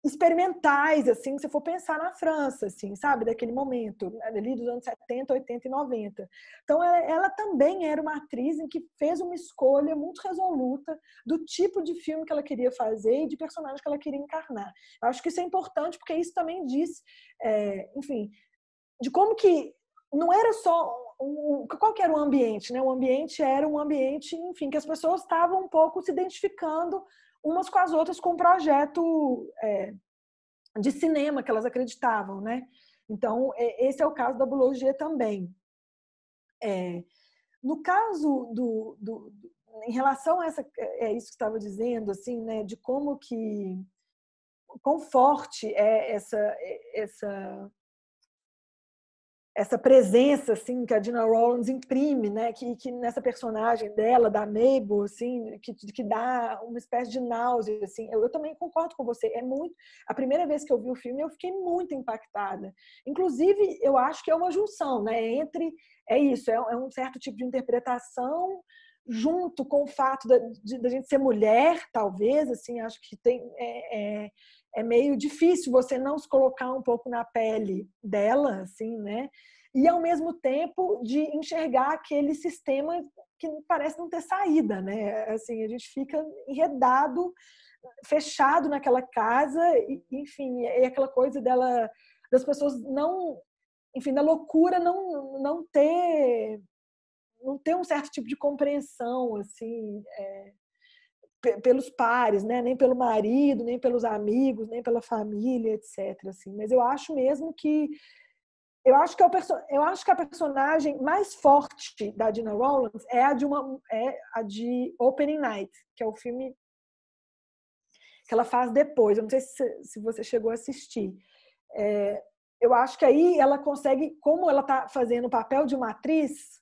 experimentais, assim, se for pensar na França, assim, sabe, daquele momento, ali dos anos 70, 80 e 90. Então, ela, ela, também era uma atriz em que fez uma escolha muito resoluta do tipo de filme que ela queria fazer e de personagem que ela queria encarnar. Eu acho que isso é importante porque isso também diz, é, enfim, de como que não era só um, qual que era o ambiente, né? O ambiente era um ambiente, enfim, que as pessoas estavam um pouco se identificando umas com as outras com um projeto é, de cinema que elas acreditavam, né? Então, é, esse é o caso da Bulogia também. É, no caso do, do, Em relação a essa, é, é isso que estava dizendo, assim, né? De como que. Quão forte é essa, é, essa essa presença assim que a Dina Rollins imprime, né, que, que nessa personagem dela da Mabel, assim, que, que dá uma espécie de náusea, assim. Eu, eu, também concordo com você. É muito. A primeira vez que eu vi o filme, eu fiquei muito impactada. Inclusive, eu acho que é uma junção, né, entre é isso, é, é um certo tipo de interpretação junto com o fato da, de, da gente ser mulher, talvez, assim, acho que tem é, é, é meio difícil você não se colocar um pouco na pele dela, assim, né? E ao mesmo tempo de enxergar aquele sistema que parece não ter saída, né? Assim, a gente fica enredado, fechado naquela casa, e, enfim, é aquela coisa dela das pessoas não, enfim, da loucura não não ter não ter um certo tipo de compreensão, assim, é, pelos pares, né? nem pelo marido, nem pelos amigos, nem pela família, etc. Assim. Mas eu acho mesmo que eu acho que, é eu acho que a personagem mais forte da Dina Rowland é a de uma é a de Opening Night, que é o filme que ela faz depois. Eu não sei se, se você chegou a assistir. É, eu acho que aí ela consegue, como ela está fazendo o papel de uma atriz,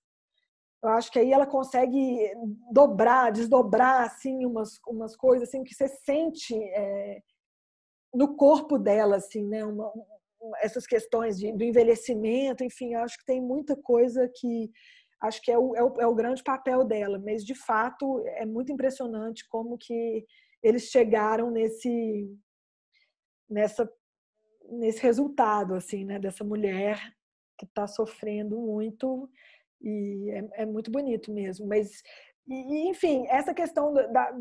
eu acho que aí ela consegue dobrar, desdobrar assim umas, umas coisas assim que você sente é, no corpo dela assim, né? Uma, essas questões de, do envelhecimento, enfim, acho que tem muita coisa que acho que é o, é o, é o grande papel dela. Mas de fato é muito impressionante como que eles chegaram nesse nessa nesse resultado assim, né? Dessa mulher que está sofrendo muito e é, é muito bonito mesmo. Mas, e, enfim, essa questão da, da,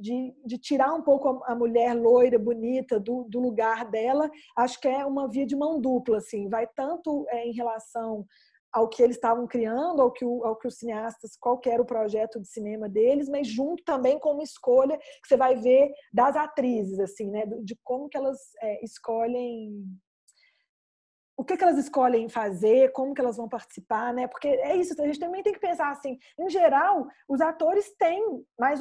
de, de, tirar um pouco a, mulher loira, bonita, do, do, lugar dela, acho que é uma via de mão dupla, assim. Vai tanto é, em relação ao que eles estavam criando, ao que, o, ao que os cineastas, qual que era o projeto de cinema deles, mas junto também com uma escolha que você vai ver das atrizes, assim, né? De como que elas é, escolhem o que, que elas escolhem fazer, como que elas vão participar, né? Porque é isso, a gente também tem que pensar assim, em geral, os atores têm mais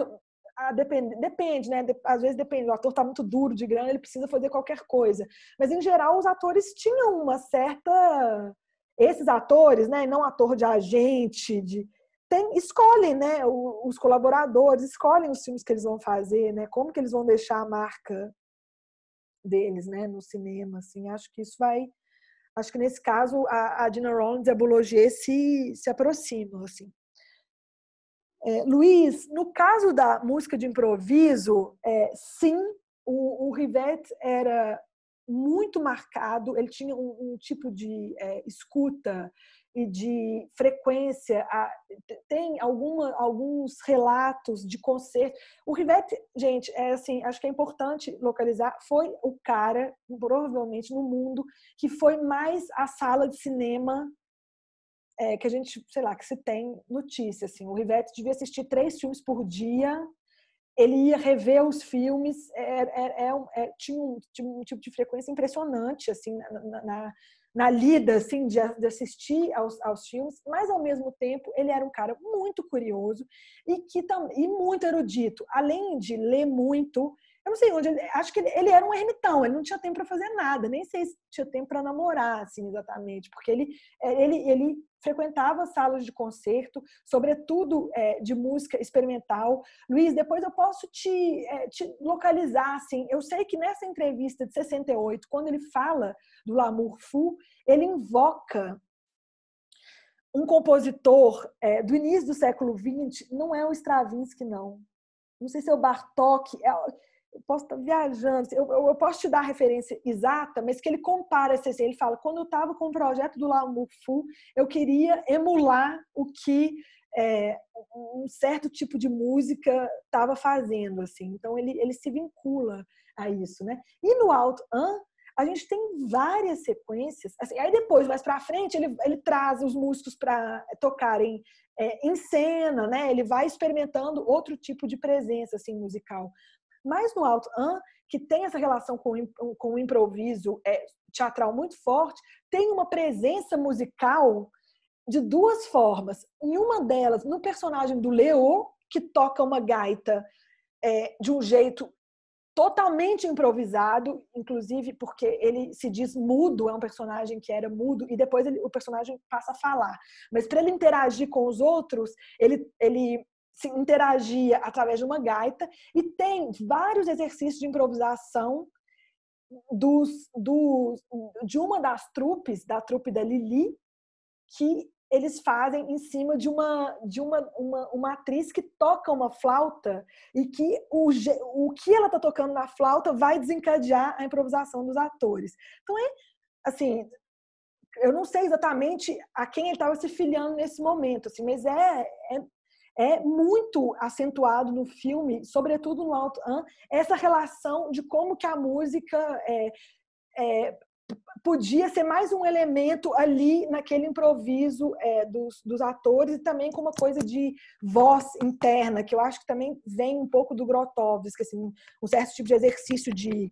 depende, depende, né? às vezes depende. O ator está muito duro de grana, ele precisa fazer qualquer coisa. Mas em geral, os atores tinham uma certa. Esses atores, né? Não ator de agente, de tem, escolhem, né? Os colaboradores escolhem os filmes que eles vão fazer, né? Como que eles vão deixar a marca deles, né? No cinema, assim. Acho que isso vai Acho que nesse caso a, a Dina Rollins e a Boulanger se, se aproximam. Assim. É, Luiz, no caso da música de improviso, é, sim, o, o Rivette era muito marcado, ele tinha um, um tipo de é, escuta e de frequência. Tem alguma, alguns relatos de concerto. O Rivete, gente, é assim, acho que é importante localizar, foi o cara, provavelmente no mundo, que foi mais a sala de cinema é, que a gente, sei lá, que se tem notícia. Assim. O Rivette devia assistir três filmes por dia, ele ia rever os filmes, é, é, é, é tinha, um, tinha, um, tipo de frequência impressionante assim na, na, na lida assim de, assistir aos, aos filmes, mas ao mesmo tempo ele era um cara muito curioso e que e muito erudito, além de ler muito eu não sei onde. Ele, acho que ele, ele, era um ermitão, ele não tinha tempo para fazer nada, nem sei se tinha tempo para namorar, assim, exatamente, porque ele, é, ele, ele frequentava salas de concerto, sobretudo é, de música experimental. Luiz, depois eu posso te, é, te, localizar, assim. Eu sei que nessa entrevista de 68, quando ele fala do L'amour fou, ele invoca um compositor é, do início do século XX, não é o Stravinsky, não. Não sei se é o Bartok. É, eu posso estar tá viajando, assim, eu, eu, eu, posso te dar a referência exata, mas que ele compara assim, assim ele fala, quando eu estava com o projeto do Lamufu, eu queria emular o que é, um certo tipo de música estava fazendo, assim. Então ele, ele se vincula a isso, né? E no Alto An, a gente tem várias sequências. Assim, aí depois, mais para frente, ele, ele traz os músicos para tocarem é, em cena, né? Ele vai experimentando outro tipo de presença assim musical. Mas no alto an, que tem essa relação com, com o improviso é, teatral muito forte, tem uma presença musical de duas formas. Em uma delas, no personagem do Leo, que toca uma gaita é, de um jeito totalmente improvisado, inclusive porque ele se diz mudo, é um personagem que era mudo, e depois ele, o personagem passa a falar. Mas para ele interagir com os outros, ele, ele se interagia através de uma gaita e tem vários exercícios de improvisação dos, dos, de uma das trupes, da trupe da Lili, que eles fazem em cima de uma de uma, uma, uma atriz que toca uma flauta e que o, o que ela está tocando na flauta vai desencadear a improvisação dos atores. Então é assim, eu não sei exatamente a quem ele estava se filiando nesse momento, assim, mas é, é é muito acentuado no filme, sobretudo no Alto An, essa relação de como que a música é, é, podia ser mais um elemento ali naquele improviso é, dos, dos, atores e também com uma coisa de voz interna, que eu acho que também vem um pouco do Grotowski, assim, um certo tipo de exercício de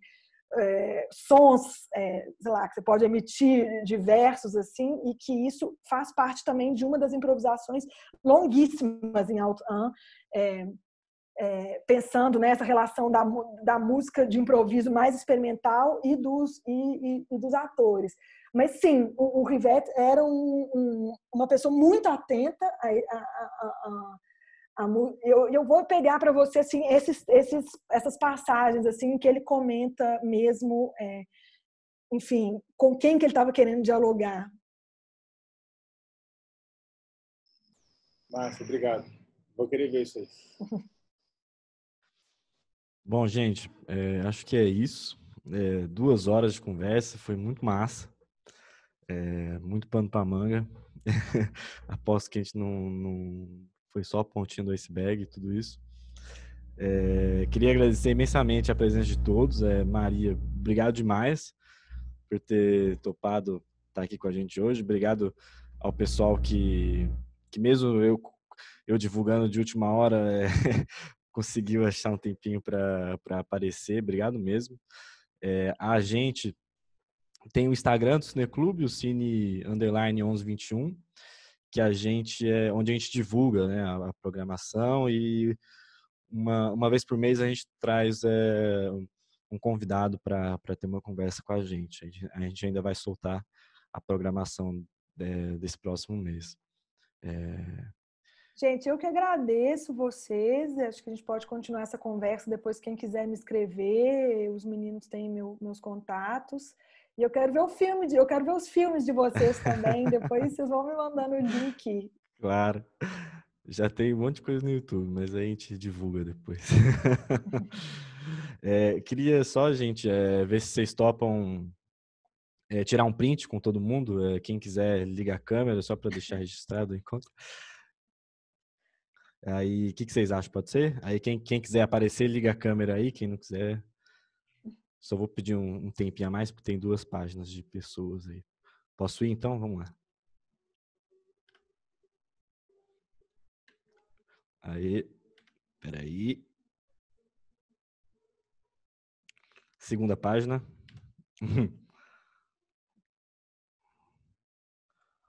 é, sons, é, sei lá, que você pode emitir diversos assim, e que isso faz parte também de uma das improvisações longuíssimas em Alt An, é, é, pensando nessa relação da, da música de improviso mais experimental e dos, e, e, e dos atores. Mas sim, o, o era um, um, uma pessoa muito atenta a, a, a, eu, eu vou pegar para você assim esses, esses, essas passagens assim que ele comenta mesmo, é, enfim, com quem que ele estava querendo dialogar. Márcio, obrigado. Vou querer ver isso aí. [laughs] Bom, gente, é, acho que é isso. É, duas horas de conversa, foi muito massa. É, muito pano para manga. [laughs] Aposto que a gente não, não foi só a pontinha do iceberg e tudo isso. É, queria agradecer imensamente a presença de todos. É, Maria, obrigado demais por ter topado estar aqui com a gente hoje. Obrigado ao pessoal que, que mesmo eu, eu divulgando de última hora, é, [laughs] conseguiu achar um tempinho para aparecer. Obrigado mesmo. Eh, a gente tem o Instagram do Cineclube, o Cine Underline 1121 que a gente é onde a gente divulga né, a, a programação e uma, uma vez por mês a gente traz é, um convidado para ter uma conversa com a gente. a gente. ainda vai soltar a programação é, desse próximo mês. É... Gente, eu que agradeço vocês. Acho que a gente pode continuar essa conversa depois. Quem quiser me escrever, os meninos têm meu, meus contatos. E eu quero ver o filme, de, eu quero ver os filmes de vocês também. [laughs] Depois vocês vão me mandando o link. Claro. Já tem um monte de coisa no YouTube, mas aí a gente divulga depois. [laughs] é, queria só, gente, é, ver se vocês topam é, tirar um print com todo mundo. É, quem quiser liga a câmera só para deixar registrado o encontro. Aí, o que, que, vocês acham? Pode ser? Aí, quem, quem quiser aparecer, liga a câmera aí. Quem não quiser, só vou pedir um, um tempinho a mais, porque tem duas páginas de pessoas aí. Posso ir então? Vamos lá. Aí, peraí. Segunda página. [laughs]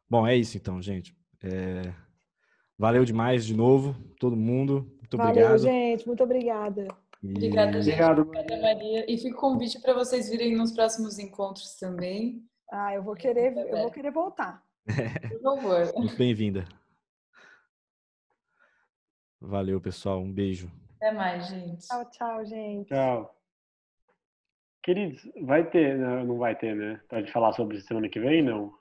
Bom, é isso então, gente. É... Valeu demais de novo, todo mundo. Muito Valeu, obrigado. gente. Muito obrigada. Obrigada, gente. Obrigado. Obrigada, Maria. E fico convite para vocês virem nos próximos encontros também. Ah, eu vou querer, eu vou querer voltar. [laughs] Por favor. Muito bem-vinda. Valeu, pessoal. Um beijo. Até mais, gente. Tchau, tchau, gente. Tchau. Queridos, vai ter, não vai ter, né? Pode falar sobre semana que vem, não?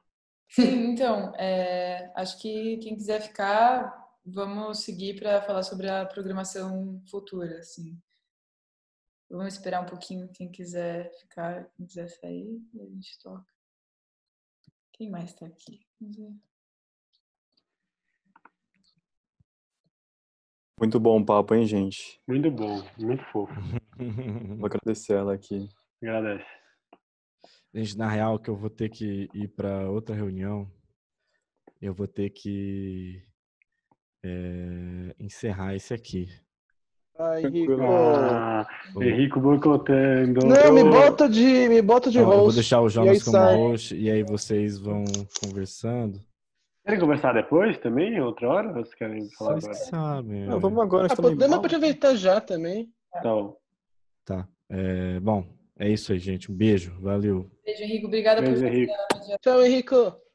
Sim, então, é, acho que quem quiser ficar, vamos seguir para falar sobre a programação futura, assim. Vamos esperar um pouquinho quem quiser ficar, quem quiser sair, e a gente toca. Quem mais está aqui? Vamos ver. Muito bom o papo, hein, gente? Muito bom, muito fofo. [laughs] vou agradecer ela aqui. Agradece. Gente, na real, que eu vou ter que ir para outra reunião, eu vou ter que é, encerrar esse aqui. Ai, Ah, Henrico boicotando. Não, me bota de, me bota de ah, host. vou deixar o Jonas como sai. host e aí vocês vão conversando. Querem conversar depois também, outra hora? vocês querem falar vocês agora? Sabem, Não, né? vamos agora. Ah, tá podemos aproveitar já também. Então. Tá. É, bom, é isso aí, gente. Um beijo. Valeu. Beijo, Henrico. Obrigada beijo, por Henrico. Tchau, Henrico.